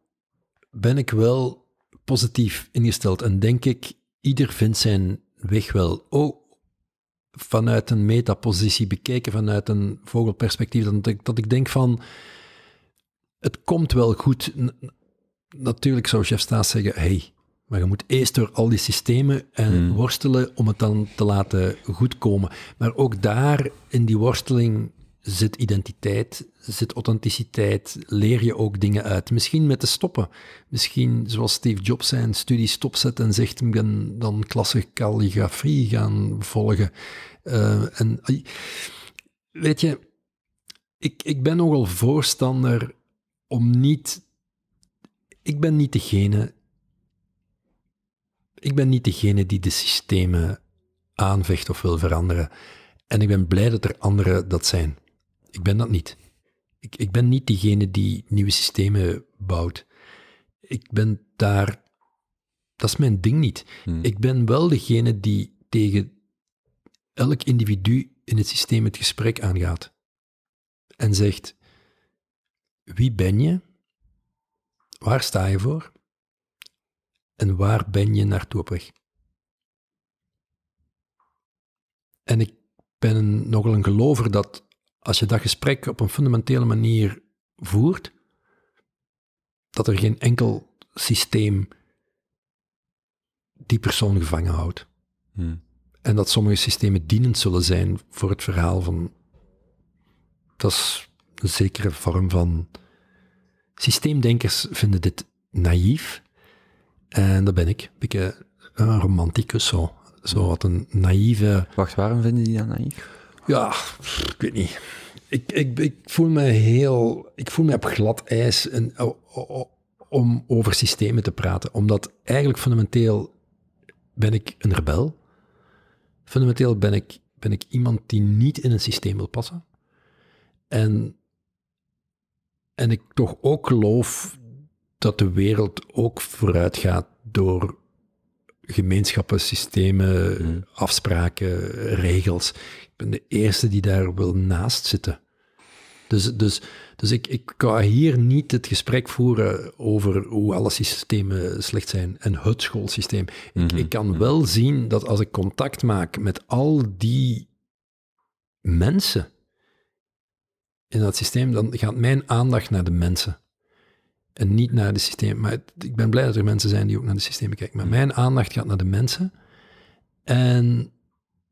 ben ik wel positief ingesteld en denk ik, ieder vindt zijn weg wel. Oh, vanuit een metapositie bekeken, vanuit een vogelperspectief, dat ik, dat ik denk van, het komt wel goed. Natuurlijk zou chef Staats zeggen, hey, maar je moet eerst door al die systemen en hmm. worstelen om het dan te laten goedkomen. Maar ook daar in die worsteling zit identiteit, zit authenticiteit, leer je ook dingen uit. Misschien met te stoppen. Misschien, zoals Steve Jobs zijn studie stopzet en zegt, ik ben dan klasse calligrafie gaan volgen. Eh, en weet je, ik, ik ben nogal voorstander om niet... Ik ben niet degene... Ik ben niet degene die de systemen aanvecht of wil veranderen. En ik ben blij dat er anderen dat zijn ik ben dat niet. Ik, ik ben niet diegene die nieuwe systemen bouwt. Ik ben daar. Dat is mijn ding niet. Hmm. Ik ben wel degene die tegen elk individu in het systeem het gesprek aangaat. En zegt: Wie ben je? Waar sta je voor? En waar ben je naartoe op weg? En ik ben nogal een gelover dat als je dat gesprek op een fundamentele manier voert, dat er geen enkel systeem die persoon gevangen houdt. Hmm. En dat sommige systemen dienend zullen zijn voor het verhaal van. Dat is een zekere vorm van. Systeemdenkers vinden dit naïef. En dat ben ik. Ik een romanticus zo. Zo wat een naïeve. Wacht, waarom vinden die dat naïef? Ja, ik weet niet. Ik, ik, ik voel me heel... Ik voel me op glad ijs om over systemen te praten. Omdat eigenlijk fundamenteel ben ik een rebel. Fundamenteel ben ik, ben ik iemand die niet in een systeem wil passen. En, en ik toch ook geloof dat de wereld ook vooruit gaat door gemeenschappen, systemen, hmm. afspraken, regels ben de eerste die daar wil naast zitten. Dus, dus, dus ik, ik kan hier niet het gesprek voeren over hoe alle systemen slecht zijn en het schoolsysteem. ik, mhm. ik, kan mhm. wel zien dat als ik contact maak met al die mensen in dat systeem, dan gaat mijn aandacht naar de mensen. En niet naar de systeem. Maar ik ben blij dat er mensen zijn die ook naar de systemen kijken. Maar mhm. mijn aandacht gaat naar de mensen. En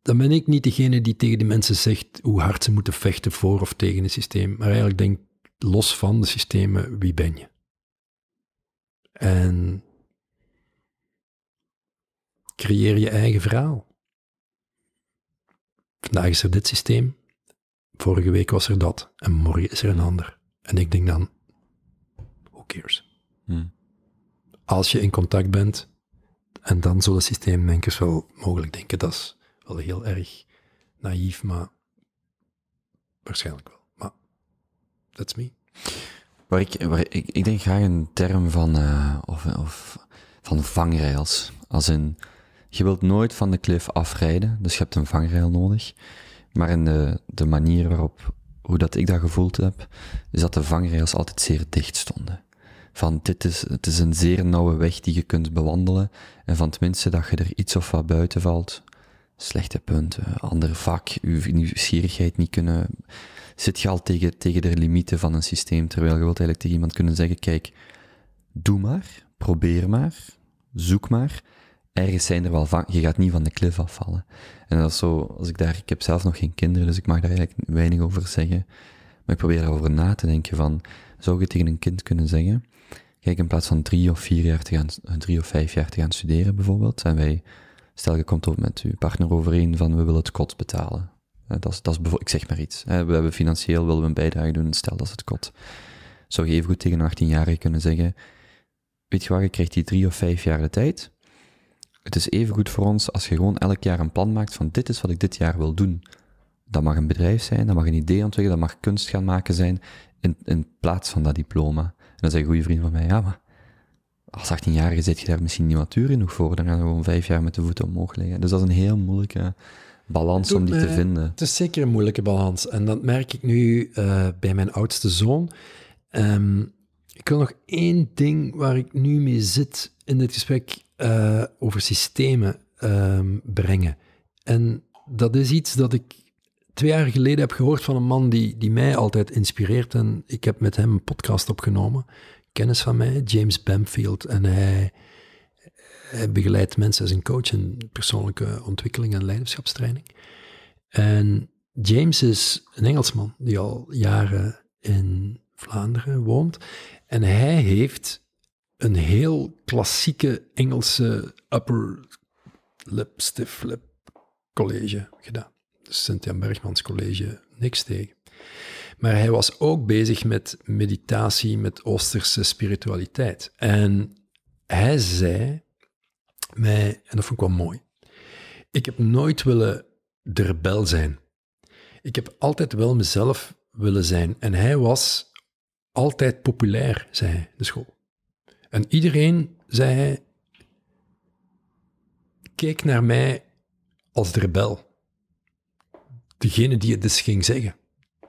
dan ben ik niet degene die tegen de mensen zegt hoe hard ze moeten vechten voor of tegen een systeem. Maar eigenlijk denk los van de systemen, wie ben je? En creëer je eigen verhaal. Vandaag is er dit systeem, vorige week was er dat en morgen is er een ander. En ik denk dan, who cares? Hmm. Als je in contact bent, en dan zullen systeemdenkers wel mogelijk denken, dat is wel heel erg naïef, maar waarschijnlijk wel. Maar that's me. Waar ik, waar ik, ik denk graag een term van, uh, of, of van vangrails. Als in, je wilt nooit van de klif afrijden, dus je hebt een vangrail nodig. Maar in de, de manier waarop, hoe dat ik dat gevoeld heb, is dat de vangrails altijd zeer dicht stonden. Van dit is, het is een zeer nauwe weg die je kunt bewandelen. En van tenminste dat je er iets of wat buiten valt, slechte punten, ander vak, uw nieuwsgierigheid niet kunnen. Zit je al tegen, tegen de limieten van een systeem, terwijl je wilt eigenlijk tegen iemand kunnen zeggen, kijk, doe maar, probeer maar, zoek maar. Ergens zijn er wel van, je gaat niet van de klif afvallen. En dat is zo, als ik daar, ik heb zelf nog geen kinderen, dus ik mag daar eigenlijk weinig over zeggen. Maar ik probeer daarover na te denken van, zou je tegen een kind kunnen zeggen, kijk, in plaats van drie of vier jaar te gaan, drie of vijf jaar te gaan studeren bijvoorbeeld, zijn wij Stel, je komt op met je partner overeen van we willen het kot betalen. Eh, dat is, dat is bijvoorbeeld, ik zeg maar iets. We hebben financieel willen we een bijdrage doen, stel dat is het kot. Zou je even goed tegen een 18-jarige kunnen zeggen, weet je wat, je krijgt die drie of vijf jaar de tijd. Het is even goed voor ons als je gewoon elk jaar een plan maakt van dit is wat ik dit jaar wil doen. Dat mag een bedrijf zijn, dat mag een idee ontwikkelen, dat mag kunst gaan maken zijn, in, in plaats van dat diploma. En dan zeg een goede vriend van mij, ja, maar als 18-jarige zit je daar misschien niet matuur nog voor. Dan gaan we gewoon vijf jaar met de voeten omhoog liggen. Dus dat is een heel moeilijke balans om die te vinden. Het is zeker een moeilijke balans. En dat merk ik nu eh, bij mijn oudste zoon. Ehm, ik wil nog één ding waar ik nu mee zit in dit gesprek eh, over systemen ehm, brengen. En dat is iets dat ik twee jaar geleden heb gehoord van een man die, die mij altijd inspireert. En ik heb met hem een podcast opgenomen kennis van mij, James Bamfield. En hij, begeleidt mensen als een coach in persoonlijke ontwikkeling en leiderschapstraining. En James is een Engelsman die al jaren in Vlaanderen woont. En hij heeft een heel klassieke Engelse upper lip, stiff lip college gedaan. Dus jan Bergmans college, niks tegen. Maar hij was ook bezig met meditatie, met Oosterse spiritualiteit. En hij zei mij, en dat vond ik wel mooi, ik heb nooit willen de rebel zijn. Ik heb altijd wel mezelf willen zijn. En hij was altijd populair, zei hij, de school. En iedereen, zei hij, keek naar mij als de rebel. Degene die het dus ging zeggen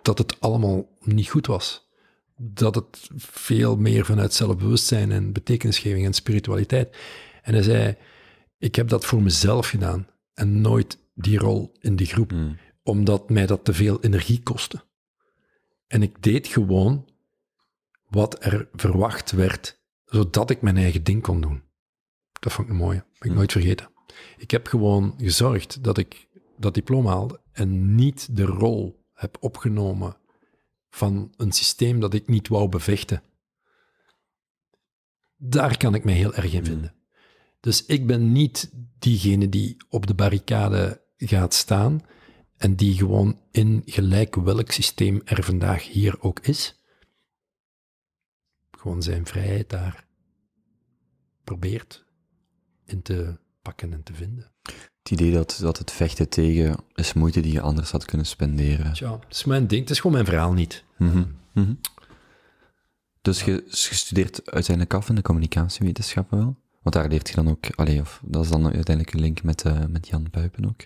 dat het allemaal niet goed was. Dat het veel meer vanuit zelfbewustzijn en betekenisgeving en spiritualiteit. En hij zei, ik heb dat voor mezelf gedaan en nooit die rol in die groep, hmm. omdat mij dat te veel energie kostte. En ik deed gewoon wat er verwacht werd, zodat ik mijn eigen ding kon doen. Dat vond ik mooi, dat heb ik hmm. nooit vergeten. Ik heb gewoon gezorgd dat ik dat diploma haalde en niet de rol heb opgenomen van een systeem dat ik niet wou bevechten. Daar kan ik me heel erg in vinden. Dus ik ben niet diegene die op de barricade gaat staan en die gewoon in gelijk welk systeem er vandaag hier ook is, gewoon zijn vrijheid daar probeert in te pakken en te vinden het idee dat, dat het vechten tegen is moeite die je anders had kunnen spenderen. Ja, het is mijn ding. Het is gewoon mijn verhaal niet. Mhm, mhm. Dus je ja. studeert uiteindelijk af in de communicatiewetenschappen wel? Want daar leert je dan ook... Allee, of, dat is dan uiteindelijk een link met, eh, met Jan Puipen ook.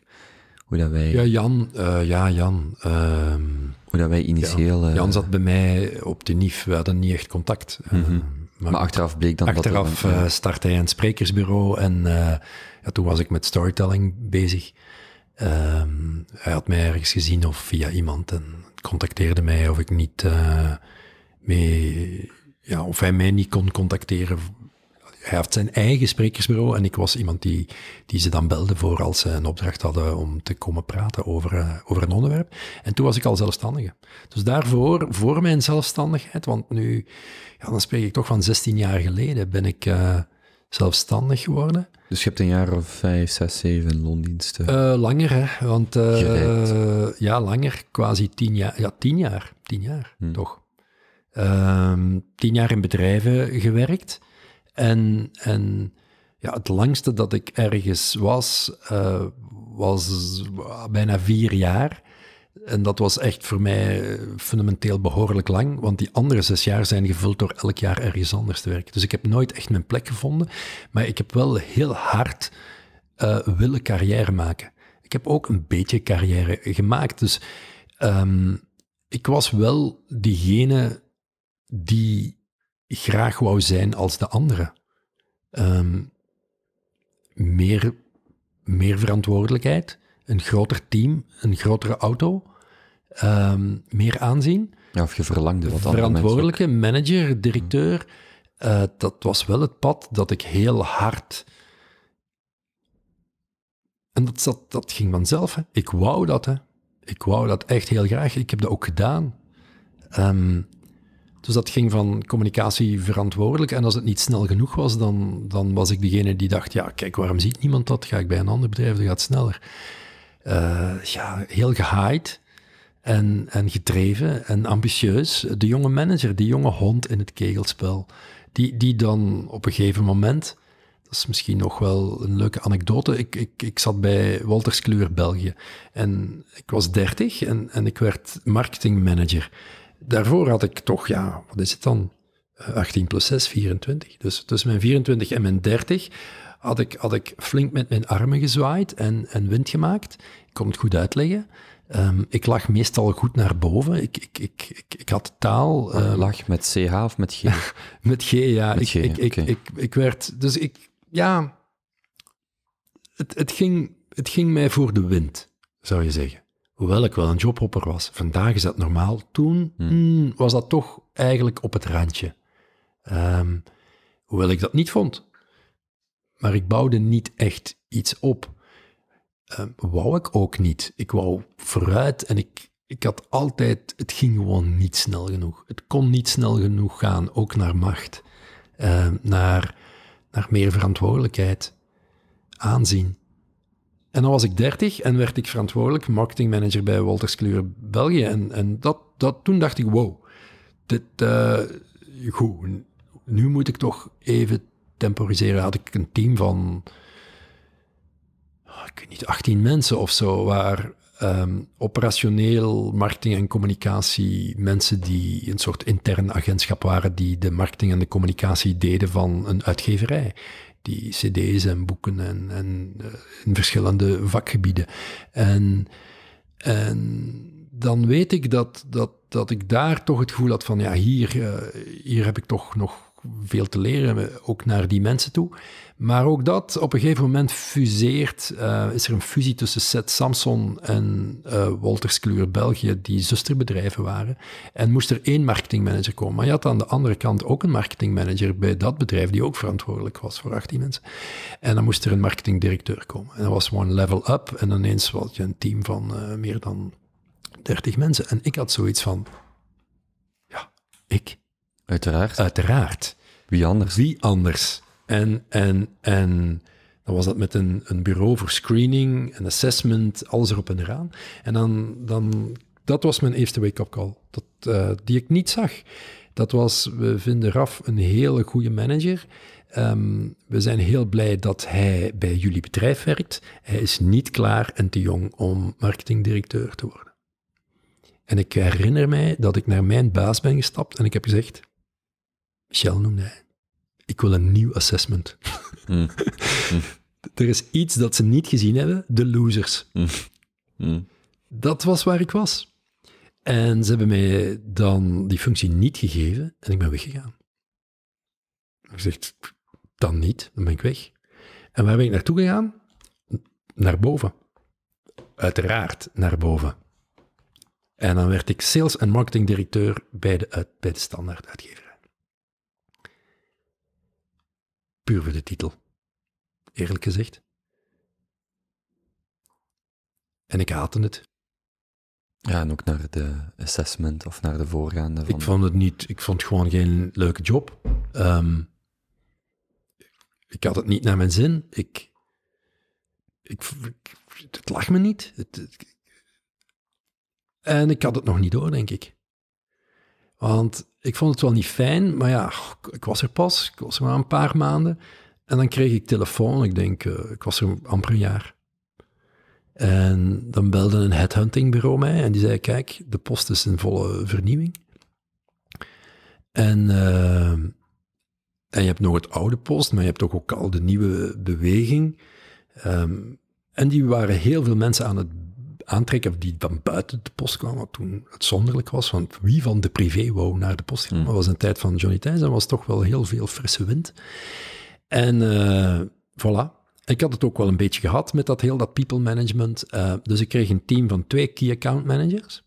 Hoe dat wij... Ja, Jan. Eh, ja, Jan. Ehm, hoe dat wij initieel... Jan eh, zat bij mij op de NIF. We hadden niet echt contact. Mhm. maar, achteraf bleek dan... Achteraf dat dan, start hij een sprekersbureau en toen was ik met storytelling bezig. Ehm, hij had mij ergens gezien of via iemand en contacteerde mij of ik niet eh, mee, ja, of hij mij niet kon contacteren. Hij had zijn eigen sprekersbureau en ik was iemand die, die ze dan belde voor als ze een opdracht hadden om te komen praten over, eh, over een onderwerp. En toen was ik al zelfstandige. Dus daarvoor, voor mijn zelfstandigheid, want nu, ja, dan spreek ik toch van 16 jaar geleden, ben ik. Eh, zelfstandig geworden. Dus je hebt een jaar of vijf, zes, zeven loondiensten? Uh, langer, hè. Want, eh, ja, langer. Quasi tien jaar. Ja, tien jaar. Tien jaar, hmm. toch. Ehm, tien jaar in bedrijven gewerkt. En, en ja, het langste dat ik ergens was, eh, was bijna vier jaar. En dat was echt voor mij eh, fundamenteel behoorlijk lang, want die andere zes jaar zijn gevuld door elk jaar ergens anders te werken. Dus ik heb nooit echt mijn plek gevonden, maar ik heb wel heel hard eh, willen carrière maken. Ik heb ook een beetje carrière gemaakt, dus ehm, ik was wel diegene die graag wou zijn als de anderen. Ehm, meer, meer verantwoordelijkheid, een groter team, een grotere auto, ehm, meer aanzien. Ja, of je verlangde wat Verantwoordelijke, manager, mm-hmm. directeur. Eh, dat was wel het pad dat ik heel hard... En dat, dat, dat ging vanzelf. Hè. Ik wou dat, hè. Ik wou dat echt heel graag. Ik heb dat ook gedaan. Ehm, dus dat ging van communicatie verantwoordelijk. En als het niet snel genoeg was, dan, dan was ik degene die dacht: ja, kijk, waarom ziet niemand dat? Ga ik bij een ander bedrijf, dat gaat sneller. Eh, ja, heel gehaaid en, en gedreven en ambitieus. De jonge manager, die jonge hond in het kegelspel, die, die dan op een gegeven moment, dat is misschien nog wel een leuke anekdote, ik, ik, ik zat bij Walters Kleur België en ik was dertig en, en ik werd marketingmanager. Daarvoor had ik toch, ja, wat is het dan? 18 eh, plus 6, 24. Dus tussen mijn 24 en mijn 30 had ik, had ik flink met mijn armen gezwaaid en, en wind gemaakt. Ik kon het goed uitleggen. Ehm, ik lag meestal goed naar boven. Ik, ik, ik, ik, had taal. Um, oh, eh, lag met CH of met G? met G, ja. Met G, ik, ik, ik, ik, ik, werd. Dus ik, ja. Het, het, ging, het ging mij voor de wind, zou je zeggen. Hoewel ik wel een jobhopper was. Vandaag is dat normaal. Toen hm. hmm, was dat toch eigenlijk op het randje. Ehm, hoewel ik dat niet vond. Maar ik bouwde niet echt iets op. Ehm, wou ik ook niet. Ik wou vooruit en ik, ik had altijd, het ging gewoon niet snel genoeg. Het kon niet snel genoeg gaan, ook naar macht, ehm, naar, naar meer verantwoordelijkheid, aanzien. En dan was ik dertig en werd ik verantwoordelijk marketingmanager bij Wolters Kluwer België. En, en dat, dat, toen dacht ik, wow, dit, uh, goed, nu moet ik toch even temporiseren. Had ik een team van ik niet, 18 mensen of zo, waar ehm, operationeel marketing en communicatie mensen die een soort intern agentschap waren, die de marketing en de communicatie deden van een uitgeverij. Die cd's en boeken en, en eh, in verschillende vakgebieden. En, en dan weet ik dat, dat, dat ik daar toch het gevoel had van, ja, hier, eh, hier heb ik toch nog veel te leren, ook naar die mensen toe. Maar ook dat, op een gegeven moment fuseert, eh, is er een fusie tussen Seth Samson en uh, eh, Wolters Kluwer België, die zusterbedrijven waren. En moest er één marketingmanager komen. Maar je had aan de andere kant ook een marketingmanager bij dat bedrijf, die ook verantwoordelijk was voor 18 mensen. En dan moest er een marketingdirecteur komen. En dat was gewoon level up. En ineens had je een team van eh, meer dan 30 mensen. En ik had zoiets van, ja, ik Uiteraard. Uiteraard. Wie anders? Wie anders? En, en, en dan was dat met een, een bureau voor screening, een assessment, alles erop en eraan. En dan, dan dat was mijn eerste wake-up call, dat, eh, die ik niet zag. Dat was, we vinden Raf een hele goede manager. Ehm, we zijn heel blij dat hij bij jullie bedrijf werkt. Hij is niet klaar en te jong om marketingdirecteur te worden. En ik herinner mij dat ik naar mijn baas ben gestapt en ik heb gezegd: Shell noemde hij, ik wil een nieuw assessment. Mm. er is iets dat ze niet gezien hebben, de losers. Mm. Mm. Dat was waar ik was. En ze hebben mij dan die functie niet gegeven en ik ben weggegaan. Ik zeg, dan niet, dan ben ik weg. En waar ben ik naartoe gegaan? Naar boven. Uiteraard naar boven. En dan werd ik sales- en marketingdirecteur bij de, bij de standaarduitgever. puur voor de titel. Eerlijk gezegd. En ik haatte het. Ja, en ook naar de assessment of naar de voorgaande. Ik vond het niet, ik vond gewoon geen leuke job. Ehm, ik had het niet naar mijn zin. Ik, ik, het lag me niet. Het, en ik had het nog niet door, denk ik. Want ik vond het wel niet fijn, maar ja, ik was er pas. Ik was maar een paar maanden. En dan kreeg ik telefoon. Ik denk, eh, ik was er amper een jaar. En dan belde een headhuntingbureau mij en die zei, kijk, de post is in volle vernieuwing. En, eh, en je hebt nog het oude post, maar je hebt ook, ook al de nieuwe beweging. Ehm, en die waren heel veel mensen aan het aantrekken die van buiten de post kwamen, wat toen uitzonderlijk was, want wie van de privé wou naar de post gaan? Mm. Dat was een tijd van Johnny Thijs, en was toch wel heel veel frisse wind. En uh, voilà. Ik had het ook wel een beetje gehad met dat heel dat people management. Eh, dus ik kreeg een team van twee key account managers.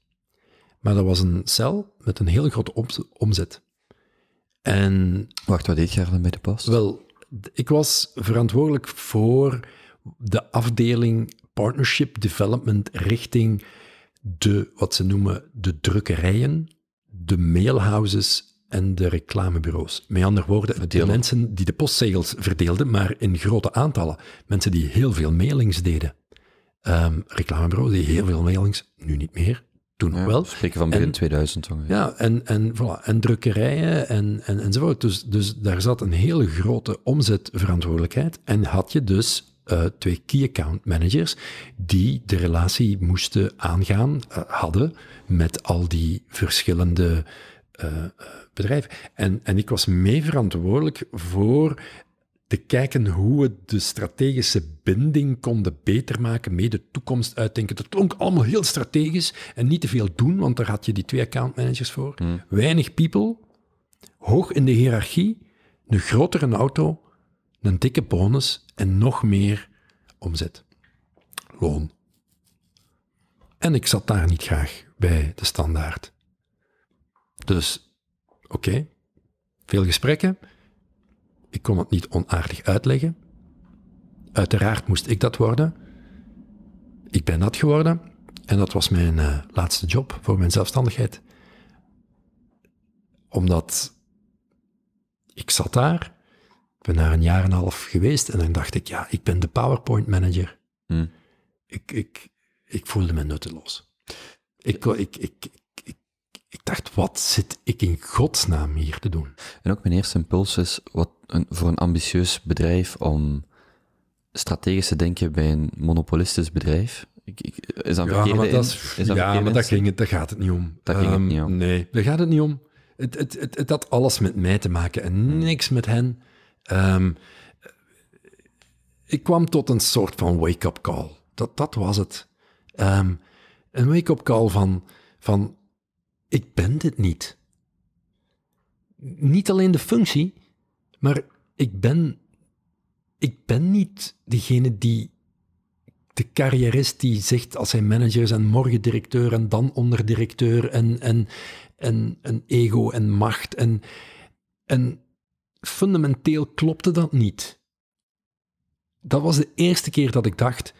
Maar dat was een cel met een heel grote omzet. En... Wacht, wat deed jij dan bij de post? Wel, ik was verantwoordelijk voor de afdeling partnership development richting de, wat ze noemen, de drukkerijen, de mailhouses en de reclamebureaus. Met andere woorden, de mensen die de postzegels verdeelden, maar in grote aantallen. Mensen die heel veel mailings deden. Um, reclamebureaus die heel veel mailings, nu niet meer, toen nog wel. Spreken van begin 2000 Ja. ja, en, en, voilà, en drukkerijen en, en, enzovoort. Dus, dus daar zat een hele grote omzetverantwoordelijkheid. En had je dus eh, twee key account managers die de relatie moesten aangaan, uh, hadden met al die verschillende eh, bedrijven. En, en ik was mee verantwoordelijk voor te kijken hoe we de strategische binding konden beter maken, mee de toekomst uitdenken. Dat klonk allemaal heel strategisch en niet te veel doen, want daar had je die twee account managers voor. Hmm. Weinig people, hoog in de hiërarchie, een grotere auto, een dikke bonus en nog meer omzet, loon. En ik zat daar niet graag bij de standaard. Dus, oké, veel gesprekken. Ik kon het niet onaardig uitleggen. Uiteraard moest ik dat worden. Ik ben dat geworden en dat was mijn eh, laatste job voor mijn zelfstandigheid. Omdat ik zat daar ben daar een jaar en een half geweest en dan dacht ik, ja, ik ben de PowerPoint manager. Hmm. Ik, ik, ik voelde me nutteloos. Ik, ik, ik, ik, ik, dacht, wat zit ik in godsnaam hier te doen? En ook mijn eerste impuls is, wat een, voor een ambitieus bedrijf om strategisch te denken bij een monopolistisch bedrijf, ik, ik, is dat ja, maar dat, is, dat ja, maar dat ging het, daar gaat het niet om. ging ehm, Nee, daar gaat het niet om. Het, het, het, het, had alles met mij te maken en hmm. niks met hen. Ehm, ik kwam tot een soort van wake-up call. Dat, dat was het. Ehm, een wake-up call van, van, ik ben dit niet. Niet alleen de functie, maar ik ben, ik ben niet degene die de carrierist die zegt als hij manager is en morgen directeur en dan onderdirecteur en, en, en, en ego en macht en, en fundamenteel klopte dat niet. Dat was de eerste keer dat ik dacht,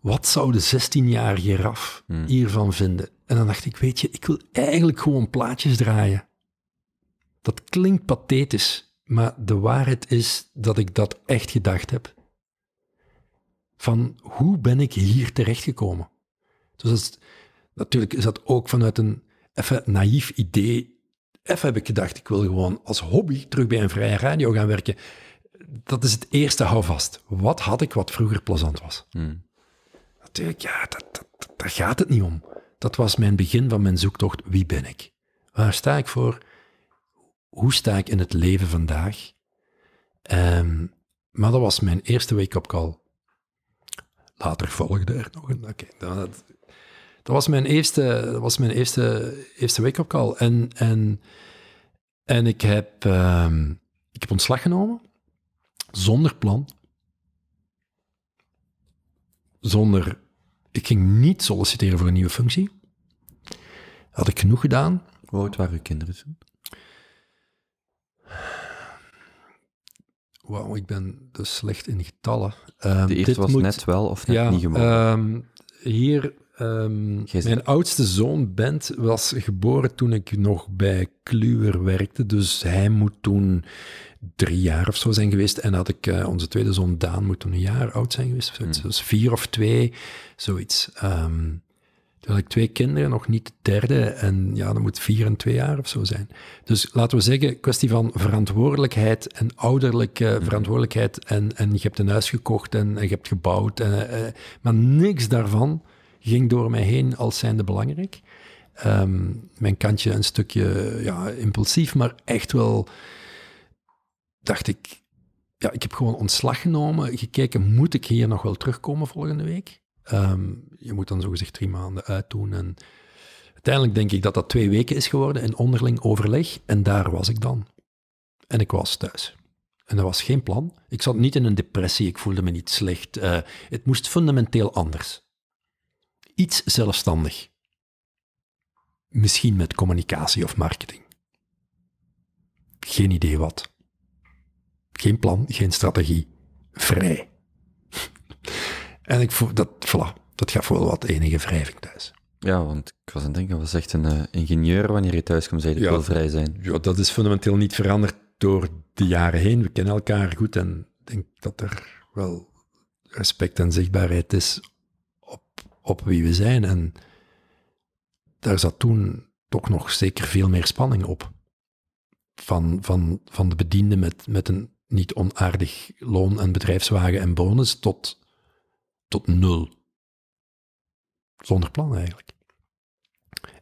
wat zou de 16-jarige Raf hmm. hiervan vinden? En dan dacht ik, weet je, ik wil eigenlijk gewoon plaatjes draaien. Dat klinkt pathetisch, maar de waarheid is dat ik dat echt gedacht heb. Van hoe ben ik hier terechtgekomen? Dus natuurlijk is dat ook vanuit een even naïef idee even heb ik gedacht, ik wil gewoon als hobby terug bij een vrije radio gaan werken. Dat is het eerste houvast. Wat had ik wat vroeger plezant was? Hmm. Natuurlijk, ja, dat, dat, daar gaat het niet om. Dat was mijn begin van mijn zoektocht. Wie ben ik? Waar sta ik voor? Hoe sta ik in het leven vandaag? Ehm, maar dat was mijn eerste wake-up call. Later volgde er nog een. Oké, okay, dat, dat was mijn eerste, dat was mijn eerste, eerste wake-up call. En, en, en ik, heb, ehm, ik heb ontslag genomen, zonder plan. Zonder, ik ging niet solliciteren voor een nieuwe functie. Had ik genoeg gedaan. Hoe waar waren uw kinderen zijn? Wauw, ik ben dus slecht in getallen. Um, de eerste was net wel of net niet gemaakt? Um, ehm, hier Ehm, mijn oudste zoon Bent was geboren toen ik nog bij Kluwer werkte. Dus hij moet toen drie jaar of zo zijn geweest. En had ik eh, onze tweede zoon Daan moet toen een jaar oud zijn geweest. Dus hmm. vier of twee, zoiets. Ehm, toen had ik twee kinderen, nog niet de derde. En ja, dat moet vier en twee jaar of zo zijn. Dus laten we zeggen, kwestie van verantwoordelijkheid en ouderlijke hmm. verantwoordelijkheid. En, en je hebt een huis gekocht en, je hebt gebouwd. En, eh, eh, maar niks daarvan ging door mij heen als zijnde belangrijk. Ehm, mijn kantje een stukje ja, impulsief, maar echt wel dacht ik, ja, ik heb gewoon ontslag genomen, gekeken, moet ik hier nog wel terugkomen volgende week? Ehm, je moet dan zogezegd drie maanden uitdoen en uiteindelijk denk ik dat dat twee weken is geworden in onderling overleg en daar was ik dan. En ik was thuis. En dat was geen plan. Ik zat niet in een depressie, ik voelde me niet slecht. Eh, het moest fundamenteel anders iets zelfstandig. Misschien met communicatie of marketing. Geen idee wat. Geen plan, geen strategie. Vrij. en ik voel dat, voilà, dat gaf wel wat enige wrijving thuis. Ja, want ik was aan het denken, was echt een eh, ingenieur wanneer je thuis komt, zei je ja, wil vrij zijn. Ja, dat is fundamenteel niet veranderd door de jaren heen. We kennen elkaar goed en ik denk dat er wel respect en zichtbaarheid is op wie we zijn. En daar zat toen toch nog zeker veel meer spanning op. Van, van, van de bediende met, met een niet onaardig loon en bedrijfswagen en bonus tot, tot nul. Zonder plan eigenlijk.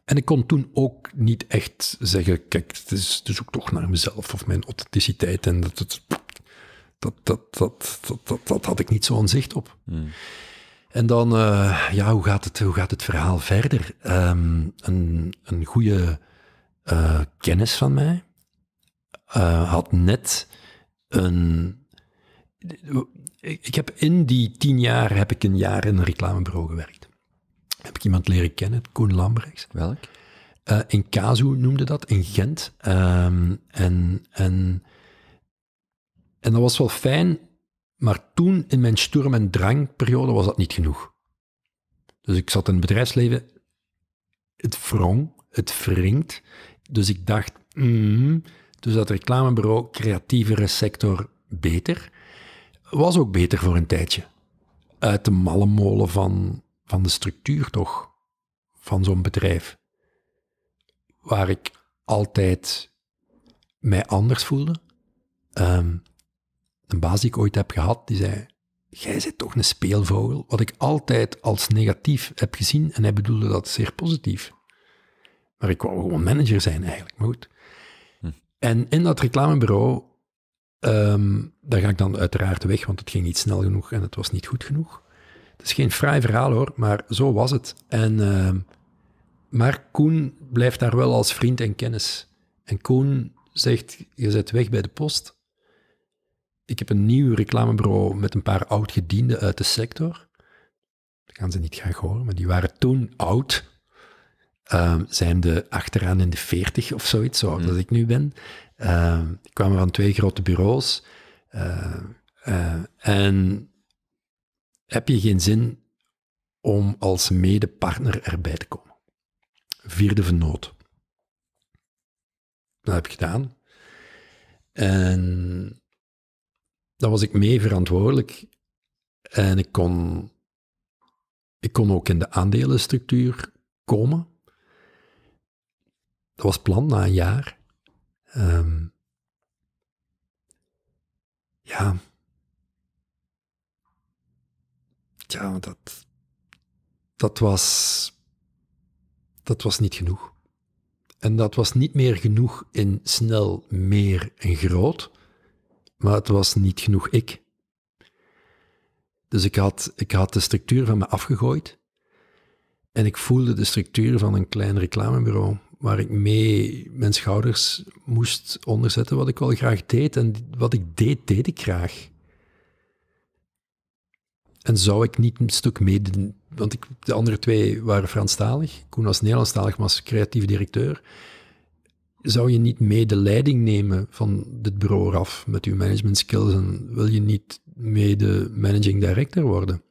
En ik kon toen ook niet echt zeggen, kijk, het is, toch naar mezelf of mijn authenticiteit. En dat, dat, dat, dat, dat, dat, dat had ik niet zo'n zicht op. Hmm. En dan, eh, ja, hoe gaat, het, hoe gaat het verhaal verder? Ehm, een, een goede eh, kennis van mij eh, had net een. Ik heb in die tien jaar heb ik een jaar in een reclamebureau gewerkt. Heb ik iemand leren kennen, Koen Lambrechts. Welk? in Kazu noemde dat, in Gent. Ehm, en, en, en dat was wel fijn maar toen, in mijn sturm- en drangperiode, was dat niet genoeg. Dus ik zat in het bedrijfsleven, het wrong, het wringt. Dus ik dacht, mm, dus dat reclamebureau, creatievere sector, beter. Was ook beter voor een tijdje. Uit de malle molen van, van de structuur toch, van zo'n bedrijf. Waar ik altijd mij anders voelde. Um, een baas die ik ooit heb gehad, die zei, jij bent toch een speelvogel, wat ik altijd als negatief heb gezien en hij bedoelde dat zeer positief. Maar ik wou gewoon manager zijn eigenlijk, maar goed. Hm. En in dat reclamebureau, ehm, daar ga ik dan uiteraard weg, want het ging niet snel genoeg en het was niet goed genoeg. Het is geen fraai verhaal hoor, maar zo was het. En, ehm, maar Koen blijft daar wel als vriend en kennis. En Koen zegt, je zet weg bij de post ik heb een nieuw reclamebureau met een paar oud-gedienden uit de sector. Dat gaan ze niet graag horen, maar die waren toen oud. Um, zijn de achteraan in de 40 of zoiets, zoals hmm. mm. ik nu ben. Um, die kwamen van twee grote bureaus. Ehm, eh, en heb je geen zin om als medepartner erbij te komen? Vierde van nood. Dat heb ik gedaan. En dan was ik mee verantwoordelijk. En ik kon, ik kon ook in de aandelenstructuur komen. Dat was plan na een jaar. Ehm, ja. Ja, dat, dat, was, dat was niet genoeg. En dat was niet meer genoeg in snel, meer en groot maar het was niet genoeg ik. Dus ik had, ik had de structuur van me afgegooid en ik voelde de structuur van een klein reclamebureau waar ik mee mijn schouders moest onderzetten wat ik wel graag deed. En wat ik deed, deed ik graag. En zou ik niet een stuk meedoen, want ik, de andere twee waren Franstalig. Koen was Nederlandstalig, maar als creatief directeur zou je niet mee de leiding nemen van dit bureau af met uw management skills en wil je niet mee de managing director worden?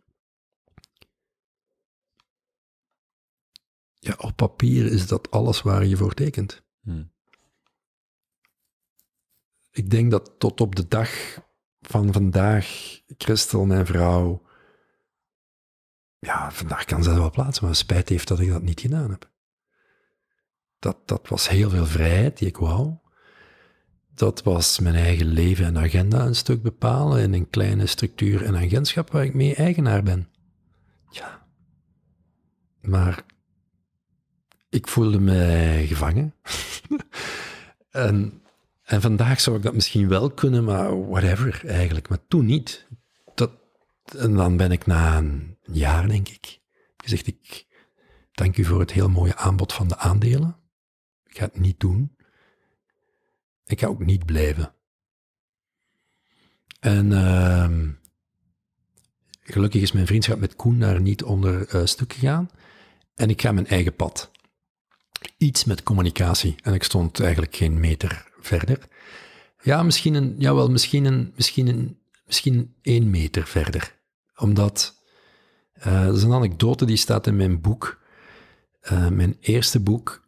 Ja, op papier is dat alles waar je voor tekent. Hmm. Ik denk dat tot op de dag van vandaag, Christel, mijn vrouw, ja, vandaag kan ze wel plaatsen, maar spijt heeft dat ik dat niet gedaan heb. Dat, dat was heel veel vrijheid die ik wou. Dat was mijn eigen leven en agenda een stuk bepalen in een kleine structuur en agentschap waar ik mee eigenaar ben. Ja. Maar ik voelde me gevangen. en, en vandaag zou ik dat misschien wel kunnen, maar whatever eigenlijk. Maar toen niet. Dat, en dan ben ik na een jaar, denk ik, gezegd: ik, Dank u voor het heel mooie aanbod van de aandelen ga het niet doen. Ik ga ook niet blijven. En ehm, gelukkig is mijn vriendschap met Koen daar niet onder eh, stuk gegaan. En ik ga mijn eigen pad. Iets met communicatie. En ik stond eigenlijk geen meter verder. Ja, misschien een, jawel, misschien een, misschien een, misschien één meter verder. Omdat, uh, dat is een anekdote die staat in mijn boek. Eh, mijn eerste boek,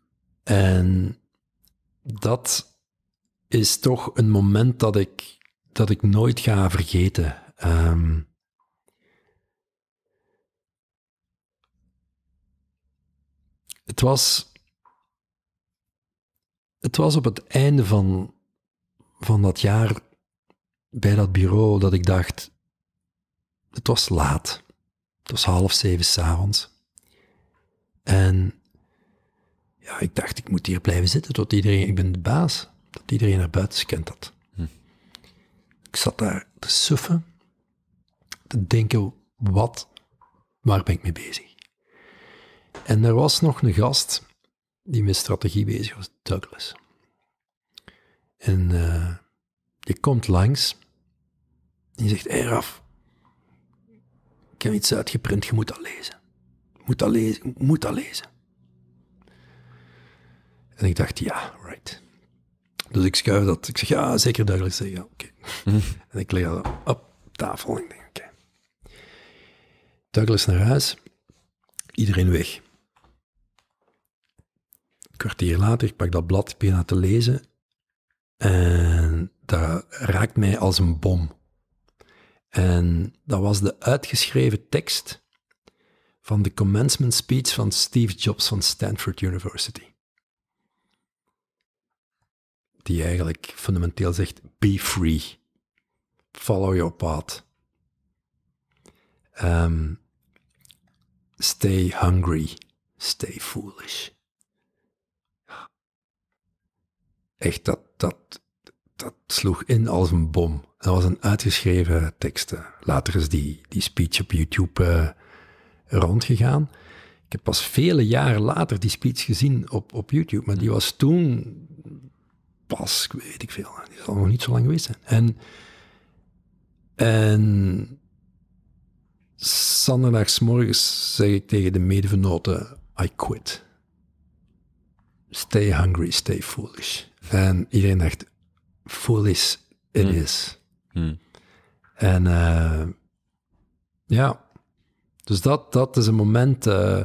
en dat is toch een moment dat ik, dat ik nooit ga vergeten. Ehm, het, was, het was op het einde van, van dat jaar bij dat bureau dat ik dacht, het was laat. Het was half zeven s'avonds. En ja, ik dacht, ik moet hier blijven zitten tot iedereen, ik ben de baas, dat iedereen naar buiten kent dat. Hm. Ik zat daar te suffen, te denken, wat, waar ben ik mee bezig? En er was nog een gast die met strategie bezig was, Douglas. En uh, die komt langs en die zegt, hé hey Raf, ik heb iets uitgeprint, je moet dat lezen. moet dat lezen, moet dat lezen. En ik dacht, ja, right. Dus ik schuif dat. Ik zeg, ja, zeker Zeg Ja, oké. Mhm. En ik leg dat op tafel ik denk, oké. Douglas naar huis, iedereen weg. Een kwartier later, ik pak dat blad, ben aan te lezen. En dat raakt mij als een bom. En dat was de uitgeschreven tekst van de commencement speech van Steve Jobs van Stanford University die eigenlijk fundamenteel zegt: be free, follow your path, ehm, stay hungry, stay foolish. Echt, dat, dat, dat sloeg in als een bom. Dat was een uitgeschreven tekst. Later is die, die speech op YouTube eh, rondgegaan. Ik heb pas vele jaren later die speech gezien op, op YouTube, maar die was toen pas, weet ik veel, die zal nog niet zo lang geweest zijn. En, en zondagsmorgens zeg ik tegen de medevenoten, I quit. Stay hungry, stay foolish. En iedereen dacht, foolish it hmm. is. Hmm. En eh, ja, dus dat, dat is een moment. Eh,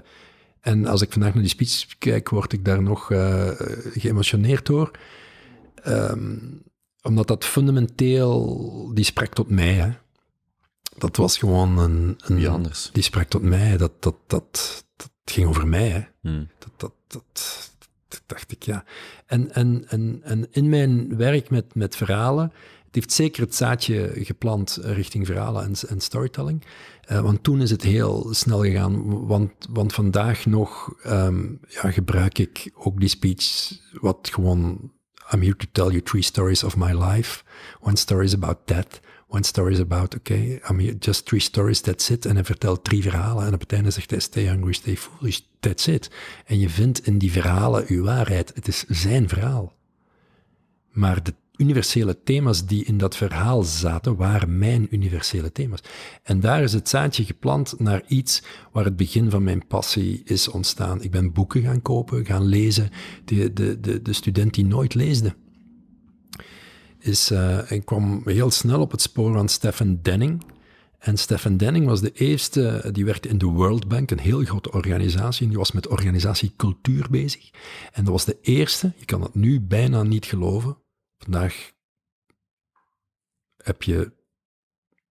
en als ik vandaag naar die speech kijk, word ik daar nog uh, geëmotioneerd door. Ehm, omdat dat fundamenteel, die spreekt tot mij. Hè. Dat was gewoon een, een anders. Die spreekt tot mij. Dat, dat, dat, dat ging over mij. Hè. Hmm. Dat, dat, dat, dacht ik, ja. En, en, en, en in mijn werk met, met verhalen, het heeft zeker het zaadje geplant richting verhalen en, en storytelling. Eh, want toen is het heel snel gegaan. Want, want vandaag nog ehm, ja, gebruik ik ook die speech, wat gewoon I'm here to tell you three stories of my life. One story is about death. One story is about, okay, I'm here, just three stories, that's it. En hij vertelt drie verhalen en op het einde zegt hij, stay hungry, stay foolish, that's it. En je vindt in die verhalen uw waarheid. Het is zijn verhaal. Maar de universele thema's die in dat verhaal zaten, waren mijn universele thema's. En daar is het zaadje geplant naar iets waar het begin van mijn passie is ontstaan. Ik ben boeken gaan kopen, gaan lezen. De, de, de, de student die nooit leesde. Is, eh, en kwam heel snel op het spoor van Stephen Denning. En Stephen Denning was de eerste, eh, die werkte in de World Bank, een heel grote organisatie, en die was met organisatiecultuur bezig. En dat was de eerste, je kan het nu bijna niet geloven, Vandaag heb je,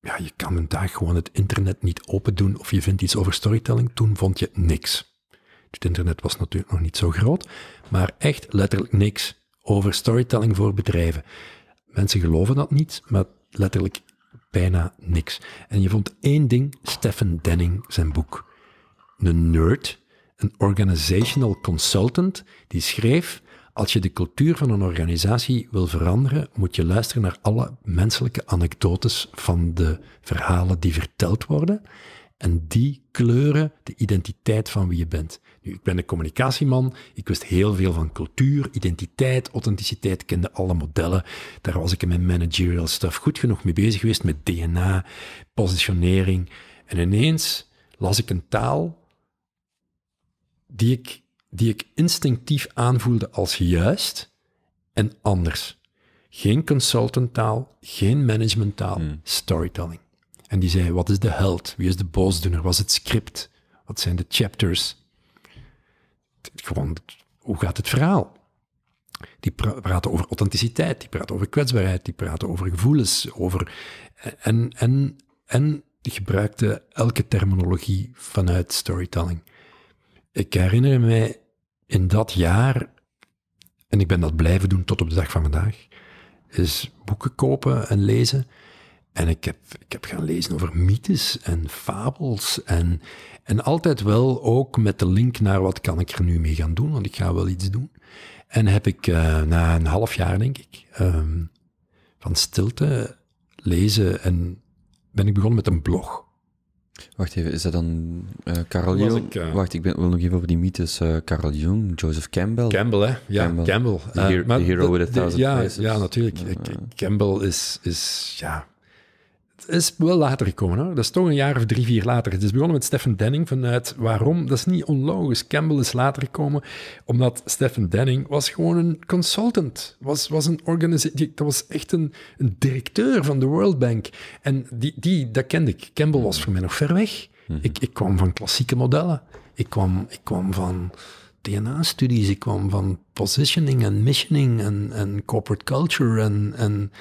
ja, je kan een dag gewoon het internet niet open doen of je vindt iets over storytelling. Toen vond je niks. Het internet was natuurlijk nog niet zo groot, maar echt letterlijk niks over storytelling voor bedrijven. Mensen geloven dat niet, maar letterlijk bijna niks. En je vond één ding, Stephen Denning, zijn boek. Een nerd, een organizational consultant, die schreef als je de cultuur van een organisatie wil veranderen, moet je luisteren naar alle menselijke anekdotes van de verhalen die verteld worden. En die kleuren de identiteit van wie je bent. Nu, ik ben een communicatieman, ik wist heel veel van cultuur, identiteit, authenticiteit, ik kende alle modellen. Daar was ik in mijn managerial stuff goed genoeg mee bezig geweest met DNA, positionering. En ineens las ik een taal die ik die ik instinctief aanvoelde als juist en anders. Geen consultanttaal, geen managementtaal, hmm. storytelling. En die zei, wat is de held? Wie is de boosdoener? Wat is het script? Wat zijn de chapters? Gewoon, hoe gaat het verhaal? Die praten over authenticiteit, die praten over kwetsbaarheid, die praten over gevoelens, over... En, en, en die gebruikte elke terminologie vanuit storytelling. Ik herinner mij in dat jaar, en ik ben dat blijven doen tot op de dag van vandaag, is boeken kopen en lezen. En ik heb, ik heb gaan lezen over mythes en fabels. En, en altijd wel ook met de link naar wat kan ik er nu mee gaan doen, want ik ga wel iets doen. En heb ik eh, na een half jaar, denk ik, ehm, van stilte lezen en ben ik begonnen met een blog. Wacht even, is dat dan Carol Carl Jung? Wacht, ik ben, wil nog even over die mythes. Carol eh, Carl Jung, Joseph Campbell. Campbell, hè? Ja, Campbell. The, hero, eh, with a thousand faces. ja, Ja, natuurlijk. Campbell is, is ja, het is wel later gekomen. Hoor. Dat is toch een jaar of drie, vier later. Het is begonnen met Stephen Denning vanuit waarom. Dat is niet onlogisch. Campbell is later gekomen omdat Stephen Denning was gewoon een consultant. Was, was een organisatie. Dat was echt een, directeur van de World Bank. En die, die, dat kende ik. Campbell was voor mij nog ver weg. Mhm. ik, ik kwam van klassieke modellen. Ik kwam, ik kwam van DNA-studies. Ik kwam van positioning en missioning en, en corporate culture. En, en,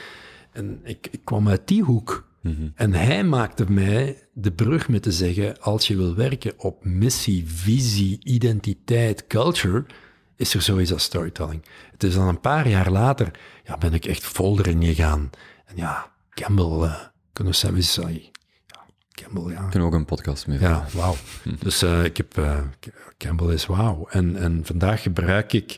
en ik, ik kwam uit die hoek. Mhm. En hij maakte mij de brug met te zeggen, als je wil werken op missie, visie, identiteit, culture, is er sowieso als storytelling. Het is dan een paar jaar later, ja, ben ik echt vol erin gegaan. En ja, Campbell, uh, Ja, Campbell, ja. Kunnen ook een podcast mee Ja, wauw. dus eh, ik heb, eh, Campbell is wauw. En, en vandaag gebruik ik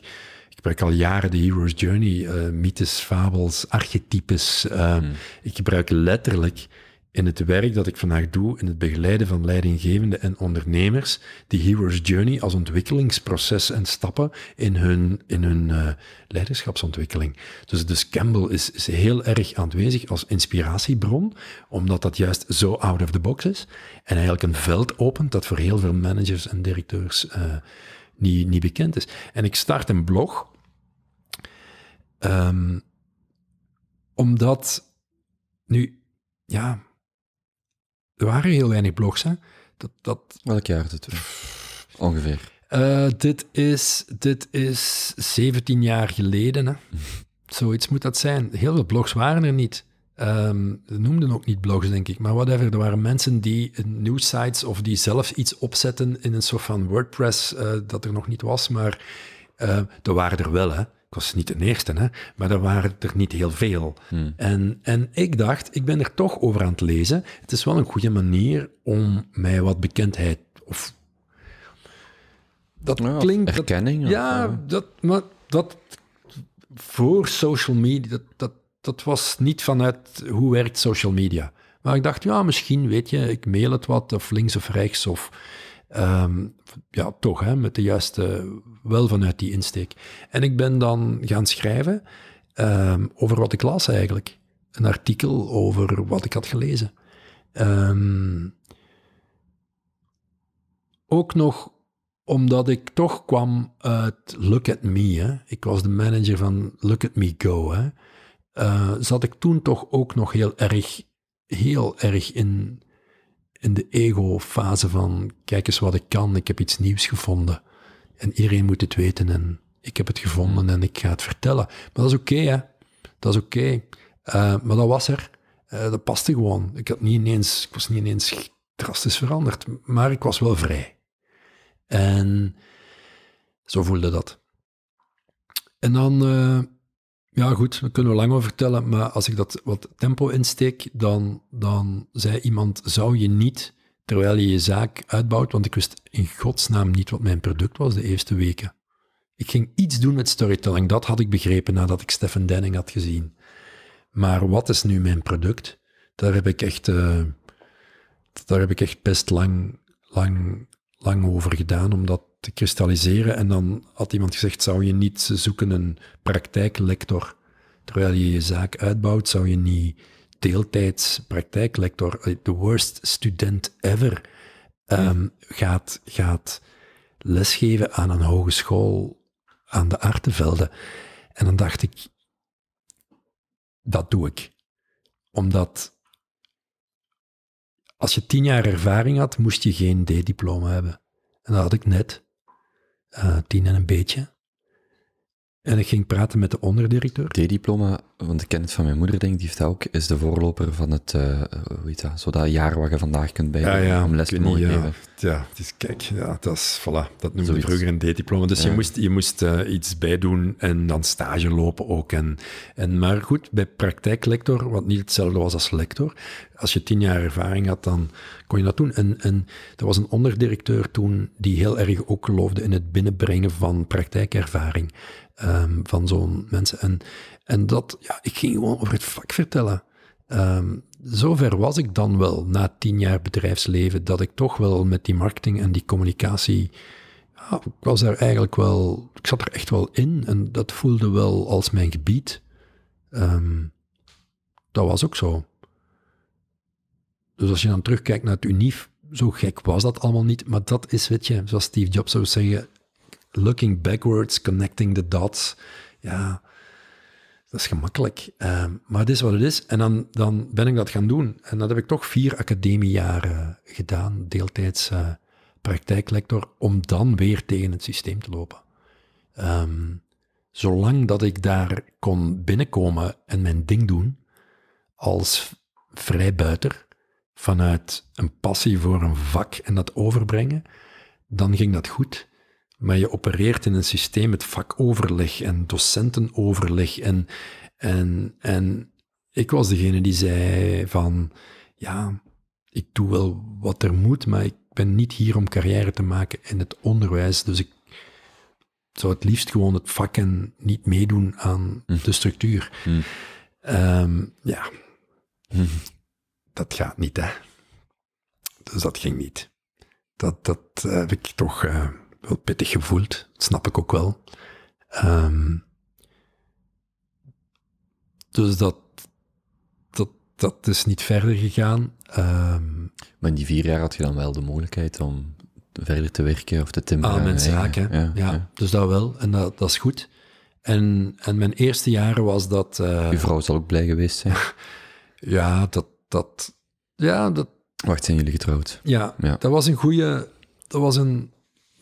gebruik al jaren de Hero's Journey, eh, mythes, fabels, archetypes. Eh, hmm. Ik gebruik letterlijk in het werk dat ik vandaag doe, in het begeleiden van leidinggevenden en ondernemers, die Hero's Journey als ontwikkelingsproces en stappen in hun, in hun eh, leiderschapsontwikkeling. Dus, dus Campbell is, is heel erg aanwezig als inspiratiebron, omdat dat juist zo out of the box is en eigenlijk een veld opent dat voor heel veel managers en directeurs niet, niet bekend is. En ik start een blog Ehm, omdat nu, ja, er waren heel weinig blogs. Hè? Dat, dat... Welk jaar dit? Ongeveer. Eh, dit, is, dit is 17 jaar geleden. Hè? Zoiets moet dat zijn. Heel veel blogs waren er niet. Um, noemden ook niet blogs, denk ik, maar whatever. Er waren mensen die news of die zelf iets opzetten in een soort van WordPress eh, dat er nog niet was, maar uh, er waren er wel, hè ik was niet de eerste, hè, maar er waren er niet heel veel. Hmm. En, en ik dacht, ik ben er toch over aan het lezen. Het is wel een goede manier om mij wat bekendheid of dat klinkt. Erkenning. of, ja, eh, dat, maar dat voor social media, dat, dat, dat was niet vanuit hoe werkt social media. Maar ik dacht, ja, misschien weet je, ik mail het wat, of links of rechts, of ehm, ja, toch, hè, met de juiste wel vanuit die insteek. En ik ben dan gaan schrijven ehm, over wat ik las eigenlijk. Een artikel over wat ik had gelezen. Ehm, ook nog omdat ik toch kwam uit Look at Me. Hè. Ik was de manager van Look at Me Go. Hè. Eh, zat ik toen toch ook nog heel erg, heel erg in, in de ego-fase van: kijk eens wat ik kan, ik heb iets nieuws gevonden. En iedereen moet het weten en ik heb het gevonden en ik ga het vertellen. Maar dat is oké, hè. Dat is oké. Eh, maar dat was er. Uh, dat paste gewoon. Ik, had niet ineens, ik was niet ineens drastisch veranderd, maar ik was wel vrij. En zo voelde dat. En dan, eh, ja goed, daar kunnen we lang over vertellen, maar als ik dat wat tempo insteek, dan, dan zei iemand, zou je niet Terwijl je je zaak uitbouwt, want ik wist in godsnaam niet wat mijn product was de eerste weken. Ik ging iets doen met storytelling, dat had ik begrepen nadat ik Stephen Denning had gezien. Maar wat is nu mijn product? Daar heb ik echt, eh, daar heb ik echt best lang, lang, lang over gedaan om dat te kristalliseren. En dan had iemand gezegd, zou je niet zoeken een praktijklector? Terwijl je je zaak uitbouwt, zou je niet deeltijds praktijklector, de eh, worst student ever, ehm, gaat, gaat lesgeven aan een hogeschool aan de Artevelden. En dan dacht ik, dat doe ik. Omdat als je tien jaar ervaring had, moest je geen D-diploma hebben. En dat had ik net. Eh, tien en een beetje. En ik ging praten met de onderdirecteur. D-diploma want ik ken het van mijn moeder, denk ik, die heeft dat ook, is de voorloper van het, uh, hoe heet dat, zo dat je vandaag kunt bij ja, ja, om les te mogen geven. Ja, ja, het is, kijk, ja, dat, is, voilà, dat noemde je vroeger een D-diploma. Dus je moest, je moest eh, iets bijdoen en dan stage lopen ook. En, en, maar goed, bij praktijklector, wat niet hetzelfde was als lector, als je tien jaar ervaring had, dan kon je dat doen. En, en er was een onderdirecteur toen die heel erg ook geloofde in het binnenbrengen van praktijkervaring ehm, van zo'n mensen. En en dat, ja, ik ging gewoon over het vak vertellen. Ehm, zover was ik dan wel na tien jaar bedrijfsleven, dat ik toch wel met die marketing en die communicatie. Ja, ik was daar eigenlijk wel, ik zat er echt wel in en dat voelde wel als mijn gebied. Ehm, dat was ook zo. Dus als je dan terugkijkt naar het UNIF, zo gek was dat allemaal niet. Maar dat is, weet je, zoals Steve Jobs zou zeggen, looking backwards, connecting the dots. Ja, dat is gemakkelijk. Ehm, maar het is wat het is. En dan, dan ben ik dat gaan doen. En dat heb ik toch vier academiejaren gedaan, deeltijds uh, eh, praktijklector, om dan weer tegen het systeem te lopen. Ehm, zolang dat ik daar kon binnenkomen en mijn ding doen, als vrijbuiter, vanuit een passie voor een vak en dat overbrengen, dan ging dat goed. Maar je opereert in een systeem met vakoverleg en docentenoverleg. En, en, en ik was degene die zei van, ja, ik doe wel wat er moet, maar ik ben niet hier om carrière te maken in het onderwijs. Dus ik zou het liefst gewoon het vak en niet meedoen aan hm. de structuur. Hm. Ehm, ja, hm. dat gaat niet, hè. Dus dat ging niet. Dat, dat eh, heb ik toch... Eh, wel pittig gevoeld. Dat snap ik ook wel. Ehm, dus dat, dat, dat is niet verder gegaan. Ehm, maar in die vier jaar had je dan wel de mogelijkheid om verder te werken of te timmeren? Aan mijn zaak, ja, Dus dat wel. En dat, dat is goed. En, en mijn eerste jaren was dat... Eh, je vrouw zal ook blij geweest zijn. ja, dat, dat, ja, dat... Wacht, zijn jullie getrouwd? Ja, ja. dat was een goede... Dat was een,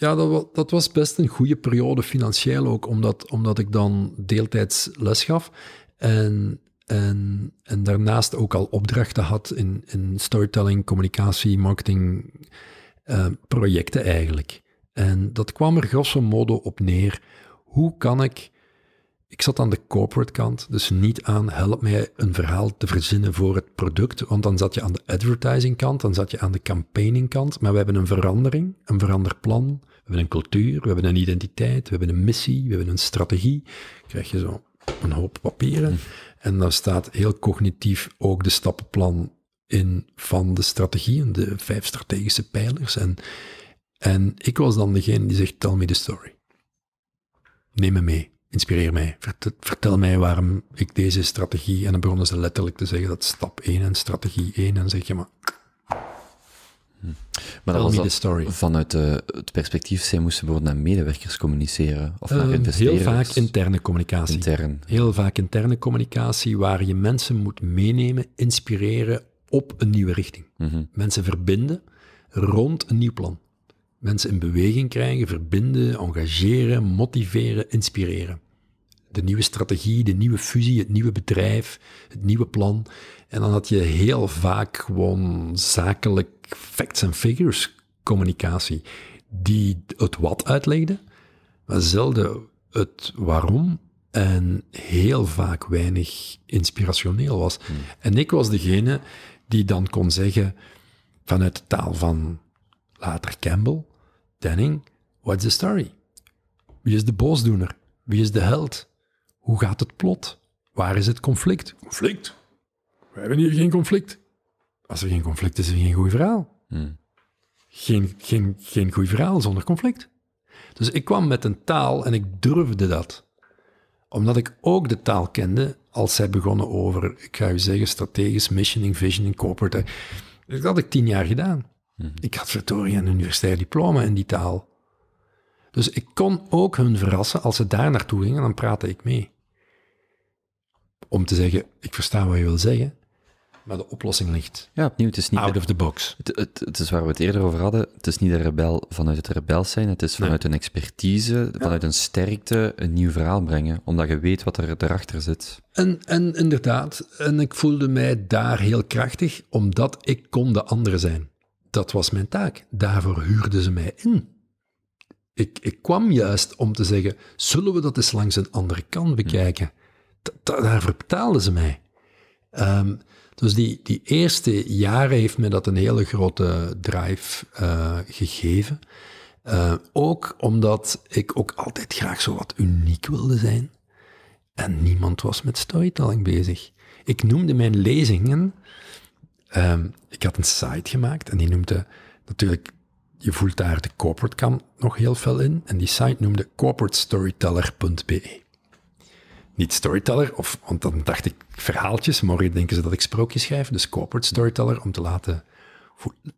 ja, dat, dat, was best een goede periode financieel ook, omdat, omdat ik dan deeltijds les gaf en, en, en daarnaast ook al opdrachten had in, in storytelling, communicatie, marketing, eh, projecten eigenlijk. En dat kwam er grosso modo op neer. Hoe kan ik ik zat aan de corporate kant, dus niet aan help mij een verhaal te verzinnen voor het product, want dan zat je aan de advertising kant, dan zat je aan de campaigning kant, maar we hebben een verandering, een veranderplan, we hebben een cultuur, we hebben een identiteit, we hebben een missie, we hebben een strategie. krijg je zo een hoop papieren. Mhm. En daar staat heel cognitief ook de stappenplan in van de en de vijf strategische pijlers. En, en ik was dan degene die zegt, tell me the story. Neem me mee, inspireer mij, vertel, mij waarom ik deze strategie... En dan begonnen ze letterlijk te zeggen, dat stap 1 en strategie 1. En zeg je, maar maar dat was story. vanuit eh, het perspectief, zij moesten bijvoorbeeld naar medewerkers communiceren of naar ehm, investeerders. Heel vaak interne communicatie. Intern. Heel vaak interne communicatie, waar je mensen moet meenemen, inspireren op een nieuwe richting. Mhm. Mensen verbinden rond een nieuw plan. Mensen in beweging krijgen, verbinden, engageren, motiveren, inspireren de nieuwe strategie, de nieuwe fusie, het nieuwe bedrijf, het nieuwe plan. En dan had je heel vaak gewoon zakelijk facts and figures communicatie, die het wat uitlegde, maar zelden het waarom en heel vaak weinig inspirationeel was. Hmm. En ik was degene die dan kon zeggen, vanuit de taal van later Campbell, Denning, what's the story? Wie is de boosdoener? Wie is de held? Hoe gaat het plot? Waar is het conflict? Conflict? We hebben hier geen conflict. Als er geen conflict is, is er geen goed verhaal. Hmm. Geen, geen, geen goed verhaal zonder conflict. Dus ik kwam met een taal en ik durfde dat. Omdat ik ook de taal kende als zij begonnen over, ik ga u zeggen, strategisch, missioning, visioning, corporate. Dus dat had ik tien jaar gedaan. Hmm. Ik had Victoria en universitair diploma in die taal. Dus ik kon ook hun verrassen als ze daar naartoe gingen, dan praatte ik mee om te zeggen, ik versta wat je wil zeggen, maar de oplossing ligt ja, het is niet out of the box. Het, het, is waar we het eerder over hadden. Het is niet de rebel vanuit het rebel zijn, het is vanuit een expertise, vanuit een sterkte, een nieuw verhaal brengen, omdat je weet wat er erachter zit. En, en inderdaad, en ik voelde mij daar heel krachtig, omdat ik kon de andere zijn. Dat was mijn taak. Daarvoor huurden ze mij in. Ik, ik kwam juist om te zeggen, zullen we dat eens langs een andere kant bekijken? Hmm daar vertaalden ze mij. Ehm, dus die, die eerste jaren heeft me dat een hele grote drive eh, gegeven. Eh, ook omdat ik ook altijd graag zo wat uniek wilde zijn. En niemand was met storytelling bezig. Ik noemde mijn lezingen. Ehm, ik had een site gemaakt en die noemde natuurlijk. Je voelt daar de corporate kant nog heel veel in. En die site noemde corporatestoryteller.be niet storyteller, of, want dan dacht ik verhaaltjes, morgen denken ze dat ik sprookjes schrijf, dus corporate storyteller om te laten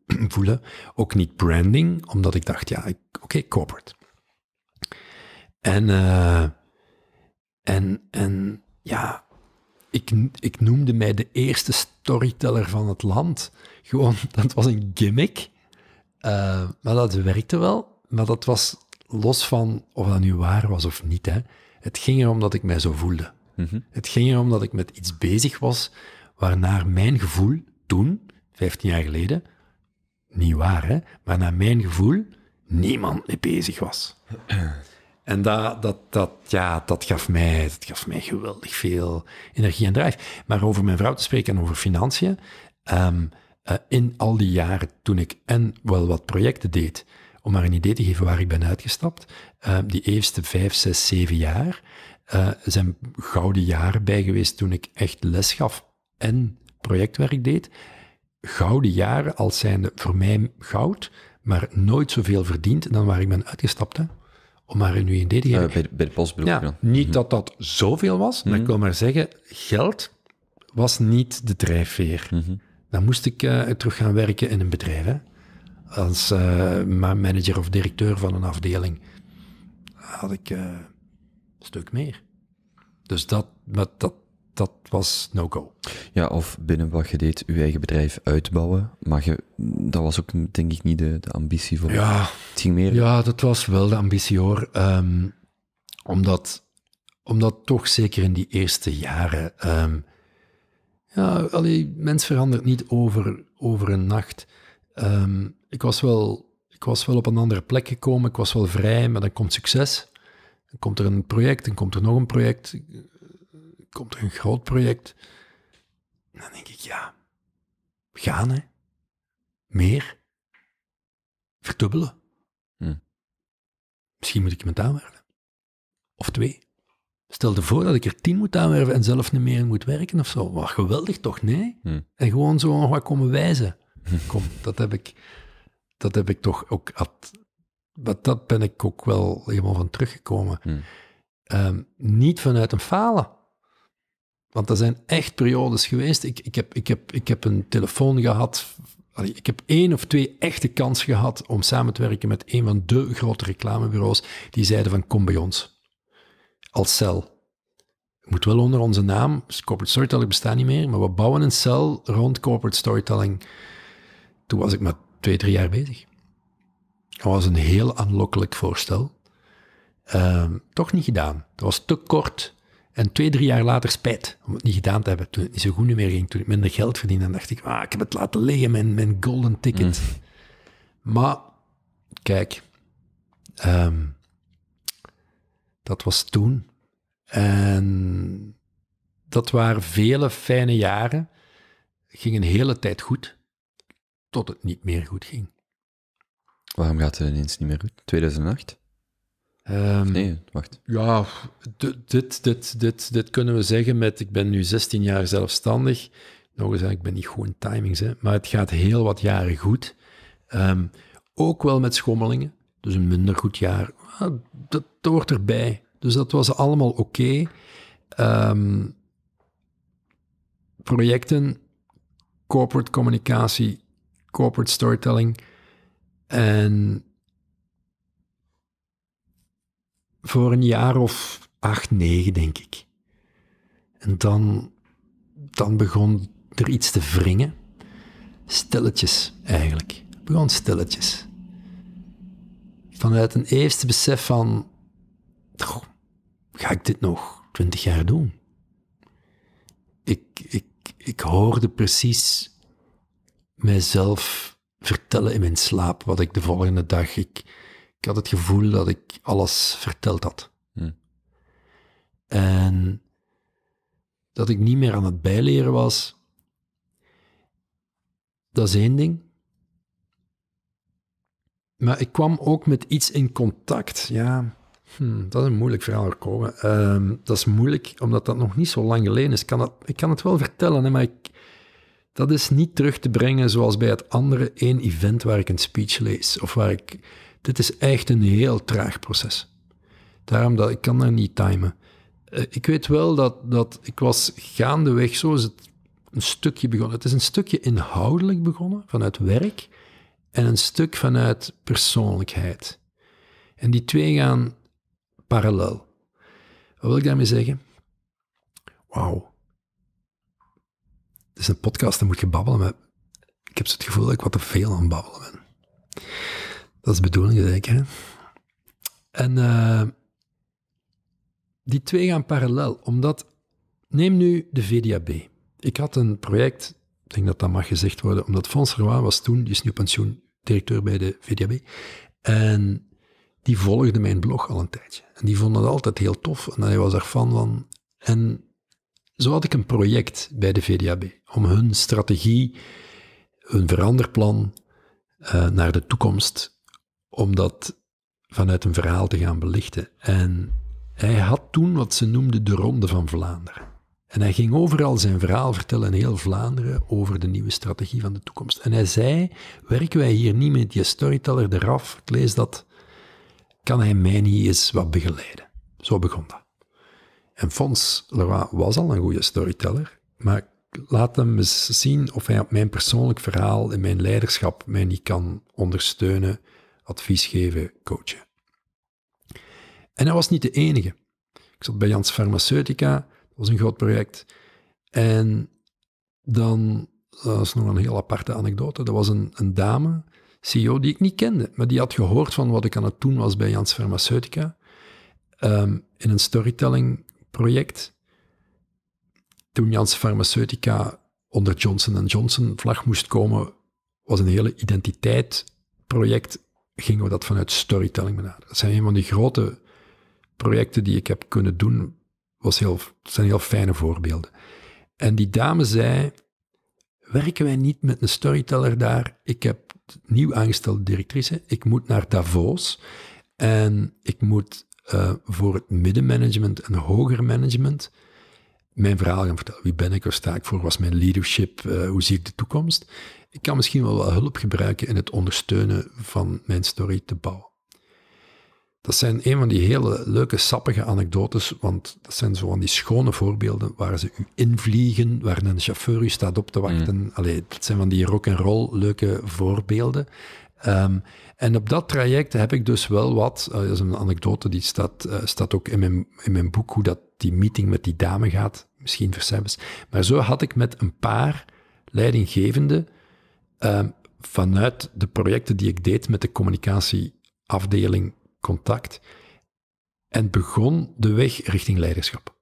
voelen. Ook niet branding, omdat ik dacht, ja, oké, okay, corporate. En, eh, en, en ja, ik, ik noemde mij de eerste storyteller van het land. Gewoon, dat was een gimmick, eh, maar dat werkte wel. Maar dat was los van of dat nu waar was of niet, hè. Het ging erom dat ik mij zo voelde. Mhm. Het ging erom dat ik met iets bezig was waarnaar mijn gevoel toen, 15 jaar geleden, niet waar, hè, maar naar mijn gevoel niemand mee bezig was. En dat, dat, dat, ja, dat, gaf mij, dat gaf mij geweldig veel energie en drive. Maar over mijn vrouw te spreken en over financiën. Ehm, eh, in al die jaren toen ik en wel wat projecten deed, om maar een idee te geven waar ik ben uitgestapt, eh, die eerste vijf, zes, zeven jaar uh, zijn gouden jaren bij geweest toen ik echt les gaf en projectwerk deed. Gouden jaren als zijnde voor mij goud, maar nooit zoveel verdiend dan waar ik ben uitgestapt. Hè? Om maar nu een idee te eh, geven. bij, bij de postbureau. Ja, Niet mhm. dat dat zoveel was, maar ik mhm. wil maar zeggen, geld was niet de drijfveer. Mhm. Dan moest ik terug gaan werken in een bedrijf. Hè? als uh, manager of directeur van een afdeling, had ik eh, een stuk meer. Dus dat, dat, dat was no-go. Ja, of binnen wat je deed, je eigen bedrijf uitbouwen. Maar dat was ook denk ik niet de, de ambitie voor. Ja, het ging meer. Ja, dat was wel de ambitie hoor. Ehm, omdat, omdat toch zeker in die eerste jaren. Ehm, ja, allee, mens verandert niet over, over een nacht. Ehm, ik was wel, ik was wel op een andere plek gekomen, ik was wel vrij, maar dan komt succes. Dan komt er een project, dan komt er nog een project, dan komt er een groot project. dan denk ik, ja, gaan hè. Meer. Verdubbelen. Hm. Misschien moet ik iemand aanwerven. Of twee. Stel je voor dat ik er tien moet aanwerven en zelf niet meer moet werken of zo. Maar geweldig toch, nee? Hm. En gewoon zo nog wat komen wijzen. Kom, dat heb ik dat heb ik toch ook... had. dat, dat ben ik ook wel helemaal van teruggekomen. Hmm. Ehm, niet vanuit een falen. Want er zijn echt periodes geweest. Ik, ik, heb, ik, heb, ik heb een telefoon gehad. Ik heb één of twee echte kans gehad om samen te werken met een van de grote reclamebureaus. Die zeiden van kom bij ons. Als cel. Het moet wel onder onze naam. Corporate storytelling bestaat niet meer. Maar we bouwen een cel rond corporate storytelling. Toen was ik maar twee, drie jaar bezig. Dat was een heel aanlokkelijk voorstel. Ehm, toch niet gedaan. Dat was te kort. En twee, drie jaar later spijt om het niet gedaan te hebben. Toen het niet zo goed meer ging, toen ik minder geld verdiende, dacht ik, ah, ik heb het laten liggen, mijn, mijn golden ticket. Mm. Maar, kijk, ehm, dat was toen. En dat waren vele fijne jaren. Ging een hele tijd goed tot het niet meer goed ging. Waarom gaat het ineens niet meer goed? 2008? Ehm, nee, wacht. Ja, dit, dit, dit, dit kunnen we zeggen met, ik ben nu 16 jaar zelfstandig. Nog eens, ik ben niet gewoon timings, hè, maar het gaat heel wat jaren goed. Ehm, ook wel met schommelingen, dus een minder goed jaar. Ah, dat hoort erbij. Dus dat was allemaal oké. Ehm, projecten, corporate communicatie, corporate storytelling. En voor een jaar of acht, negen, denk ik. En dan, dan begon er iets te wringen. Stilletjes, eigenlijk. begon stilletjes. Vanuit een eerste besef van... ga ik dit nog twintig jaar doen? Ik, ik, ik hoorde precies mijzelf vertellen in mijn slaap wat ik de volgende dag. Ik, ik had het gevoel dat ik alles verteld had. Hmm. En dat ik niet meer aan het bijleren was, dat is één ding. Maar ik kwam ook met iets in contact. Ja, hmm, dat is een moeilijk verhaal komen. Ehm, dat is moeilijk, omdat dat nog niet zo lang geleden is. Ik kan, dat, ik kan het wel vertellen, hè, maar ik, dat is niet terug te brengen zoals bij het andere één event waar ik een speech lees of waar ik... Dit is echt een heel traag proces. Daarom dat ik kan daar niet timen. Eh, ik weet wel dat, dat ik was gaandeweg, zo is het een stukje begonnen. Het is een stukje inhoudelijk begonnen, vanuit werk, en een stuk vanuit persoonlijkheid. En die twee gaan parallel. Wat wil ik daarmee zeggen? Wauw, het is een podcast, dan moet je babbelen, ik heb zo het gevoel dat ik wat te veel aan babbelen ben. Dat is de bedoeling, zeker. En eh, die twee gaan parallel, omdat, neem nu de VDAB. Ik had een project, ik denk dat dat mag gezegd worden, omdat Fons Roy was toen, die is nu pensioen, directeur bij de VDAB. En die volgde mijn blog al een tijdje. En die vond dat altijd heel tof. En hij was er fan van. En zo had ik een project bij de VDAB om hun strategie, hun veranderplan eh, naar de toekomst, om dat vanuit een verhaal te gaan belichten. En hij had toen wat ze noemden de Ronde van Vlaanderen. En hij ging overal zijn verhaal vertellen in heel Vlaanderen over de nieuwe strategie van de toekomst. En hij zei: Werken wij hier niet met je storyteller eraf? Ik lees dat. Kan hij mij niet eens wat begeleiden? Zo begon dat. En Fons Leroy was al een goede storyteller, maar laat hem eens zien of hij op mijn persoonlijk verhaal en mijn leiderschap mij niet kan ondersteunen, advies geven, coachen. En hij was niet de enige. Ik zat bij Jans Pharmaceutica, dat was een groot project. En dan, dat is nog een heel aparte anekdote, dat was een, een dame, CEO, die ik niet kende, maar die had gehoord van wat ik aan het doen was bij Jans Pharmaceutica. Ehm, in een storytelling project. Toen Janssen Pharmaceutica onder Johnson Johnson vlag moest komen, was een hele identiteitsproject, gingen we dat vanuit storytelling benaderen. Dat zijn een van die grote projecten die ik heb kunnen doen, was heel, zijn heel fijne voorbeelden. En die dame zei, werken wij niet met een storyteller daar? Ik heb nieuw aangestelde directrice, ik moet naar Davos en ik moet eh, voor het middenmanagement en hoger management mijn verhaal gaan vertellen. Wie ben ik, waar sta ik voor, wat is mijn leadership, eh, hoe zie ik de toekomst? Ik kan misschien wel wat hulp gebruiken in het ondersteunen van mijn story te bouwen. Dat zijn een van die hele leuke, sappige anekdotes, want dat zijn zo van die schone voorbeelden waar ze u invliegen, waar een chauffeur u staat op te mm. wachten. Mm. Allee, dat zijn van die rock and roll leuke voorbeelden. Um, en op dat traject heb ik dus wel wat, uh, dat is een anekdote, die staat, eh, staat ook in mijn, in mijn boek, hoe dat die meeting met die dame gaat, misschien versemmers. Maar zo had ik met een paar leidinggevenden ehm, vanuit de projecten die ik deed met de communicatieafdeling contact en begon de weg richting leiderschap.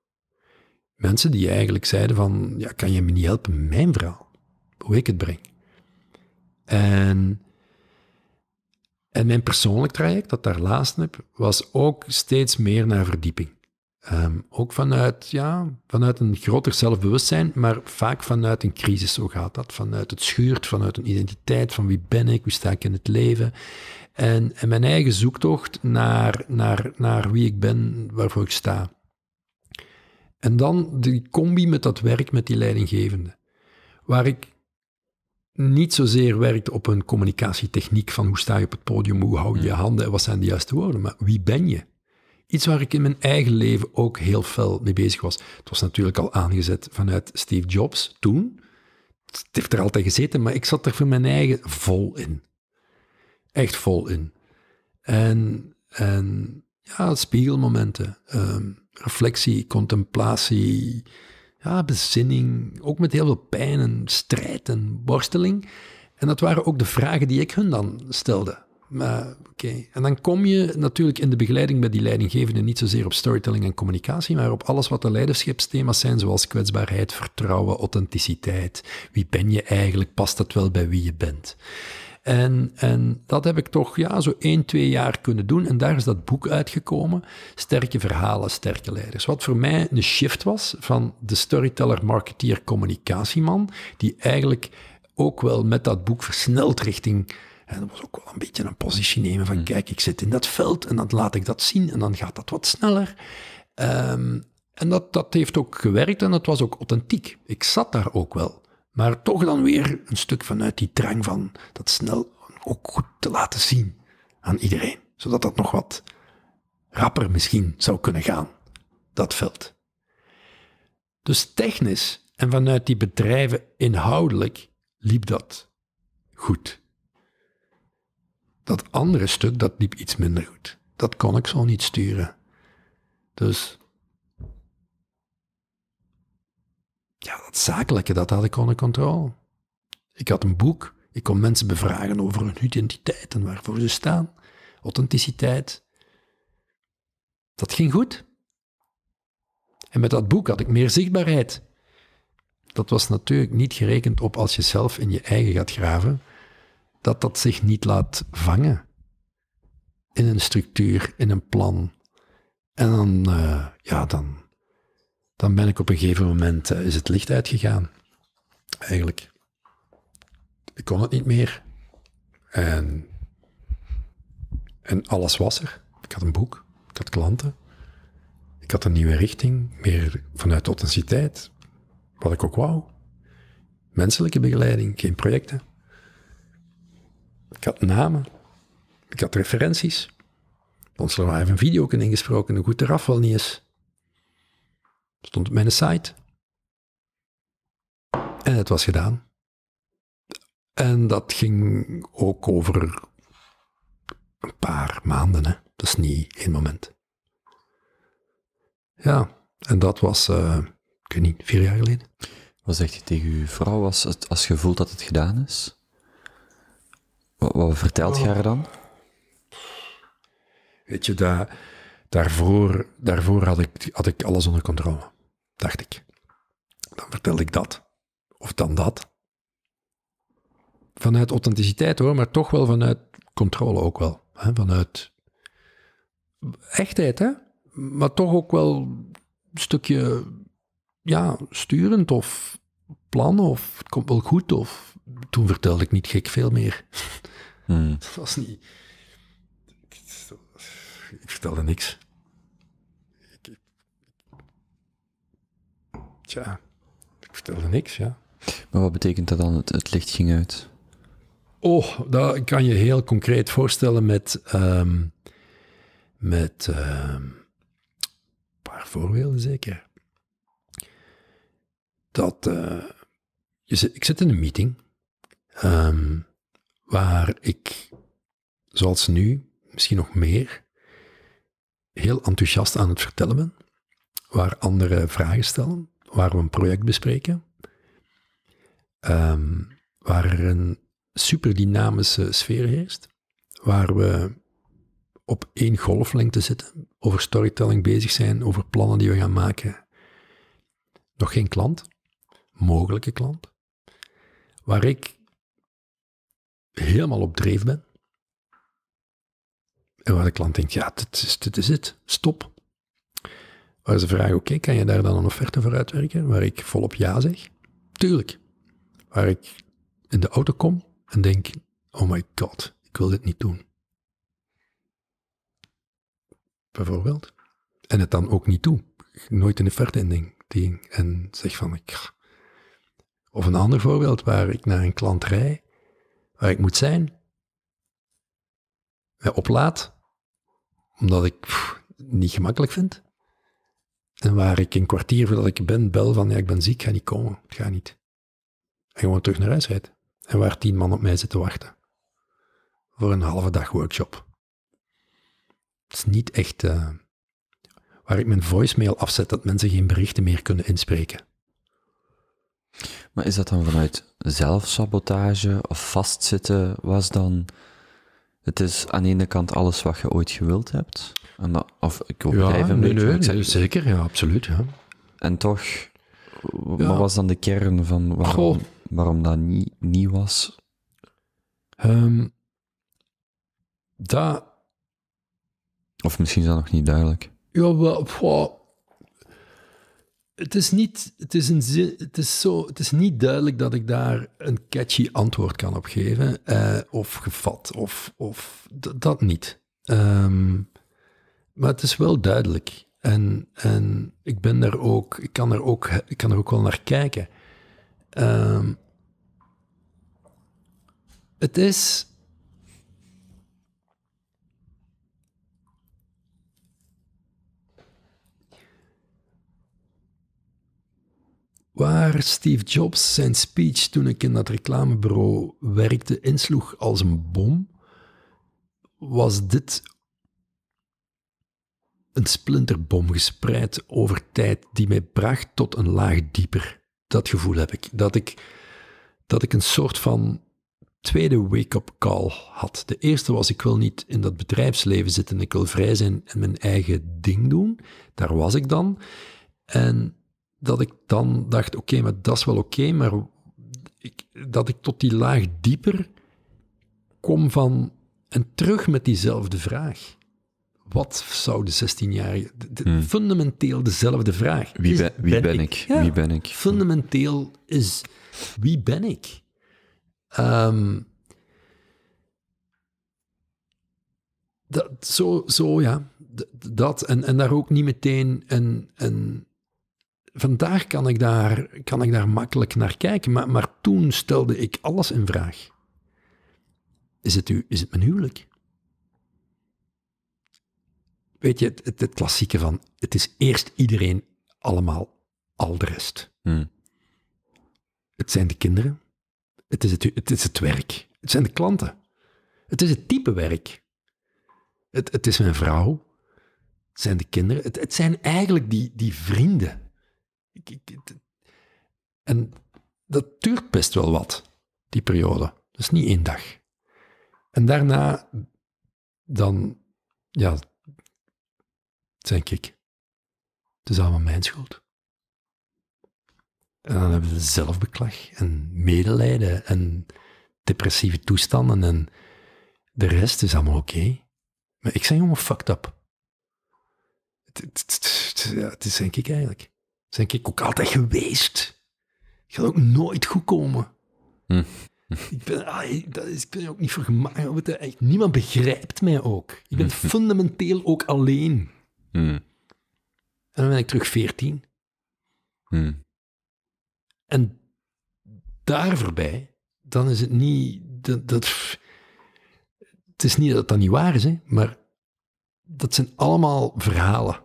Mensen die eigenlijk zeiden van, ja, kan je me niet helpen mijn verhaal? Hoe ik het breng. En en mijn persoonlijk traject, dat daar laatst heb, was ook steeds meer naar verdieping. Ehm, ook vanuit, ja, vanuit een groter zelfbewustzijn, maar vaak vanuit een crisis. Zo gaat dat. Vanuit het schuurt, vanuit een identiteit, van wie ben ik, wie sta ik in het leven. En, en mijn eigen zoektocht naar, naar, naar wie ik ben, waarvoor ik sta. En dan die combi met dat werk met die leidinggevende. Waar ik niet zozeer werkt op een communicatietechniek van hoe sta je op het podium, hoe hou je hmm. je handen en wat zijn de juiste woorden, maar wie ben je? Iets waar ik in mijn eigen leven ook heel fel mee bezig was. Het was natuurlijk al aangezet vanuit Steve Jobs toen. Het heeft er altijd gezeten, maar ik zat er voor mijn eigen vol in. Echt vol in. En, en ja, spiegelmomenten, ehm, reflectie, contemplatie, ja, bezinning, ook met heel veel pijn en strijd en worsteling. En dat waren ook de vragen die ik hun dan stelde. Maar En dan kom je natuurlijk in de begeleiding bij die leidinggevende niet zozeer op storytelling en communicatie, maar op alles wat de leiderschapsthema's zijn, zoals kwetsbaarheid, vertrouwen, authenticiteit. Wie ben je eigenlijk? Past dat wel bij wie je bent? En, en dat heb ik toch ja, zo één, twee jaar kunnen doen. En daar is dat boek uitgekomen, Sterke Verhalen, Sterke Leiders. Wat voor mij een shift was van de storyteller, marketeer, communicatieman, die eigenlijk ook wel met dat boek versneld richting... En dat was ook wel een beetje een positie nemen van, hmm. kijk, ik zit in dat veld en dan laat ik dat zien en dan gaat dat wat sneller. Ehm, en dat, dat heeft ook gewerkt en dat was ook authentiek. Ik zat daar ook wel. Maar toch dan weer een stuk vanuit die drang van dat snel ook goed te laten zien aan iedereen. Zodat dat nog wat rapper misschien zou kunnen gaan, dat veld. Dus technisch en vanuit die bedrijven inhoudelijk liep dat goed. Dat andere stuk, dat liep iets minder goed. Dat kon ik zo niet sturen. Dus ja, dat zakelijke, dat had ik onder controle. Ik had een boek, ik kon mensen bevragen over hun identiteit en waarvoor ze staan, authenticiteit. Dat ging goed. En met dat boek had ik meer zichtbaarheid. Dat was natuurlijk niet gerekend op als je zelf in je eigen gaat graven, dat dat zich niet laat vangen in een structuur, in een plan. En dan, eh, ja, dan, dan ben ik op een gegeven moment, eh, is het licht uitgegaan. Eigenlijk. Ik kon het niet meer. En, en alles was er. Ik had een boek, ik had klanten. Ik had een nieuwe richting, meer vanuit authenticiteit, wat ik ook wou. Menselijke begeleiding, geen projecten. Ik had namen, ik had referenties. Ons even een video ingesproken, hoe goed eraf wel niet is. Stond op mijn site. En het was gedaan. En dat ging ook over een paar maanden. Hè. Dat is niet één moment. Ja, en dat was, uh, ik weet niet, vier jaar geleden. Wat zeg je tegen je vrouw als, het, als je voelt dat het gedaan is? Wat, wat vertelt oh. je haar dan? Weet je, dat, Daarvoor, daarvoor had, ik, had ik alles onder controle, dacht ik. Dan vertelde ik dat, of dan dat. Vanuit authenticiteit hoor, maar toch wel vanuit controle ook wel. Hè? Vanuit echtheid, hè? maar toch ook wel een stukje ja, sturend of plannen of het komt wel goed of toen vertelde ik niet gek veel meer. Hmm. Dat was niet... Ik vertelde niks. ja ik vertelde niks, ja. Maar wat betekent dat dan, het, licht ging uit? Oh, dat kan je heel concreet voorstellen met, ehm, met ehm, een paar voorbeelden zeker. Dat, uh, je, ik zit in een meeting ehm, waar ik, zoals nu, misschien nog meer, heel enthousiast aan het vertellen ben, waar anderen vragen stellen waar we een project bespreken, ehm, waar er een superdynamische sfeer heerst, waar we op één golflengte zitten, over storytelling bezig zijn, over plannen die we gaan maken. Nog geen klant, mogelijke klant, waar ik helemaal op dreef ben. En waar de klant denkt, ja, dit is, dit is het, stop. Waar ze vragen, oké, kan je daar dan een offerte voor uitwerken? Waar ik volop ja zeg. Tuurlijk. Waar ik in de auto kom en denk, oh my god, ik wil dit niet doen. Bijvoorbeeld. En het dan ook niet doe. Nooit een offerte indien. En zeg van, ik... Of een ander voorbeeld waar ik naar een klant rij, waar ik moet zijn, eh, oplaat, omdat ik pff, niet gemakkelijk vind. En waar ik een kwartier voordat ik ben bel van ja, ik ben ziek, ga niet komen, het gaat niet. En gewoon terug naar huis rijdt. En waar tien man op mij zitten wachten. Voor een halve dag workshop. Het is niet echt eh, waar ik mijn voicemail afzet dat mensen geen berichten meer kunnen inspreken. Maar is dat dan vanuit zelfsabotage of vastzitten? Was dan het is aan de ene kant alles wat je ooit gewild hebt. En dat, of ik overdrijf ja, een nee, beetje. zeker, ja, absoluut. Ja. En toch, wat was dan de kern van waarom, waarom dat niet, niet was? Um, dat... Of misschien is dat nog niet duidelijk. Ja, wel, het is, niet, het, is een het, is zo, het is niet duidelijk dat ik daar een catchy antwoord kan op geven. Eh, of gevat, of, of dat niet. Ehm, maar het is wel duidelijk. En, en ik ben daar ook, ik kan er ook, ik kan er ook wel naar kijken. Ehm, het is waar Steve Jobs zijn speech toen ik in dat reclamebureau werkte insloeg als een bom, was dit een splinterbom gespreid over tijd die mij bracht tot een laag dieper. Dat gevoel heb ik. Dat ik, dat ik een soort van tweede wake-up call had. De eerste was, ik wil niet in dat bedrijfsleven zitten, ik wil vrij zijn en mijn eigen ding doen. Daar was ik dan. En dat ik dan dacht, oké, maar dat is wel oké, maar ik, dat ik tot die laag dieper kom van... En terug met diezelfde vraag. Wat zou de 16-jarige... Hmm. Fundamenteel dezelfde vraag. Wie, ben, wie ben, ik? wie ben ik? Fundamenteel is, wie ben ik? Um, dat, zo, zo ja. Dat, en, en daar ook niet meteen een, een vandaag kan ik daar, kan ik daar makkelijk naar kijken, maar, maar toen stelde ik alles in vraag. Is het, u, is het mijn huwelijk? Weet je, het, het, klassieke van, het is eerst iedereen, allemaal, al de rest. Hmm. Het zijn de kinderen, het is het, het is het werk, het zijn de klanten, het is het type werk. Het, het is mijn vrouw, het zijn de kinderen, het, het zijn eigenlijk die, die vrienden en dat duurt best wel wat, die periode. Dat is niet één dag. En daarna, dan, ja, denk ik, het is allemaal mijn schuld. En dan hebben ze zelfbeklag en medelijden en depressieve toestanden en de rest is allemaal oké. Maar ik zijn helemaal fucked up. Het, het, is denk ik eigenlijk. Zijn ik ook altijd geweest. Ik ga ook nooit goed komen. Hm. Ik ben, ah, dat is, ik ben ook niet voor gemaakt. Niemand begrijpt mij ook. Ik ben hm. fundamenteel ook alleen. Hm. En dan ben ik terug 14. Hm. En daar voorbij, dan is het niet. dat, het is niet dat dat niet waar is, hè, maar dat zijn allemaal verhalen,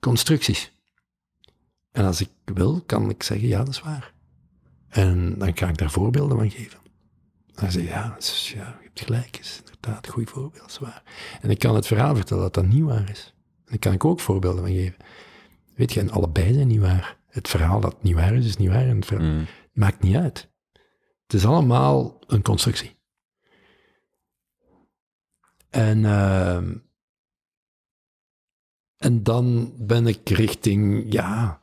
constructies. En als ik wil, kan ik zeggen, ja, dat is waar. En dan kan ik daar voorbeelden van geven. dan zeg je, ja, is, ja, je hebt gelijk, is inderdaad een goed voorbeeld, dat is waar. En ik kan het verhaal vertellen dat dat niet waar is. En daar kan ik ook voorbeelden van geven. Weet je, en allebei zijn niet waar. Het verhaal dat niet waar is, is niet waar. En het mm. maakt niet uit. Het is allemaal een constructie. En, ehm, en dan ben ik richting, ja,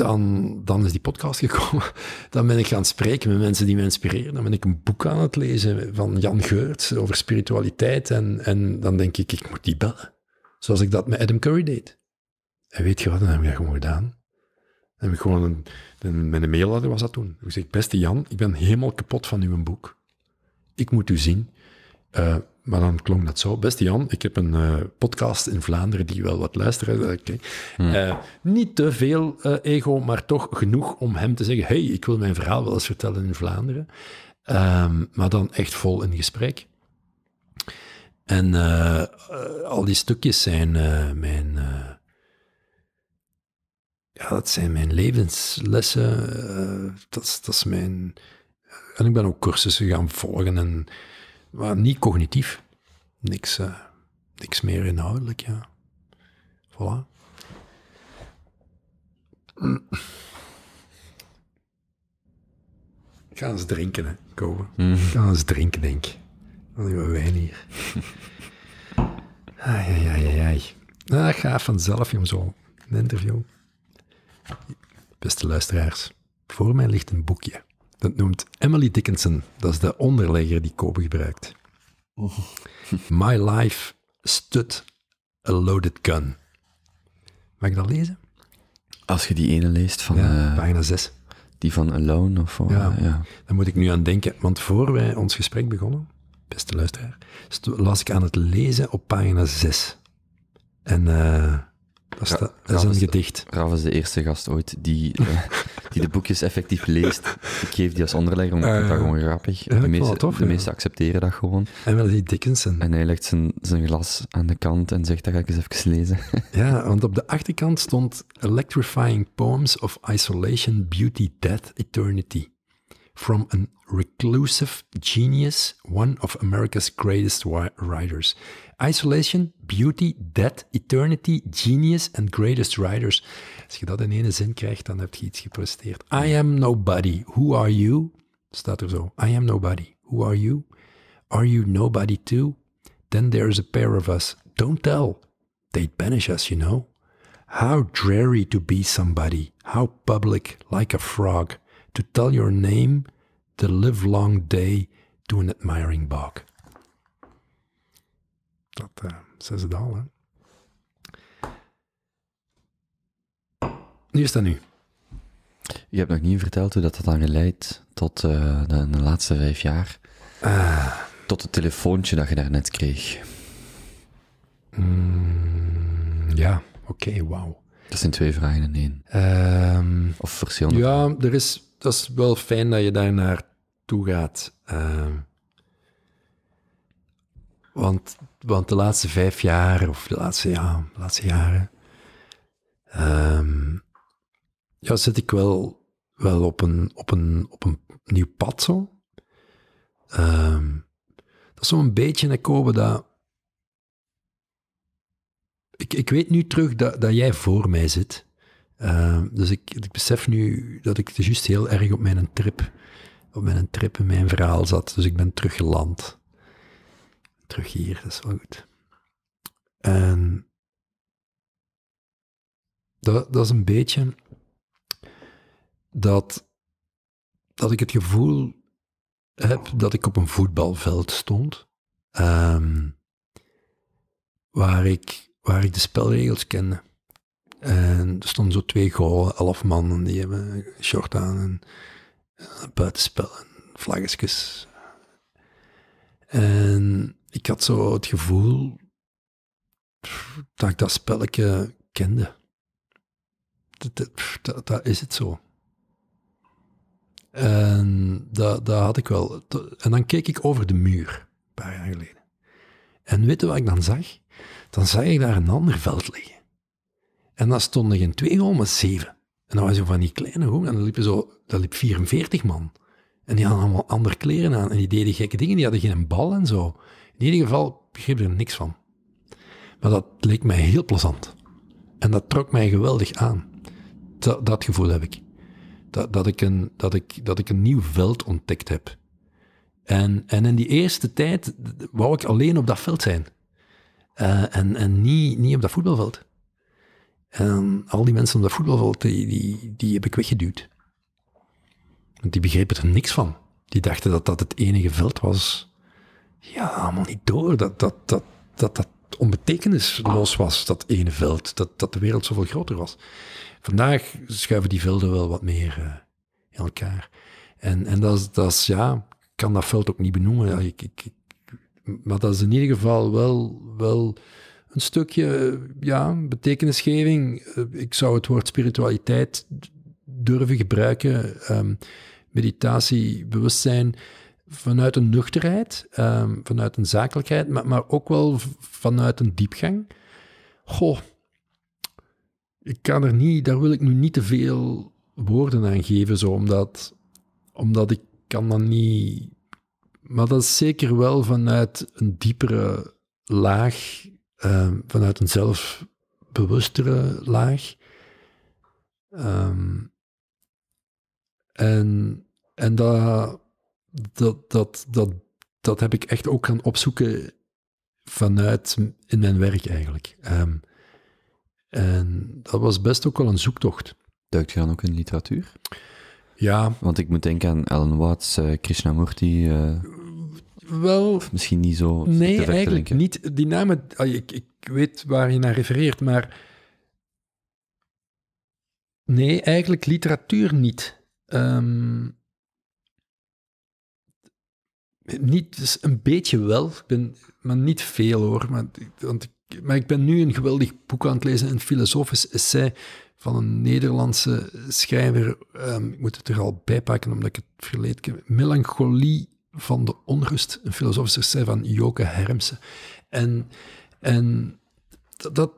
dan, dan is die podcast gekomen. Dan ben ik gaan spreken met mensen die me inspireren. Dan ben ik een boek aan het lezen van Jan Geurts over spiritualiteit. En, en dan denk ik, ik moet die bellen. Zoals ik dat met Adam Curry deed. En weet je wat, dan heb ik dat gewoon gedaan. Dan heb ik gewoon een, een, mijn mailadres was dat toen. Ik zeg, beste Jan, ik ben helemaal kapot van uw boek. Ik moet u zien. Uh, maar dan klonk dat zo. Beste Jan, ik heb een eh, podcast in Vlaanderen die wel wat luisteren. Okay. Eh, eh, niet te veel ego, maar toch genoeg om hem te zeggen: hey, ik wil mijn verhaal wel eens vertellen in Vlaanderen. Ehm, maar dan echt vol in gesprek. En al die stukjes zijn mijn. ja, dat zijn mijn levenslessen. dat, is mijn. En ik ben ook cursussen gaan volgen en maar niet cognitief. Niks, eh, niks meer inhoudelijk, ja. Voilà. Gaan ga eens drinken, hè, Gaan Mm. Ga eens drinken, denk ik. Dan hebben we wijn hier. ai, ai, ai, ai. Nou, vanzelf, jongens, zo. Een interview. Beste luisteraars, voor mij ligt een boekje. Dat noemt Emily Dickinson. Dat is de onderlegger die Kobe gebruikt. My life stood a loaded gun. Mag ik dat lezen? Als je die ene leest van... Eh, pagina 6. Die van Alone of... Eh, ja, ja. daar moet ik nu aan denken. Want voor wij ons gesprek begonnen, beste luisteraar, las ik aan het lezen op pagina 6. En... Uh, dat is, een gedicht. Raf is de eerste gast ooit die, eh, die de boekjes effectief leest. Ik geef die als onderlegger, want ik vind dat eh, gewoon grappig. de meeste, de meeste accepteren dat gewoon. En wel die Dickinson. En hij legt zijn, zijn glas aan de kant en zegt, dat ga ik eens even lezen. ja, want op de achterkant stond Electrifying Poems of Isolation, Beauty, Death, Eternity. from a reclusive genius, one of America's greatest writers. Isolation, beauty, death, eternity, genius and greatest writers. Als je dat in één zin krijgt, dan heb je iets gepresteerd. I am nobody. Who are you? Staat er zo. I am nobody. Who are you? Are you nobody too? Then there's a pair of us. Don't tell. They'd banish us, you know. How dreary to be somebody. How public, like a frog. to tell your name the live long day to an admiring bog. Dat uh, eh, zegt het al, hè. Nu is dat nu. Je hebt nog niet verteld hoe dat, dat dan geleid tot eh, de, laatste vijf jaar. Ah. Tot het telefoontje dat je daarnet kreeg. Mm, ja, oké, wauw. Dat zijn twee vragen in één. Ehm, of verschillende. Ja, er is dat is wel fijn dat je daar naartoe gaat. Uh, want, want de laatste vijf jaar, of de laatste, ja, laatste jaren, ehm, ja, zit ik wel, wel op, een, op, een, op een nieuw pad zo. Ehm, dat is zo'n beetje, komen dat... Ik, ik weet nu terug dat, dat jij voor mij zit. Ehm, dus ik, ik besef nu dat ik juist heel erg op mijn trip, op mijn trip in mijn verhaal zat. Dus ik ben teruggeland. Terug hier, dat is wel goed. En dat, dat is een beetje dat, dat ik het gevoel heb dat ik op een voetbalveld stond. Ehm, waar, ik, waar ik de spelregels kende. En er stonden zo twee goal, elf mannen die hebben short aan en eh, buitenspel en vlaggetjes. En ik had zo het gevoel dat ik dat spelletje kende. Dat, is het zo. En dat, dat had ik wel. En dan keek ik over de muur, een paar jaar geleden. En weet je wat ik dan zag? Dan zag ik daar een ander veld liggen. En dan stonden geen twee goal, zeven. En dat was zo van die kleine goal. En dan liepen zo, dat liep 44 man. En die hadden allemaal andere kleren aan. En die deden gekke dingen. Die hadden geen bal en zo. In ieder geval begreep er niks van. Maar dat leek mij heel plezant. En dat trok mij geweldig aan. Dat, dat gevoel heb ik. Dat, dat, ik een, dat, ik, dat ik een nieuw veld ontdekt heb. En, en in die eerste tijd wou ik alleen op dat veld zijn. Eh, en en niet, niet op dat voetbalveld. En ehm, al die mensen op dat voetbalveld, die, die, die heb ik weggeduwd. Want die begrepen er niks van. Die dachten dat dat het enige veld was. Ja, allemaal niet door. Dat dat, dat, dat, dat onbetekenisloos was, dat ene veld. Dat, dat de wereld zoveel groter was. Vandaag schuiven die velden wel wat meer eh, in elkaar. En, en dat, is, dat is, ja, ik kan dat veld ook niet benoemen. ik, ik, maar dat is in ieder geval wel, wel een stukje ja, betekenisgeving. Eh, ik zou het woord spiritualiteit durven gebruiken. Um, meditatie, bewustzijn vanuit een nuchterheid, ehm, vanuit een zakelijkheid, maar, maar ook wel vanuit een diepgang. Goh, ik kan er niet, daar wil ik nu niet te veel woorden aan geven, zo, omdat, omdat ik kan dan niet. Maar dat is zeker wel vanuit een diepere laag Ehm, vanuit een zelfbewustere laag. Ehm, en en dat, dat, dat, dat, dat heb ik echt ook gaan opzoeken vanuit in mijn werk eigenlijk. Ehm, en dat was best ook wel een zoektocht. Duikt je dan ook in literatuur? Ja. Want ik moet denken aan Alan Watts, uh, Krishnamurti. Eh, wel... misschien niet zo Nee, eigenlijk niet. Die namen... Ah, ik, ik weet waar je naar refereert, maar... Nee, eigenlijk literatuur niet. Ehm, niet, dus een beetje wel, ik ben, maar niet veel hoor. Maar, want ik, maar ik ben nu een geweldig boek aan het lezen, een filosofisch essay van een Nederlandse schrijver. Ehm, ik moet het er al bij pakken, omdat ik het verleed heb. Melancholie van de onrust, een essay van Joke Hermsen. En, en dat,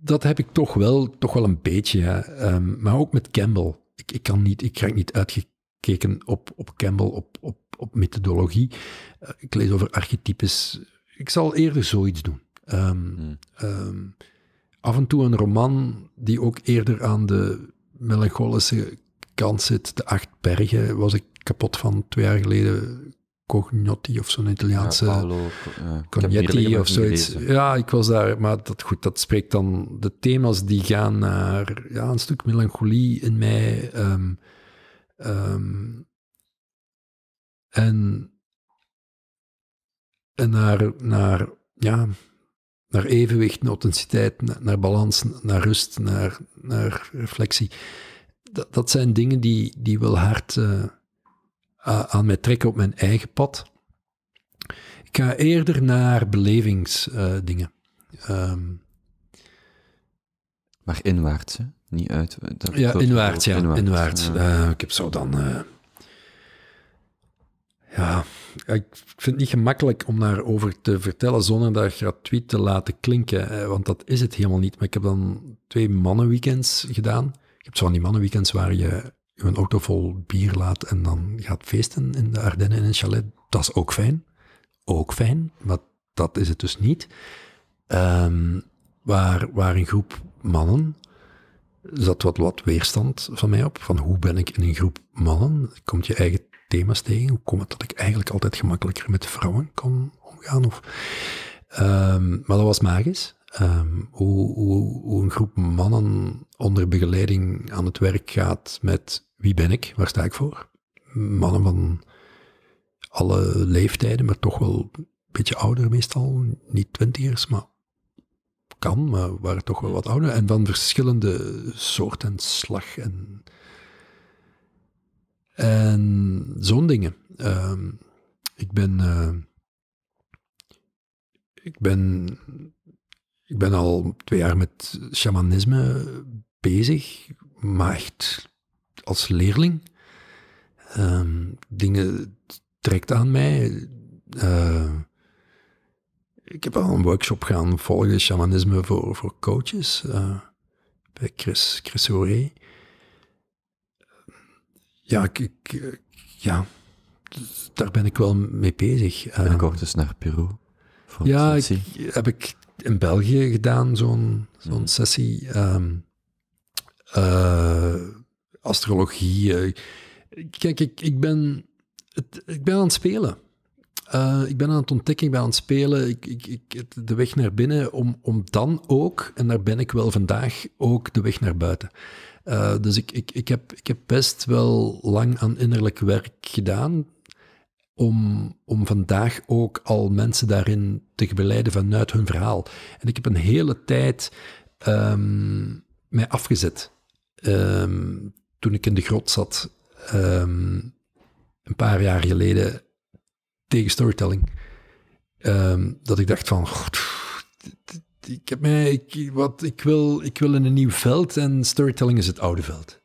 dat heb ik toch wel, toch wel een beetje. Ja. Ehm, maar ook met Campbell. Ik, ik, kan niet, ik krijg niet uitgekeken op, op Campbell, op, op, op methodologie. Eh, ik lees over archetypes. Ik zal eerder zoiets doen. Ehm, hmm. ehm, af en toe een roman die ook eerder aan de melancholische kant zit. De Acht Bergen was ik kapot van twee jaar geleden. Cognotti of zo'n Italiaanse Paolo, eh, Cognetti of zoiets. Ja, ik was daar, maar dat, goed, dat spreekt dan... De thema's die gaan naar ja, een stuk melancholie in mij. Ehm, ehm, en en naar, naar, ja, naar evenwicht, naar authenticiteit, naar, balans, naar rust, naar, naar reflectie. Dat, dat zijn dingen die, die wel hard... Eh, eh, aan mij trekken op mijn eigen pad. Ik ga eerder naar belevingsdingen. Ehm, maar inwaarts, niet uit. Dat ja, inwaarts, ja, inwaarts. Eh, ik heb zo dan. Eh, ja, ik vind het niet gemakkelijk om daarover te vertellen zonder dat gratuit te laten klinken, want dat is het helemaal niet. Maar ik heb dan twee mannenweekends gedaan. Ik heb zo'n die mannenweekends waar je je auto vol bier laat en dan gaat feesten in de Ardennen in een chalet, dat is ook fijn. Ook fijn, maar dat is het dus niet. Ehm, waar, waar een groep mannen zat wat, wat weerstand van mij op, van hoe ben ik in een groep mannen? Komt je eigen thema's tegen? Hoe komt het dat ik eigenlijk altijd gemakkelijker met vrouwen kan omgaan? Of, ehm, maar dat was magisch. Ehm, hoe, hoe, hoe, een groep mannen onder begeleiding aan het werk gaat met wie ben ik, waar sta ik voor? Mannen van alle leeftijden, maar toch wel een beetje ouder meestal, niet twintigers, maar kan, maar waren toch wel wat ouder. En van verschillende soorten en slag en, en zo'n dingen. Ehm, ik ben, eh, ik ben ik ben al twee jaar met shamanisme bezig, maar echt als leerling. Ehm, dingen trekt aan mij. Eh, ik heb al een workshop gaan volgen, shamanisme voor, voor coaches, eh, bij Chris, Chris Horé. Ja, ja, daar ben ik wel mee bezig. Ben ik ook dus naar Peru. Ja, heb ik in België gedaan, zo'n zo'n mhm. sessie. Ehm, eh, astrologie. Eh, kijk, ik, ik, ben, het, ik ben aan het spelen. Eh, ik ben aan het ontdekken, ik ben aan het spelen. Ik, ik, ik, de weg naar binnen, om, om dan ook, en daar ben ik wel vandaag, ook de weg naar buiten. dus ik, ik, ik, heb, ik heb best wel lang aan innerlijk werk gedaan om, om vandaag ook al mensen daarin te begeleiden vanuit hun verhaal. En ik heb een hele tijd ehm, mij afgezet. Ehm, toen ik in de grot zat, ehm, een paar jaar geleden, tegen storytelling. dat ik dacht van, ik, heb mij, ik, wat, ik, wil, ik wil in een nieuw veld en storytelling is het oude veld.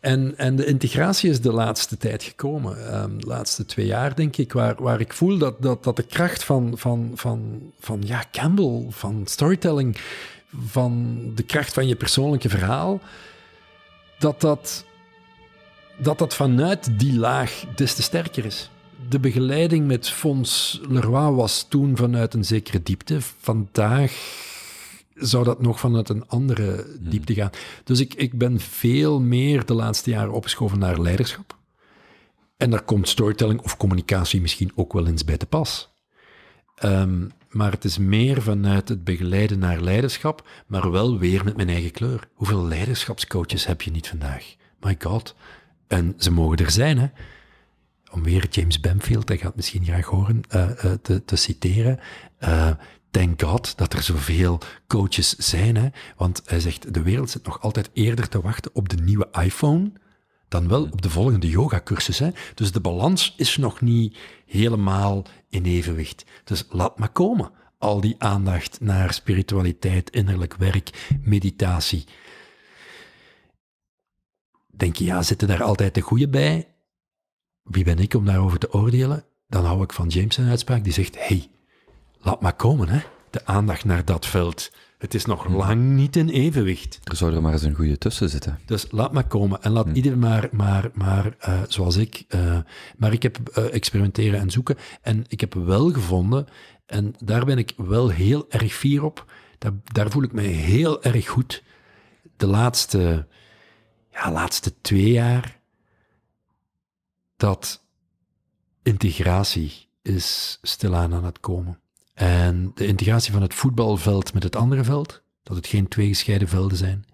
En, en de integratie is de laatste tijd gekomen, ehm, de laatste twee jaar denk ik, waar, waar ik voel dat, dat, dat de kracht van, van, van, van ja, Campbell, van storytelling, van de kracht van je persoonlijke verhaal, dat dat, dat, dat vanuit die laag des te sterker is. De begeleiding met Fons Leroy was toen vanuit een zekere diepte. Vandaag zou dat nog vanuit een andere hmm. diepte gaan. Dus ik, ik ben veel meer de laatste jaren opgeschoven naar leiderschap. En daar komt storytelling of communicatie misschien ook wel eens bij te pas. Ehm, maar het is meer vanuit het begeleiden naar leiderschap, maar wel weer met mijn eigen kleur. Hoeveel leiderschapscoaches heb je niet vandaag? My god. En ze mogen er zijn, hè? Om weer James Bamfield, hij gaat misschien graag horen, eh, eh, te, te, citeren. Eh, thank God dat er zoveel coaches zijn. Hè? Want hij zegt, de wereld zit nog altijd eerder te wachten op de nieuwe iPhone dan wel op de volgende yogacursus. Dus de balans is nog niet helemaal in evenwicht. Dus laat maar komen. Al die aandacht naar spiritualiteit, innerlijk werk, meditatie. Denk je, ja, zitten daar altijd de goede bij? Wie ben ik om daarover te oordelen? Dan hou ik van James een uitspraak die zegt: hey, laat maar komen, hè? De aandacht naar dat veld. Het is nog hmm. lang niet in evenwicht. Er zou er maar eens een goede tussen zitten. Dus laat maar komen en laat hmm. ieder maar, maar, maar eh, zoals ik. Eh, maar ik heb eh, experimenteren en zoeken. En ik heb wel gevonden, en daar ben ik wel heel erg fier op. Daar, daar voel ik mij heel erg goed. De laatste, ja, laatste twee jaar. Dat integratie is stilaan aan het komen. En de integratie van het voetbalveld met het andere veld, dat het geen twee gescheiden velden zijn.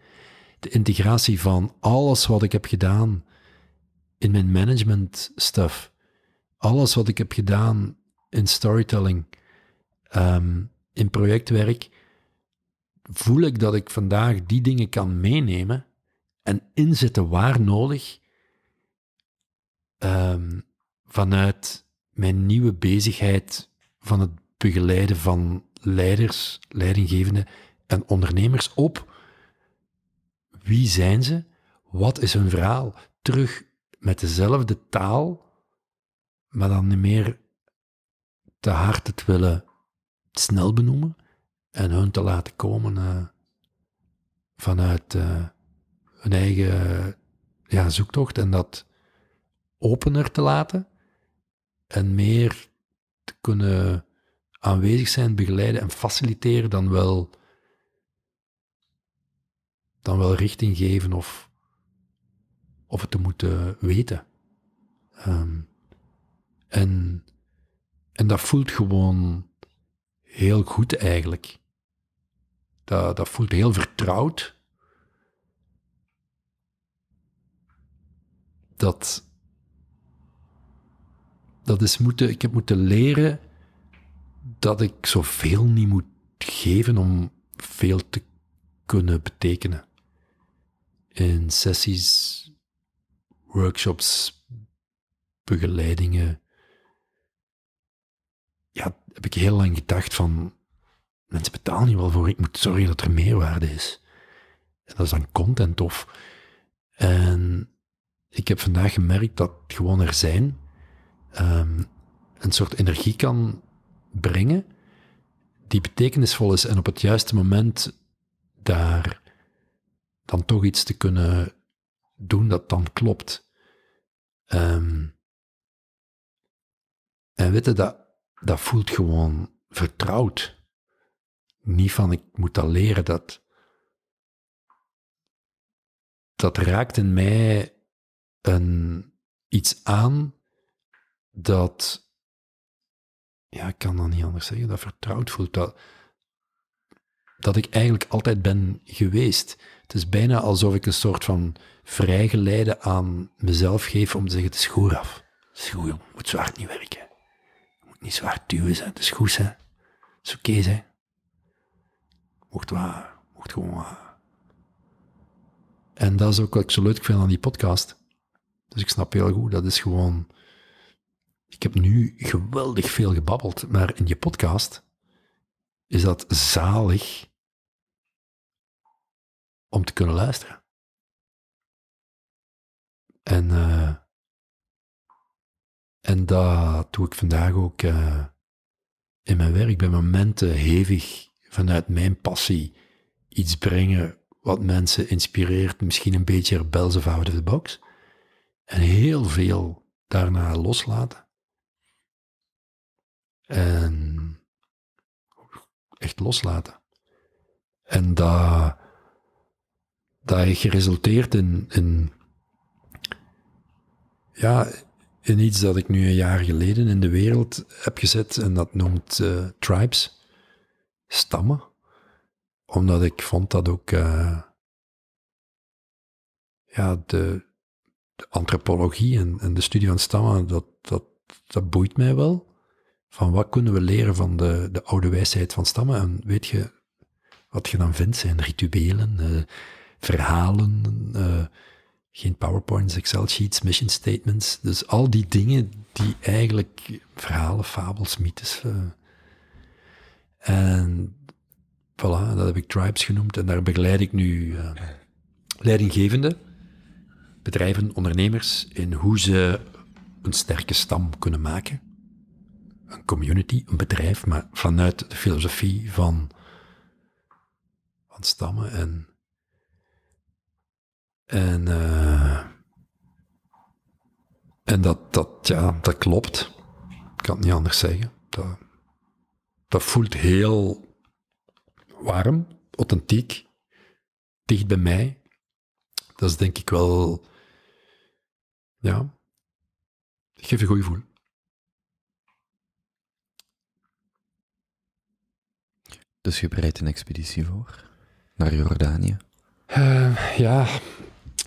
De integratie van alles wat ik heb gedaan in mijn management stuff. Alles wat ik heb gedaan in storytelling, ehm, in projectwerk, voel ik dat ik vandaag die dingen kan meenemen en inzetten waar nodig ehm, vanuit mijn nieuwe bezigheid van het begeleiden van leiders, leidinggevenden en ondernemers op wie zijn ze, wat is hun verhaal, terug met dezelfde taal, maar dan niet meer te hard het willen snel benoemen en hun te laten komen eh, vanuit eh, hun eigen eh, ja, zoektocht en dat opener te laten en meer te kunnen aanwezig zijn, begeleiden en faciliteren dan wel, dan wel richting geven of, of het te moeten weten. Ehm, en, en dat voelt gewoon heel goed eigenlijk. Dat, dat voelt heel vertrouwd. Dat, dat is moeten, ik heb moeten leren dat ik zoveel niet moet geven om veel te kunnen betekenen. In sessies, workshops, begeleidingen, ja, heb ik heel lang gedacht van, mensen betalen hier wel voor, ik moet zorgen dat er meerwaarde is. En dat is dan content of. En ik heb vandaag gemerkt dat gewoon er zijn ehm, een soort energie kan brengen, die betekenisvol is en op het juiste moment daar dan toch iets te kunnen doen dat dan klopt. Ehm, en weten dat, dat voelt gewoon vertrouwd. Niet van ik moet dat leren, dat, dat raakt in mij een, iets aan dat ja, ik kan dat niet anders zeggen, dat vertrouwd voelt. Dat, dat ik eigenlijk altijd ben geweest. Het is bijna alsof ik een soort van vrijgeleide aan mezelf geef om te zeggen, het is goed af. Het is goed, moet zwaar niet werken. Je moet niet zwaar duwen, zijn. het is goed, hè. het is oké, okay, hè. Mocht waar, mocht gewoon waar. En dat is ook wat ik zo leuk vind aan die podcast. Dus ik snap heel goed, dat is gewoon ik heb nu geweldig veel gebabbeld, maar in je podcast is dat zalig om te kunnen luisteren. En, eh, en dat doe ik vandaag ook eh, in mijn werk. Bij momenten hevig vanuit mijn passie iets brengen wat mensen inspireert, misschien een beetje rebels of out of the box. En heel veel daarna loslaten. En echt loslaten. En dat, dat heeft geresulteerd in, ja, in iets dat ik nu een jaar geleden in de wereld heb gezet en dat noemt eh, tribes, stammen. Omdat ik vond dat ook eh, ja, de, antropologie en, en, de studie van stammen, dat, dat, dat boeit mij wel van wat kunnen we leren van de, de oude wijsheid van stammen. En weet je, wat je dan vindt zijn rituelen, eh, verhalen, eh, geen PowerPoints, Excel-sheets, mission statements. Dus al die dingen die eigenlijk verhalen, fabels, mythes. Eh, en voilà, dat heb ik tribes genoemd en daar begeleid ik nu leidinggevende bedrijven, ondernemers, in hoe ze een sterke stam kunnen maken een community, een bedrijf, maar vanuit de filosofie van, stammen en. En, eh, en dat, dat, ja, dat klopt. Ik kan het niet anders zeggen. Dat, dat voelt heel warm, authentiek, dicht bij mij. Dat is denk ik wel, ja, geef een goed gevoel. Dus je bereidt een expeditie voor naar Jordanië? Ehm, ja,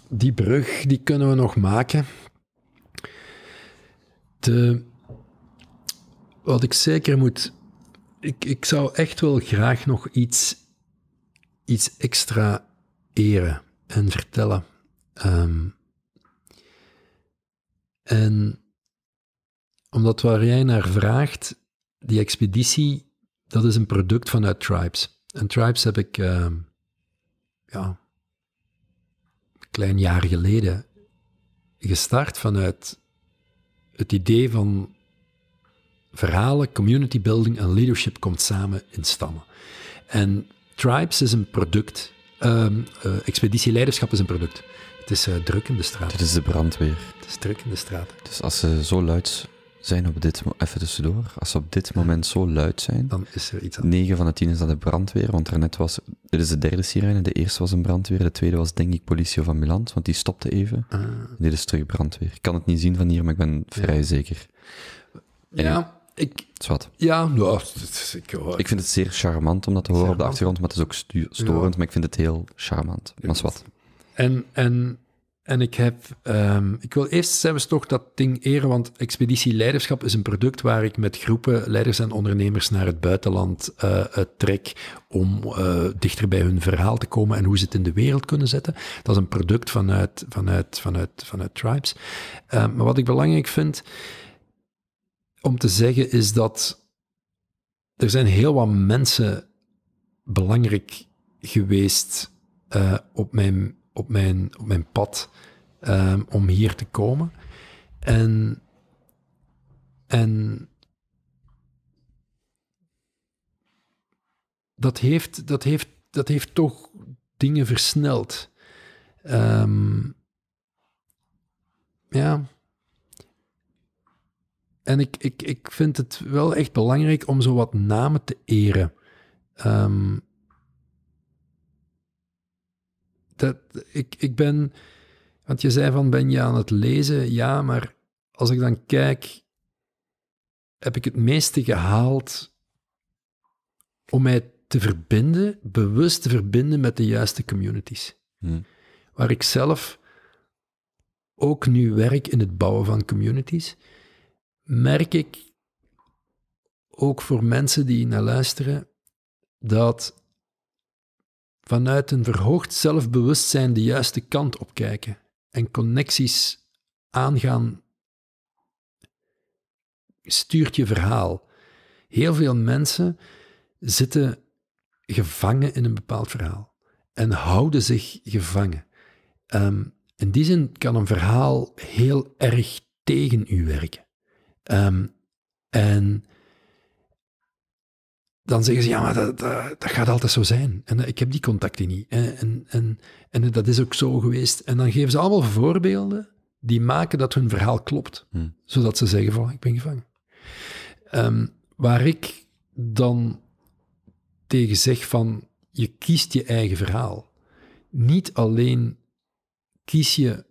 die brug die kunnen we nog maken. De, wat ik zeker moet. Ik, ik zou echt wel graag nog iets, iets extra eren en vertellen. Ehm, en omdat waar jij naar vraagt, die expeditie dat is een product vanuit Tribes. En Tribes heb ik, ehm, ja, een klein jaar geleden gestart vanuit het idee van verhalen, community building en leadership komt samen in stammen. En Tribes is een product. Ehm, eh, expeditieleiderschap is een product. Het is eh, druk in de straat. Het is de brandweer. Het is druk in de straat. Dus als ze zo luid zijn op dit moment, even tussendoor, als ze op dit moment zo luid zijn, dan is er iets aan. 9 van de 10 is dat de brandweer, want daarnet was, dit is de derde sirene, de eerste was een brandweer, de tweede was denk ik politie of ambulance, want die stopte even. Ah. Dit is terug brandweer. Ik kan het niet zien van hier, maar ik ben vrij zeker. ja, ik... Zwat. Ja, nou, ik, hoor. ik vind het zeer charmant om dat te horen op de achtergrond, maar het is ook storend, ja. maar ik vind het heel charmant. Maar zwart. En, en en ik heb, ehm, ik wil eerst zelfs toch dat ding eren, want Expeditie Leiderschap is een product waar ik met groepen leiders en ondernemers naar het buitenland eh, eh, trek om eh, dichter bij hun verhaal te komen en hoe ze het in de wereld kunnen zetten. Dat is een product vanuit, vanuit, vanuit, vanuit Tribes. Ehm, maar wat ik belangrijk vind om te zeggen is dat er zijn heel wat mensen belangrijk geweest op mijn op mijn, op mijn pad ehm, om hier te komen. En, en dat, heeft, dat, heeft, dat heeft toch dingen versneld. Um, ja. En ik, ik, ik vind het wel echt belangrijk om zo wat namen te eren. Um, dat, ik, ik ben... Want je zei van, ben je aan het lezen? Ja, maar als ik dan kijk, heb ik het meeste gehaald om mij te verbinden, bewust te verbinden met de juiste communities. Hmm. Waar ik zelf ook nu werk in het bouwen van communities, merk ik ook voor mensen die naar luisteren, dat vanuit een verhoogd zelfbewustzijn de juiste kant op kijken en connecties aangaan, stuurt je verhaal. Heel veel mensen zitten gevangen in een bepaald verhaal en houden zich gevangen. Ehm, in die zin kan een verhaal heel erg tegen u werken. Ehm, en dan zeggen ze, ja, maar dat, dat, gaat altijd zo zijn. En eh, ik heb die contacten niet. En, en, en, eh, dat is ook zo geweest. En dan geven ze allemaal voorbeelden die maken dat hun verhaal klopt. Hmm. Zodat ze zeggen van, ik ben gevangen. Ehm, waar ik dan tegen zeg van, je kiest je eigen verhaal. Niet alleen kies je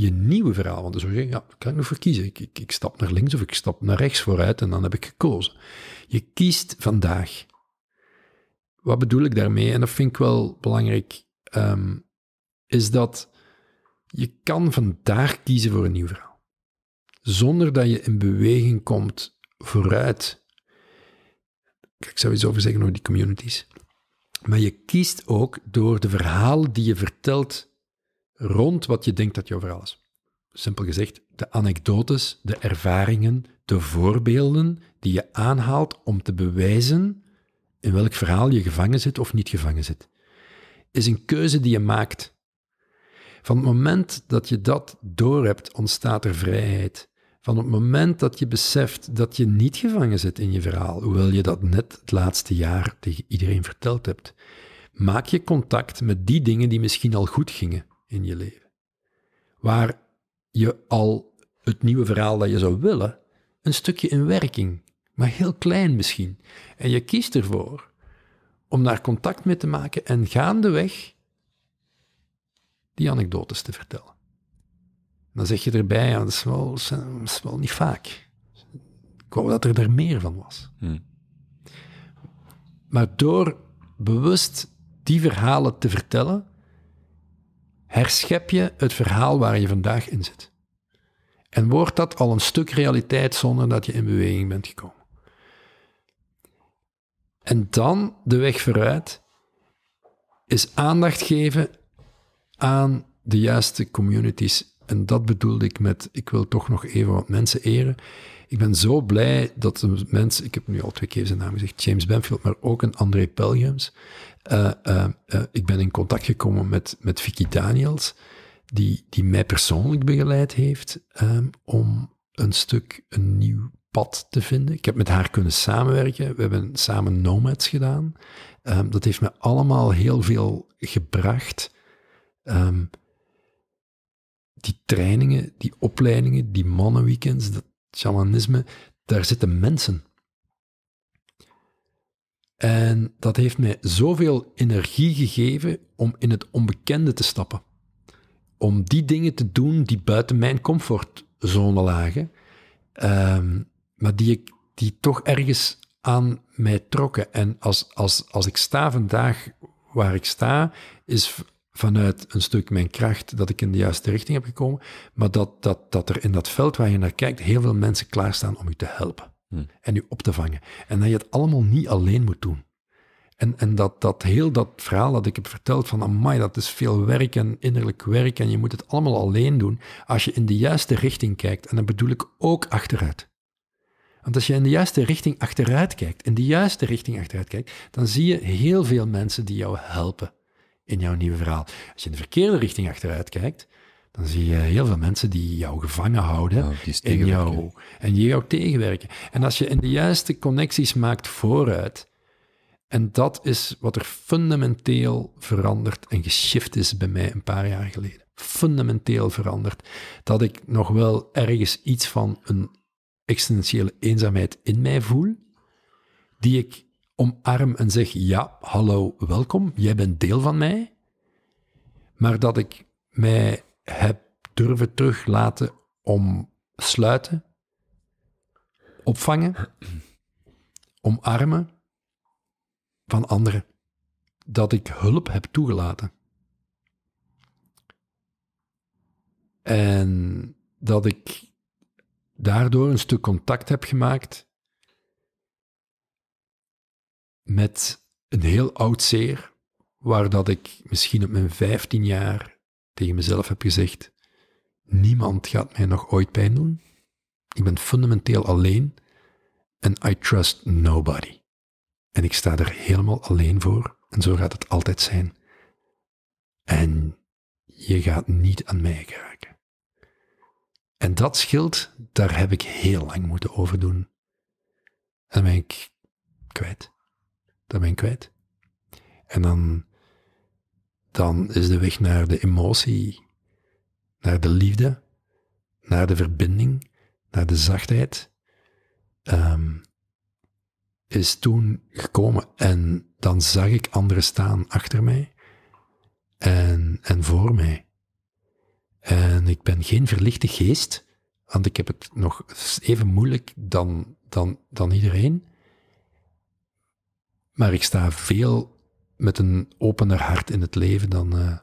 je nieuwe verhaal. Want dan zou je zeggen, ja, kan ik nog verkiezen? Ik, ik, ik stap naar links of ik stap naar rechts vooruit en dan heb ik gekozen. Je kiest vandaag. Wat bedoel ik daarmee? En dat vind ik wel belangrijk. Ehm, is dat je kan vandaag kiezen voor een nieuw verhaal. Zonder dat je in beweging komt vooruit. Kijk, ik zou iets over zeggen over die communities. Maar je kiest ook door de verhaal die je vertelt rond wat je denkt dat jouw verhaal is. Simpel gezegd, de anekdotes, de ervaringen, de voorbeelden die je aanhaalt om te bewijzen in welk verhaal je gevangen zit of niet gevangen zit. Is een keuze die je maakt. Van het moment dat je dat doorhebt, ontstaat er vrijheid. Van het moment dat je beseft dat je niet gevangen zit in je verhaal, hoewel je dat net het laatste jaar tegen iedereen verteld hebt, maak je contact met die dingen die misschien al goed gingen in je leven. Waar je al het nieuwe verhaal dat je zou willen, een stukje in werking, maar heel klein misschien. En je kiest ervoor om daar contact mee te maken en gaandeweg die anekdotes te vertellen. Dan zeg je erbij, ja, dat, is wel, is wel niet vaak. Ik wou dat er daar meer van was. Hmm. Maar door bewust die verhalen te vertellen, herschep je het verhaal waar je vandaag in zit. En wordt dat al een stuk realiteit zonder dat je in beweging bent gekomen. En dan de weg vooruit is aandacht geven aan de juiste communities. En dat bedoelde ik met, ik wil toch nog even wat mensen eren. Ik ben zo blij dat een mens. ik heb nu al twee keer zijn naam gezegd, James Benfield, maar ook een André Pelgrims. Eh, eh, eh, ik ben in contact gekomen met, met Vicky Daniels, die, die mij persoonlijk begeleid heeft ehm, om een stuk een nieuw pad te vinden. Ik heb met haar kunnen samenwerken. We hebben samen Nomads gedaan. Ehm, dat heeft me allemaal heel veel gebracht. Ehm, die trainingen, die opleidingen, die mannenweekends, dat shamanisme, daar zitten mensen. En dat heeft mij zoveel energie gegeven om in het onbekende te stappen. Om die dingen te doen die buiten mijn comfortzone lagen, ehm, maar die, ik, die toch ergens aan mij trokken. En als, als, als ik sta vandaag waar ik sta, is vanuit een stuk mijn kracht dat ik in de juiste richting heb gekomen, maar dat, dat, dat er in dat veld waar je naar kijkt heel veel mensen klaarstaan om je te helpen. Hm. en je op te vangen. En dat je het allemaal niet alleen moet doen. En, en dat, dat heel dat verhaal dat ik heb verteld van amai, dat is veel werk en innerlijk werk en je moet het allemaal alleen doen. Als je in de juiste richting kijkt, en dan bedoel ik ook achteruit. Want als je in de juiste richting achteruit kijkt, in de juiste richting achteruit kijkt, dan zie je heel veel mensen die jou helpen in jouw nieuwe verhaal. Als je in de verkeerde richting achteruit kijkt, dan zie je heel veel mensen die jou gevangen houden in jou en die jou tegenwerken. En als je in de juiste connecties maakt vooruit, en dat is wat er fundamenteel veranderd en geshift is bij mij een paar jaar geleden. Fundamenteel veranderd. Dat ik nog wel ergens iets van een existentiële eenzaamheid in mij voel, die ik omarm en zeg: ja, hallo, welkom, jij bent deel van mij. Maar dat ik mij heb durven teruglaten om sluiten, opvangen, omarmen van anderen. Dat ik hulp heb toegelaten. En dat ik daardoor een stuk contact heb gemaakt met een heel oud zeer, waar dat ik misschien op mijn 15 jaar tegen mezelf heb gezegd, niemand gaat mij nog ooit pijn doen. Ik ben fundamenteel alleen en I trust nobody. En ik sta er helemaal alleen voor en zo gaat het altijd zijn. En je gaat niet aan mij geraken. En dat schild, daar heb ik heel lang moeten over doen. En dan ben ik kwijt. Dan ben ik kwijt. En dan dan is de weg naar de emotie, naar de liefde, naar de verbinding, naar de zachtheid, ehm, is toen gekomen. En dan zag ik anderen staan achter mij en, en voor mij. En ik ben geen verlichte geest, want ik heb het nog even moeilijk dan, dan, dan iedereen. Maar ik sta veel met een opener hart in het leven dan, uh,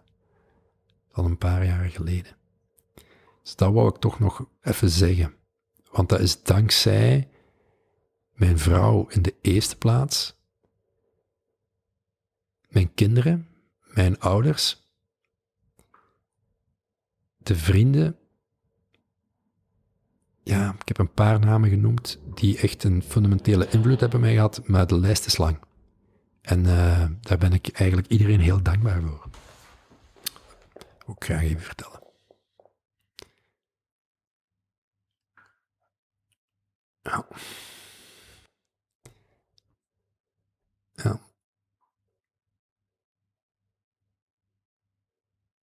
dan een paar jaar geleden. Dus dat wou ik toch nog even zeggen. Want dat is dankzij mijn vrouw in de eerste plaats, mijn kinderen, mijn ouders, de vrienden. Ja, ik heb een paar namen genoemd die echt een fundamentele invloed hebben mij gehad, maar de lijst is lang. En eh, daar ben ik eigenlijk iedereen heel dankbaar voor. Ook graag even vertellen. Ja. Ja.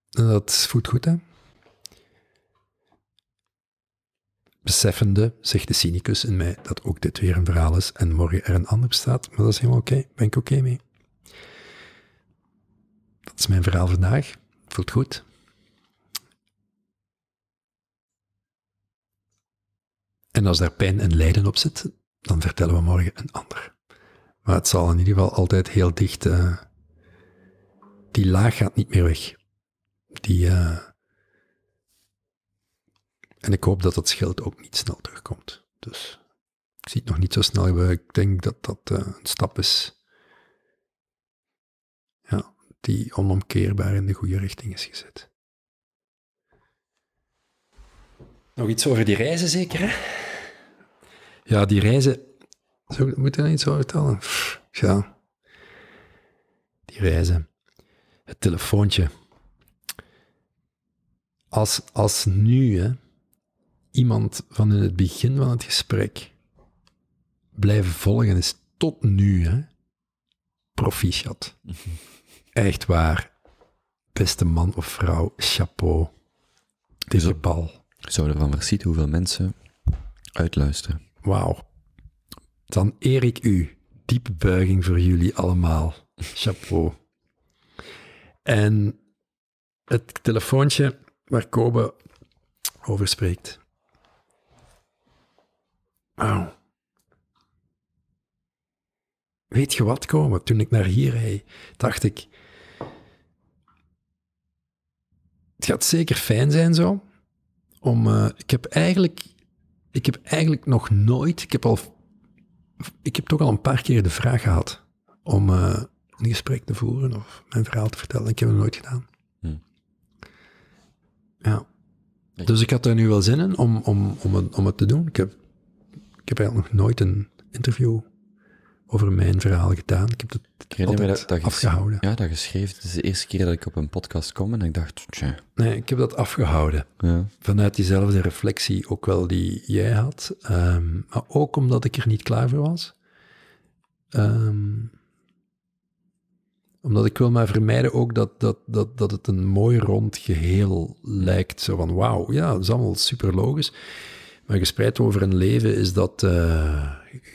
Dat voelt goed, hè? beseffende, zegt de cynicus in mij, dat ook dit weer een verhaal is en morgen er een ander bestaat. Maar dat is helemaal oké, okay. ben ik oké mee. Dat is mijn verhaal vandaag. Voelt goed. En als daar pijn en lijden op zit, dan vertellen we morgen een ander. Maar het zal in ieder geval altijd heel dicht. Eh, die laag gaat niet meer weg. Die. Eh, en ik hoop dat dat schild ook niet snel terugkomt. Dus ik zie het nog niet zo snel. Ik denk dat dat eh, een stap is ja, die onomkeerbaar in de goede richting is gezet. Nog iets over die reizen zeker, hè? Ja, die reizen... Zou, moet er nou iets over vertellen? ja. Die reizen. Het telefoontje. Als, als nu, hè iemand van in het begin van het gesprek blijven volgen is tot nu hè, proficiat. Echt waar. Beste man of vrouw, chapeau. een bal. Zouden van Versiet hoeveel mensen uitluisteren. Wauw. Dan eer ik u. Diepe buiging voor jullie allemaal. Chapeau. En het telefoontje waar Kobe over spreekt, Weet je wat komen? Toen ik naar hier reed, dacht ik. Het gaat zeker fijn zijn zo. Om, eh, ik, heb eigenlijk, ik heb eigenlijk nog nooit. Ik heb, al, ik heb toch al een paar keer de vraag gehad om eh, een gesprek te voeren of mijn verhaal te vertellen. Ik heb het nooit gedaan. Hm. Ja. Dus ik had er nu wel zin in om, om, om, het, om het te doen. Ik heb ik heb eigenlijk nog nooit een interview over mijn verhaal gedaan. Ik heb ik dat, afgehouden. Ja, dat geschreven. Het is de eerste keer dat ik op een podcast kom en ik dacht, tja. Nee, ik heb dat afgehouden. Ja. Vanuit diezelfde reflectie ook wel die jij had. Ehm, maar ook omdat ik er niet klaar voor was. Ehm, omdat ik wil maar vermijden ook dat, dat, dat, dat het een mooi rond geheel lijkt. Zo van, wauw, ja, dat is allemaal super logisch. Maar gespreid over een leven is dat,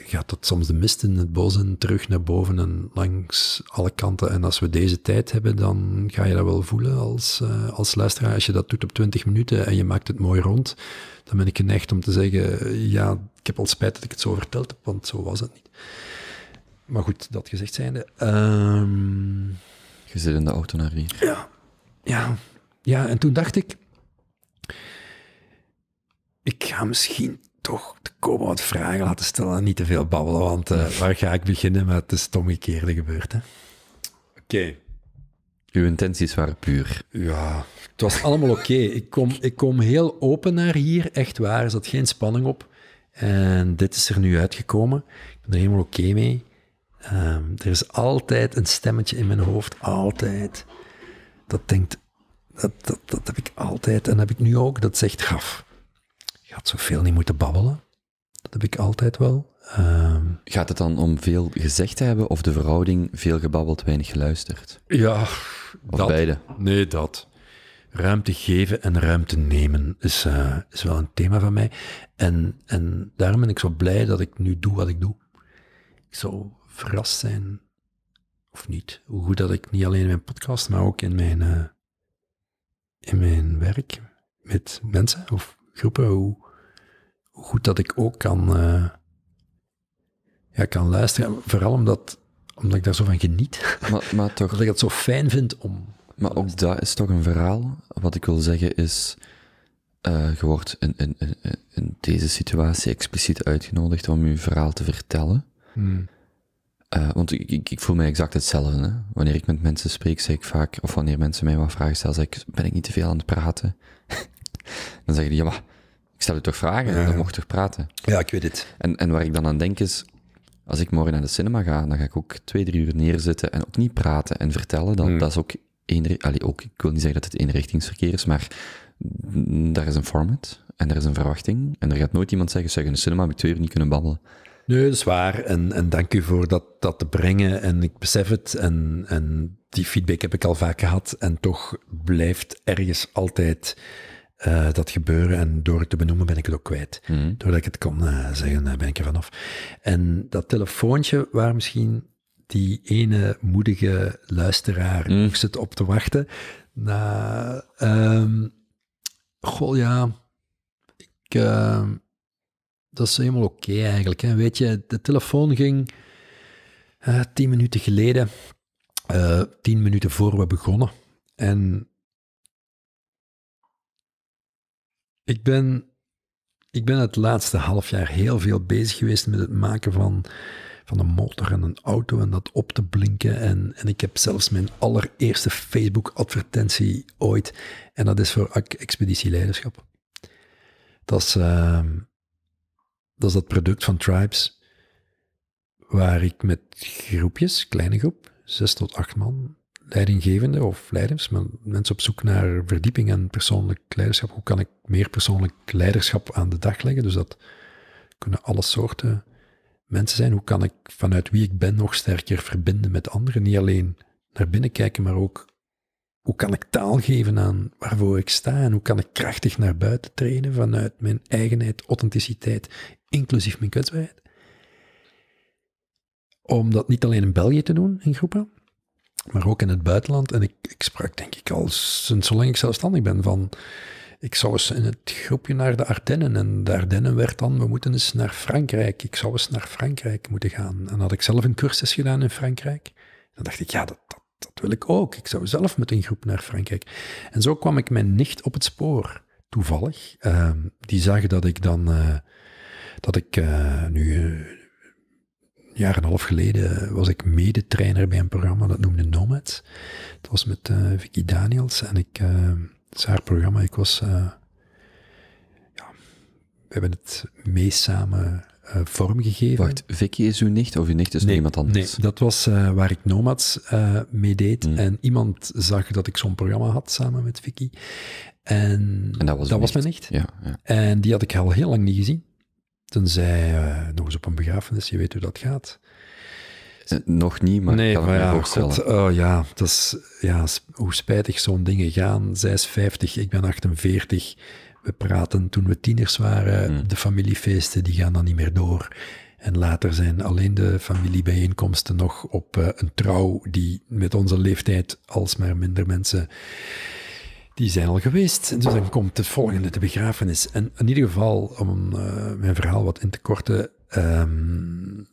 gaat eh, dat soms de mist in het bos en terug naar boven en langs alle kanten. En als we deze tijd hebben, dan ga je dat wel voelen als, eh, als luisteraar. Als je dat doet op 20 minuten en je maakt het mooi rond, dan ben ik geneigd om te zeggen, ja, ik heb al spijt dat ik het zo verteld heb, want zo was het niet. Maar goed, dat gezegd zijnde. Um... Je zit in de auto naar hier. Ja, ja, ja. En toen dacht ik, ik ga misschien toch de wat vragen laten stellen en niet te veel babbelen, want eh, waar ga ik beginnen met de stomme omgekeerde gebeurd, Oké. Uw intenties waren puur. Ja, het was allemaal oké. Ik, kom, ik kom heel open naar hier, echt waar. Er zat geen spanning op. En dit is er nu uitgekomen. Ik ben er helemaal oké mee. Ehm, er is altijd een stemmetje in mijn hoofd, altijd. Dat denkt, dat, dat, dat heb ik altijd en dat heb ik nu ook. Dat zegt gaf had zoveel niet moeten babbelen. Dat heb ik altijd wel. Ehm, Gaat het dan om veel gezegd te hebben of de verhouding veel gebabbeld, weinig geluisterd? Ja, of dat, beide? Nee, dat. Ruimte geven en ruimte nemen eh, is, wel een thema van mij. En, en daarom ben ik zo blij dat ik nu doe wat ik doe. Ik zou verrast zijn, of niet, hoe goed dat ik niet alleen in mijn podcast, maar ook in mijn, eh, in mijn werk met mensen of groepen, hoe, goed dat ik ook kan, eh, ja, kan luisteren. Vooral omdat, omdat ik daar zo van geniet. Maar, maar toch, dat ik het zo fijn vind om. Maar ook dat is toch een verhaal. Wat ik wil zeggen is. Eh, je wordt in, in, in, in, deze situatie expliciet uitgenodigd om je verhaal te vertellen. Hmm. Eh, want ik, ik, voel mij exact hetzelfde. Wanneer ik met mensen spreek, zeg ik vaak, of wanneer mensen mij wat vragen stellen, zeg ik, ben ik niet te veel aan het praten? dan zeggen die, ja, maar ik stel u toch vragen, en dan mocht toch praten. Ja, ik weet het. En, en waar ik dan aan denk is, als ik morgen naar de cinema ga, dan ga ik ook twee, drie uur neerzitten en ook niet praten en vertellen. Dat, hmm. dat is ook, een, allee, ook, ik wil niet zeggen dat het eenrichtingsverkeer is, maar daar is een format en er is een verwachting. En er gaat nooit iemand zeggen, zeg in de cinema heb ik twee uur niet kunnen babbelen. Nee, dat is waar. En, en dank u voor dat, dat te brengen. En ik besef het. En, en die feedback heb ik al vaak gehad. En toch blijft ergens altijd eh, dat gebeuren. En door het te benoemen ben ik het ook kwijt. Mhm. Doordat ik het kon eh, zeggen, eh, ben ik er vanaf. En dat telefoontje waar misschien die ene moedige luisteraar mm. het op te wachten. Na, um, goh ja, ik, ehm, dat is helemaal oké eigenlijk. Hè. Weet je, de telefoon ging tien minuten geleden, tien minuten voor we begonnen. En Ik ben, ik ben het laatste half jaar heel veel bezig geweest met het maken van, van een motor en een auto en dat op te blinken. En, en ik heb zelfs mijn allereerste Facebook-advertentie ooit. En dat is voor Expeditieleiderschap. Dat is, ehm, dat is dat product van Tribes, waar ik met groepjes, kleine groep, zes tot acht man, leidinggevende of leiders, mensen op zoek naar verdieping en persoonlijk leiderschap. Hoe kan ik meer persoonlijk leiderschap aan de dag leggen? Dus dat kunnen alle soorten mensen zijn. Hoe kan ik vanuit wie ik ben nog sterker verbinden met anderen? Niet alleen naar binnen kijken, maar ook hoe kan ik taal geven aan waarvoor ik sta en hoe kan ik krachtig naar buiten trainen vanuit mijn eigenheid, authenticiteit, inclusief mijn kwetsbaarheid. Om dat niet alleen in België te doen, in groepen, maar ook in het buitenland. En ik, ik sprak denk ik al sinds zolang ik zelfstandig ben van... Ik zou eens in het groepje naar de Ardennen. En de Ardennen werd dan, we moeten eens naar Frankrijk. Ik zou eens naar Frankrijk moeten gaan. En had ik zelf een cursus gedaan in Frankrijk. Dan dacht ik, ja, dat, dat, wil ik ook. Ik zou zelf met een groep naar Frankrijk. En zo kwam ik mijn nicht op het spoor, toevallig. Ehm, die zag dat ik dan... Eh, dat ik eh, nu eh, jaar en een half geleden was ik medetrainer bij een programma dat noemde Nomads. Dat was met eh, Vicky Daniels en ik, uh, haar programma. Ik was, eh, ja, we hebben het meest samen vormgegeven. Wacht, Vicky is uw nicht of uw nicht is nee, anders? Nee, dat was waar ik Nomads mee deed. Hmm. En iemand zag dat ik zo'n programma had samen met Vicky. En, dat was, dat was mijn nicht. Ja, ja. En die had ik al heel lang niet gezien. Tenzij uh, nog eens op een begrafenis, je weet hoe dat gaat. Eh, nog niet, maar ik kan ja, oh ja, dat is, ja, hoe spijtig zo'n dingen gaan. Zij is 50, ik ben 48. We praten toen we tieners waren. Hmm. De familiefeesten die gaan dan niet meer door. En later zijn alleen de familiebijeenkomsten nog op eh, een trouw die met onze leeftijd alsmaar minder mensen die zijn al geweest. Dus dan komt het volgende, de begrafenis. En in ieder geval, om eh, mijn verhaal wat in te korten. Ehm,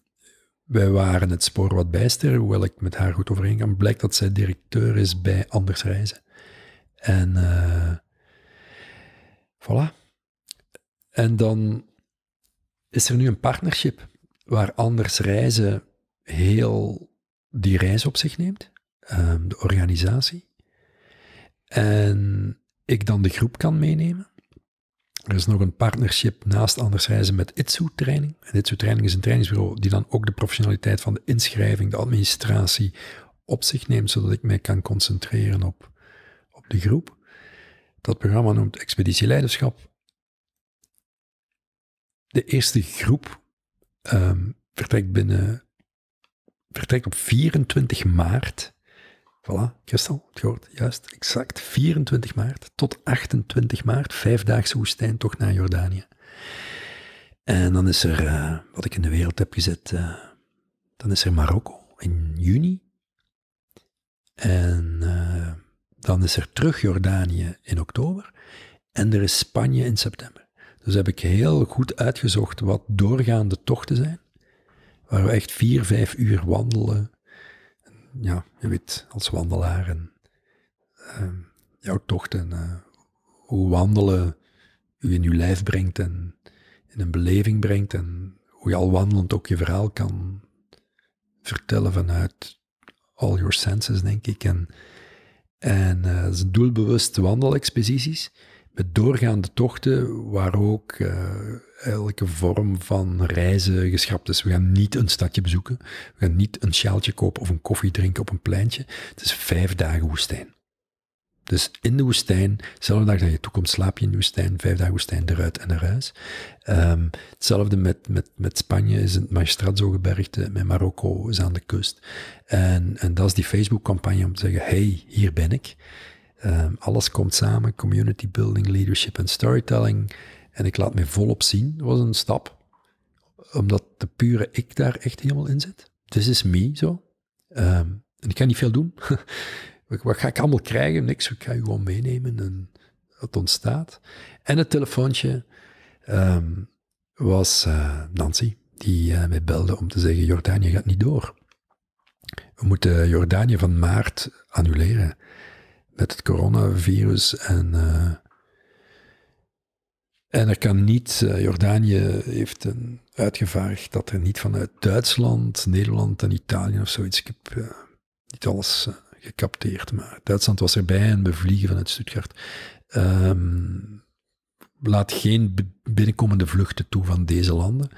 wij waren het spoor wat bijster, hoewel ik met haar goed overeen kan. Blijkt dat zij directeur is bij Anders Reizen. En uh, voilà. En dan is er nu een partnership waar Anders Reizen heel die reis op zich neemt, ehm, de organisatie. En ik dan de groep kan meenemen. Er is nog een partnership naast Anders Reizen met Itsu Training. En Itsu Training is een trainingsbureau die dan ook de professionaliteit van de inschrijving, de administratie op zich neemt, zodat ik mij kan concentreren op, op de groep. Dat programma noemt Expeditieleiderschap. De eerste groep ehm, vertrekt, binnen, vertrekt op 24 maart Voilà, Christel, het gehoord. Juist, exact 24 maart tot 28 maart, vijfdaagse woestijntocht naar Jordanië. En dan is er, eh, wat ik in de wereld heb gezet, eh, dan is er Marokko in juni. En eh, dan is er terug Jordanië in oktober. En er is Spanje in september. Dus heb ik heel goed uitgezocht wat doorgaande tochten zijn. Waar we echt vier, vijf uur wandelen ja, je weet, als wandelaar en ehm, jouw tocht eh, hoe wandelen u in je lijf brengt en in een beleving brengt en hoe je al wandelend ook je verhaal kan vertellen vanuit all your senses, denk ik. En, en uh, eh, doelbewuste wandelexpedities met doorgaande tochten waar ook eh, elke vorm van reizen geschrapt is. We gaan niet een stadje bezoeken, we gaan niet een sjaaltje kopen of een koffie drinken op een pleintje. Het is vijf dagen woestijn. Dus in de woestijn, dezelfde dag dat je toekomt, slaap je in de woestijn, vijf dagen woestijn, eruit en eruit. Um, ehm, hetzelfde met, met, met Spanje is het Maestrazzo-gebergte, met Marokko is aan de kust. En, en dat is die Facebook-campagne om te zeggen, hey, hier ben ik. Ehm, alles komt samen, community building, leadership en storytelling. En ik laat me volop zien, was een stap. Omdat de pure ik daar echt helemaal in zit. This is me, zo. Ehm, en ik ga niet veel doen. Wat ga ik allemaal krijgen? Niks, ik ga je gewoon meenemen en het ontstaat. En het telefoontje ehm, was eh, Nancy, die eh, mij belde om te zeggen, Jordanië gaat niet door. We moeten Jordanië van maart annuleren met het coronavirus en... Uh, en er kan niet, eh, Jordanië heeft een, uitgevaardigd dat er niet vanuit Duitsland, Nederland en Italië of zoiets, ik heb eh, niet alles gecapteerd, maar Duitsland was erbij en vliegen vanuit Stuttgart. Ehm, laat geen binnenkomende vluchten toe van deze landen.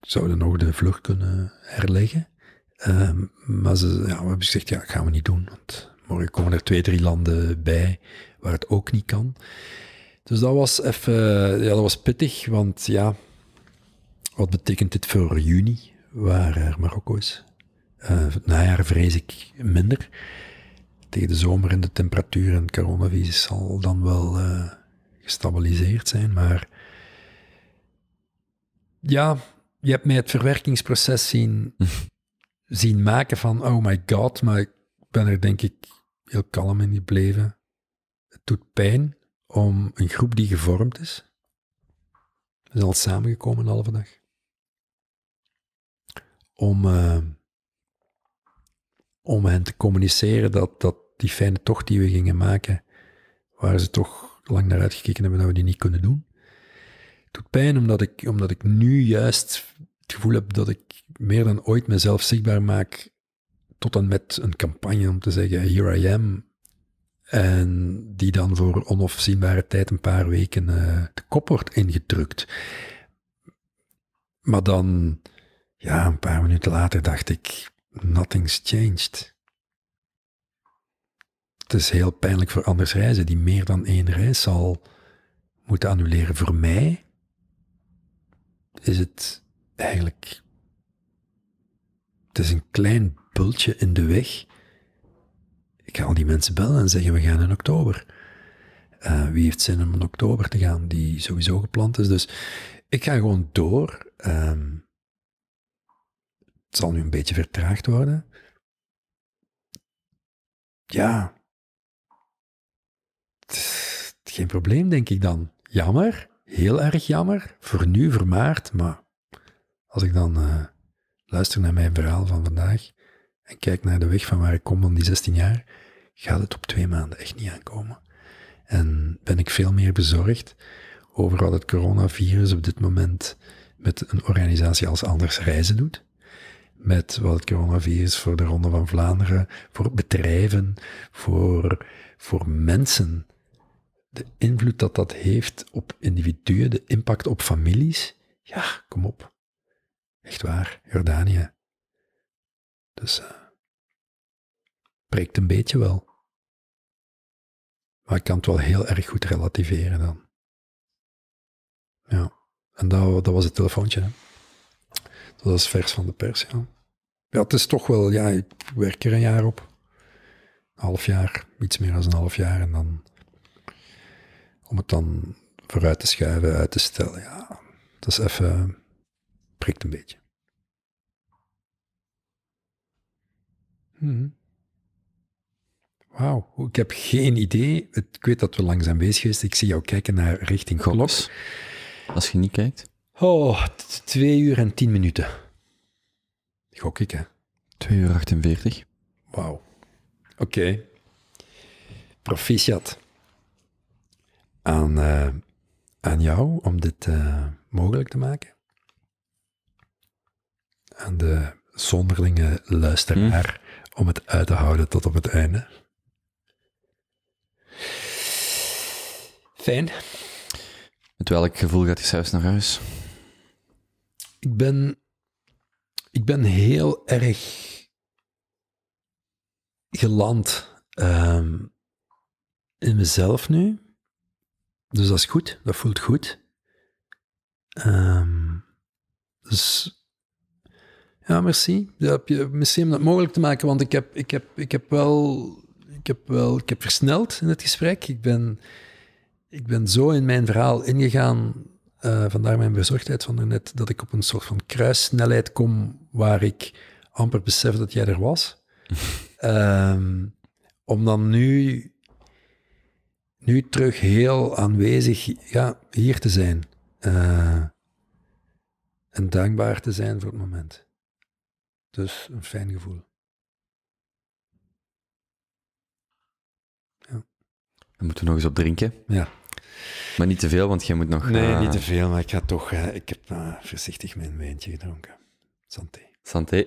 zouden nog de vlucht kunnen herleggen. Ehm, maar ze ja, we hebben gezegd, ja, dat gaan we niet doen, morgen komen er twee, drie landen bij waar het ook niet kan. Dus dat was even, ja, dat was pittig, want ja, wat betekent dit voor juni, waar Marokko is? Uh, eh, najaar vrees ik minder. Tegen de zomer en de temperatuur en het coronavirus zal dan wel eh, gestabiliseerd zijn, maar ja, je hebt mij het verwerkingsproces zien, zien maken van oh my god, maar ik ben er denk ik heel kalm in bleven. Het doet pijn om een groep die gevormd is, we zijn al samengekomen een halve dag, om, eh, om hen te communiceren dat, dat die fijne tocht die we gingen maken, waar ze toch lang naar uitgekeken hebben dat we die niet kunnen doen. Het doet pijn omdat ik, omdat ik nu juist het gevoel heb dat ik meer dan ooit mezelf zichtbaar maak tot en met een campagne om te zeggen, here I am. En die dan voor onafzienbare tijd een paar weken uh, de kop wordt ingedrukt. Maar dan, ja, een paar minuten later dacht ik, nothing's changed. Het is heel pijnlijk voor Anders Reizen, die meer dan één reis zal moeten annuleren. Voor mij is het eigenlijk. Het is een klein pultje in de weg. Ik ga al die mensen bellen en zeggen, we gaan in oktober. Eh, wie heeft zin om in oktober te gaan, die sowieso gepland is. Dus ik ga gewoon door. Ehm, het zal nu een beetje vertraagd worden. Ja. geen probleem, denk ik dan. Jammer, heel erg jammer. Voor nu, voor maart. Maar als ik dan eh, luister naar mijn verhaal van vandaag, en kijk naar de weg van waar ik kom van die 16 jaar, gaat het op twee maanden echt niet aankomen. En ben ik veel meer bezorgd over wat het coronavirus op dit moment met een organisatie als Anders Reizen doet. Met wat het coronavirus voor de Ronde van Vlaanderen, voor bedrijven, voor, voor mensen. De invloed dat dat heeft op individuen, de impact op families. Ja, kom op. Echt waar, Jordanië. Dus uh, eh, prikt een beetje wel. Maar ik kan het wel heel erg goed relativeren dan. Ja, en dat, dat was het telefoontje. Hè? Dat was vers van de pers, ja. Ja, het is toch wel, ja, ik werk er een jaar op. Een half jaar, iets meer dan een half jaar. En dan, om het dan vooruit te schuiven, uit te stellen, ja. Dat is even, prikt een beetje. Mhm. Wauw, ik heb geen idee. Ik weet dat we langzaam bezig zijn. Ik zie jou kijken naar richting Klopt. klok. Als je niet kijkt. Oh, twee uur en tien minuten. Gok ik, hè? Twee uur 48. Wauw. Oké. Proficiat. Aan, eh, aan jou om dit eh, mogelijk te maken. Aan de zonderlinge luisteraar. Hm om het uit te houden tot op het einde. Fijn. Met welk gevoel gaat je zelfs naar huis? Ik ben, ik ben heel erg geland ehm, in mezelf nu. Dus dat is goed, dat voelt goed. Ehm, dus ja, merci. Ja, je, misschien om dat mogelijk te maken, want ik heb, ik heb, ik heb, wel, ik heb wel ik heb versneld in het gesprek. Ik ben, ik ben zo in mijn verhaal ingegaan, eh, vandaar mijn bezorgdheid van daarnet, dat ik op een soort van kruissnelheid kom waar ik amper besef dat jij er was. Ehm, om dan nu, nu terug heel aanwezig ja, hier te zijn. Eh, en dankbaar te zijn voor het moment. Dus een fijn gevoel. Ja. We moeten nog eens op drinken. Ja. Maar niet te veel, want jij moet nog. Nee, niet eh, te veel, maar ik ga toch. Eh, ik heb uh, voorzichtig mijn wijntje gedronken. Santé. Santé.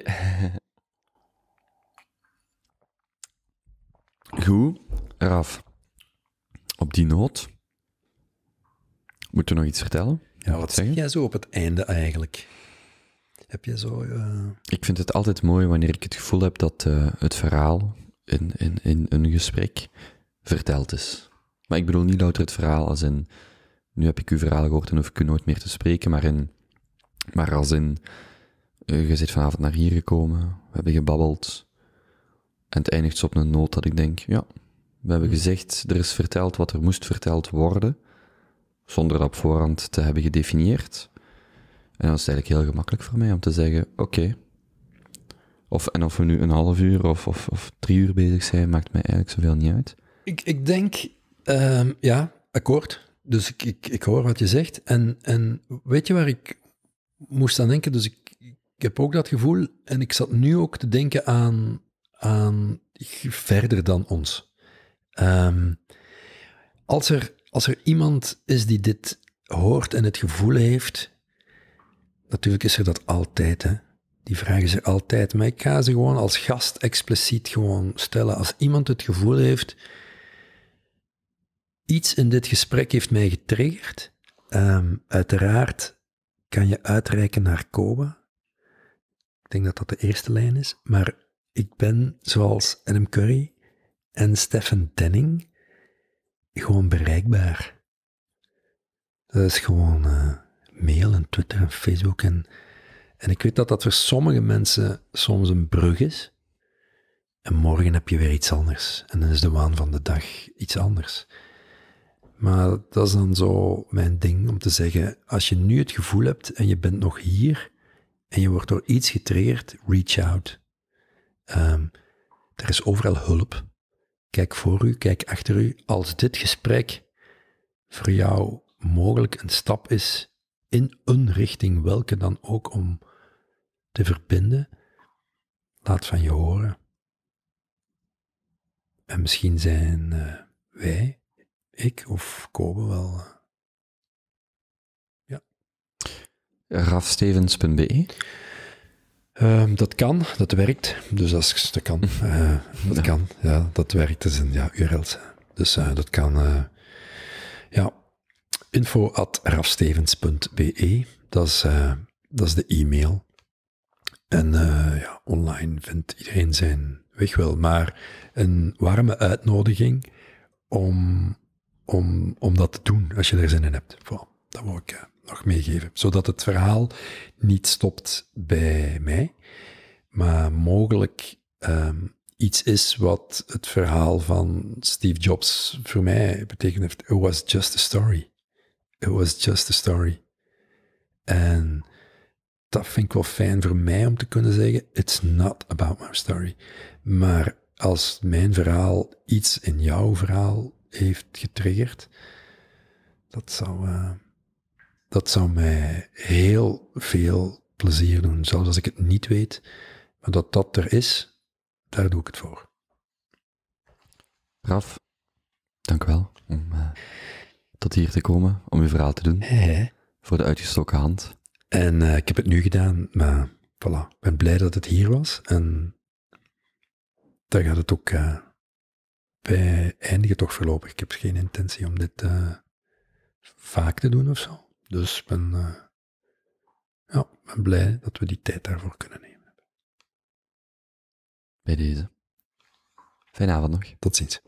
Goed, Raf. Op die noot. Moeten we nog iets vertellen? Ja, wat zeg jij zo op het einde eigenlijk? Heb je zo... Eh, ik vind het altijd mooi wanneer ik het gevoel heb dat eh, het verhaal in, in, in een gesprek verteld is. Maar ik bedoel niet louter het verhaal als in... Nu heb ik uw verhaal gehoord en hoef ik u nooit meer te spreken, maar, in, maar als in... Eh, je zit vanavond naar hier gekomen, we hebben gebabbeld... En het eindigt op een noot dat ik denk, ja, we hebben hm. gezegd, er is verteld wat er moest verteld worden, zonder dat op voorhand te hebben gedefinieerd. En dat is eigenlijk heel gemakkelijk voor mij om te zeggen, oké. Of, en of we nu een half uur of, of, of drie uur bezig zijn, maakt mij eigenlijk zoveel niet uit. Ik, ik denk, ehm, ja, akkoord. Dus ik, ik, ik hoor wat je zegt. En, en weet je waar ik moest aan denken? Dus ik, ik heb ook dat gevoel. En ik zat nu ook te denken aan, aan verder dan ons. Ehm, als, er, als er iemand is die dit hoort en het gevoel heeft Natuurlijk is er dat altijd, hè. Die vragen ze altijd. Maar ik ga ze gewoon als gast expliciet gewoon stellen. Als iemand het gevoel heeft, iets in dit gesprek heeft mij getriggerd. Ehm, uiteraard kan je uitreiken naar Koba. Ik denk dat dat de eerste lijn is. Maar ik ben, zoals Adam Curry en Stephen Denning, gewoon bereikbaar. Dat is gewoon... Eh, mail en Twitter en Facebook. En, en ik weet dat dat voor sommige mensen soms een brug is. En morgen heb je weer iets anders. En dan is de waan van de dag iets anders. Maar dat is dan zo mijn ding om te zeggen: als je nu het gevoel hebt en je bent nog hier en je wordt door iets getreerd reach out. Ehm, er is overal hulp. Kijk voor u, kijk achter u. Als dit gesprek voor jou mogelijk een stap is in een richting, welke dan ook, om te verbinden, laat van je horen. En misschien zijn eh, wij, ik of Kobe wel. Eh, ja. Rafstevens.be ehm, dat kan, dat werkt. Dus als dat kan, eh, dat kan, ja, dat werkt. Dat zijn ja, URL's. Dus dat kan, ja, info.rafstevens.be. Dat, is, eh, dat is de e-mail. En eh, ja, online vindt iedereen zijn weg wel. Maar een warme uitnodiging om, om, om dat te doen als je er zin in hebt. dat wil ik eh, nog meegeven. Zodat het verhaal niet stopt bij mij, maar mogelijk ehm, iets is wat het verhaal van Steve Jobs voor mij betekent heeft. It was just a story. It was just a story. En dat vind ik wel fijn voor mij om te kunnen zeggen, it's not about my story. Maar als mijn verhaal iets in jouw verhaal heeft getriggerd, dat zou, eh, dat zou mij heel veel plezier doen. Zelfs als ik het niet weet, maar dat dat er is, daar doe ik het voor. Raf, dank u wel. Om, eh, tot hier te komen om je verhaal te doen. Voor de uitgestoken hand. En eh, ik heb het nu gedaan, maar voilà, ik ben blij dat het hier was. En daar gaat het ook bij eh, eindigen toch voorlopig. Ik heb geen intentie om dit eh, vaak te doen of zo. Dus ik ben, ja, ben blij dat we die tijd daarvoor kunnen nemen. Bij deze. Fijne avond nog. Tot ziens.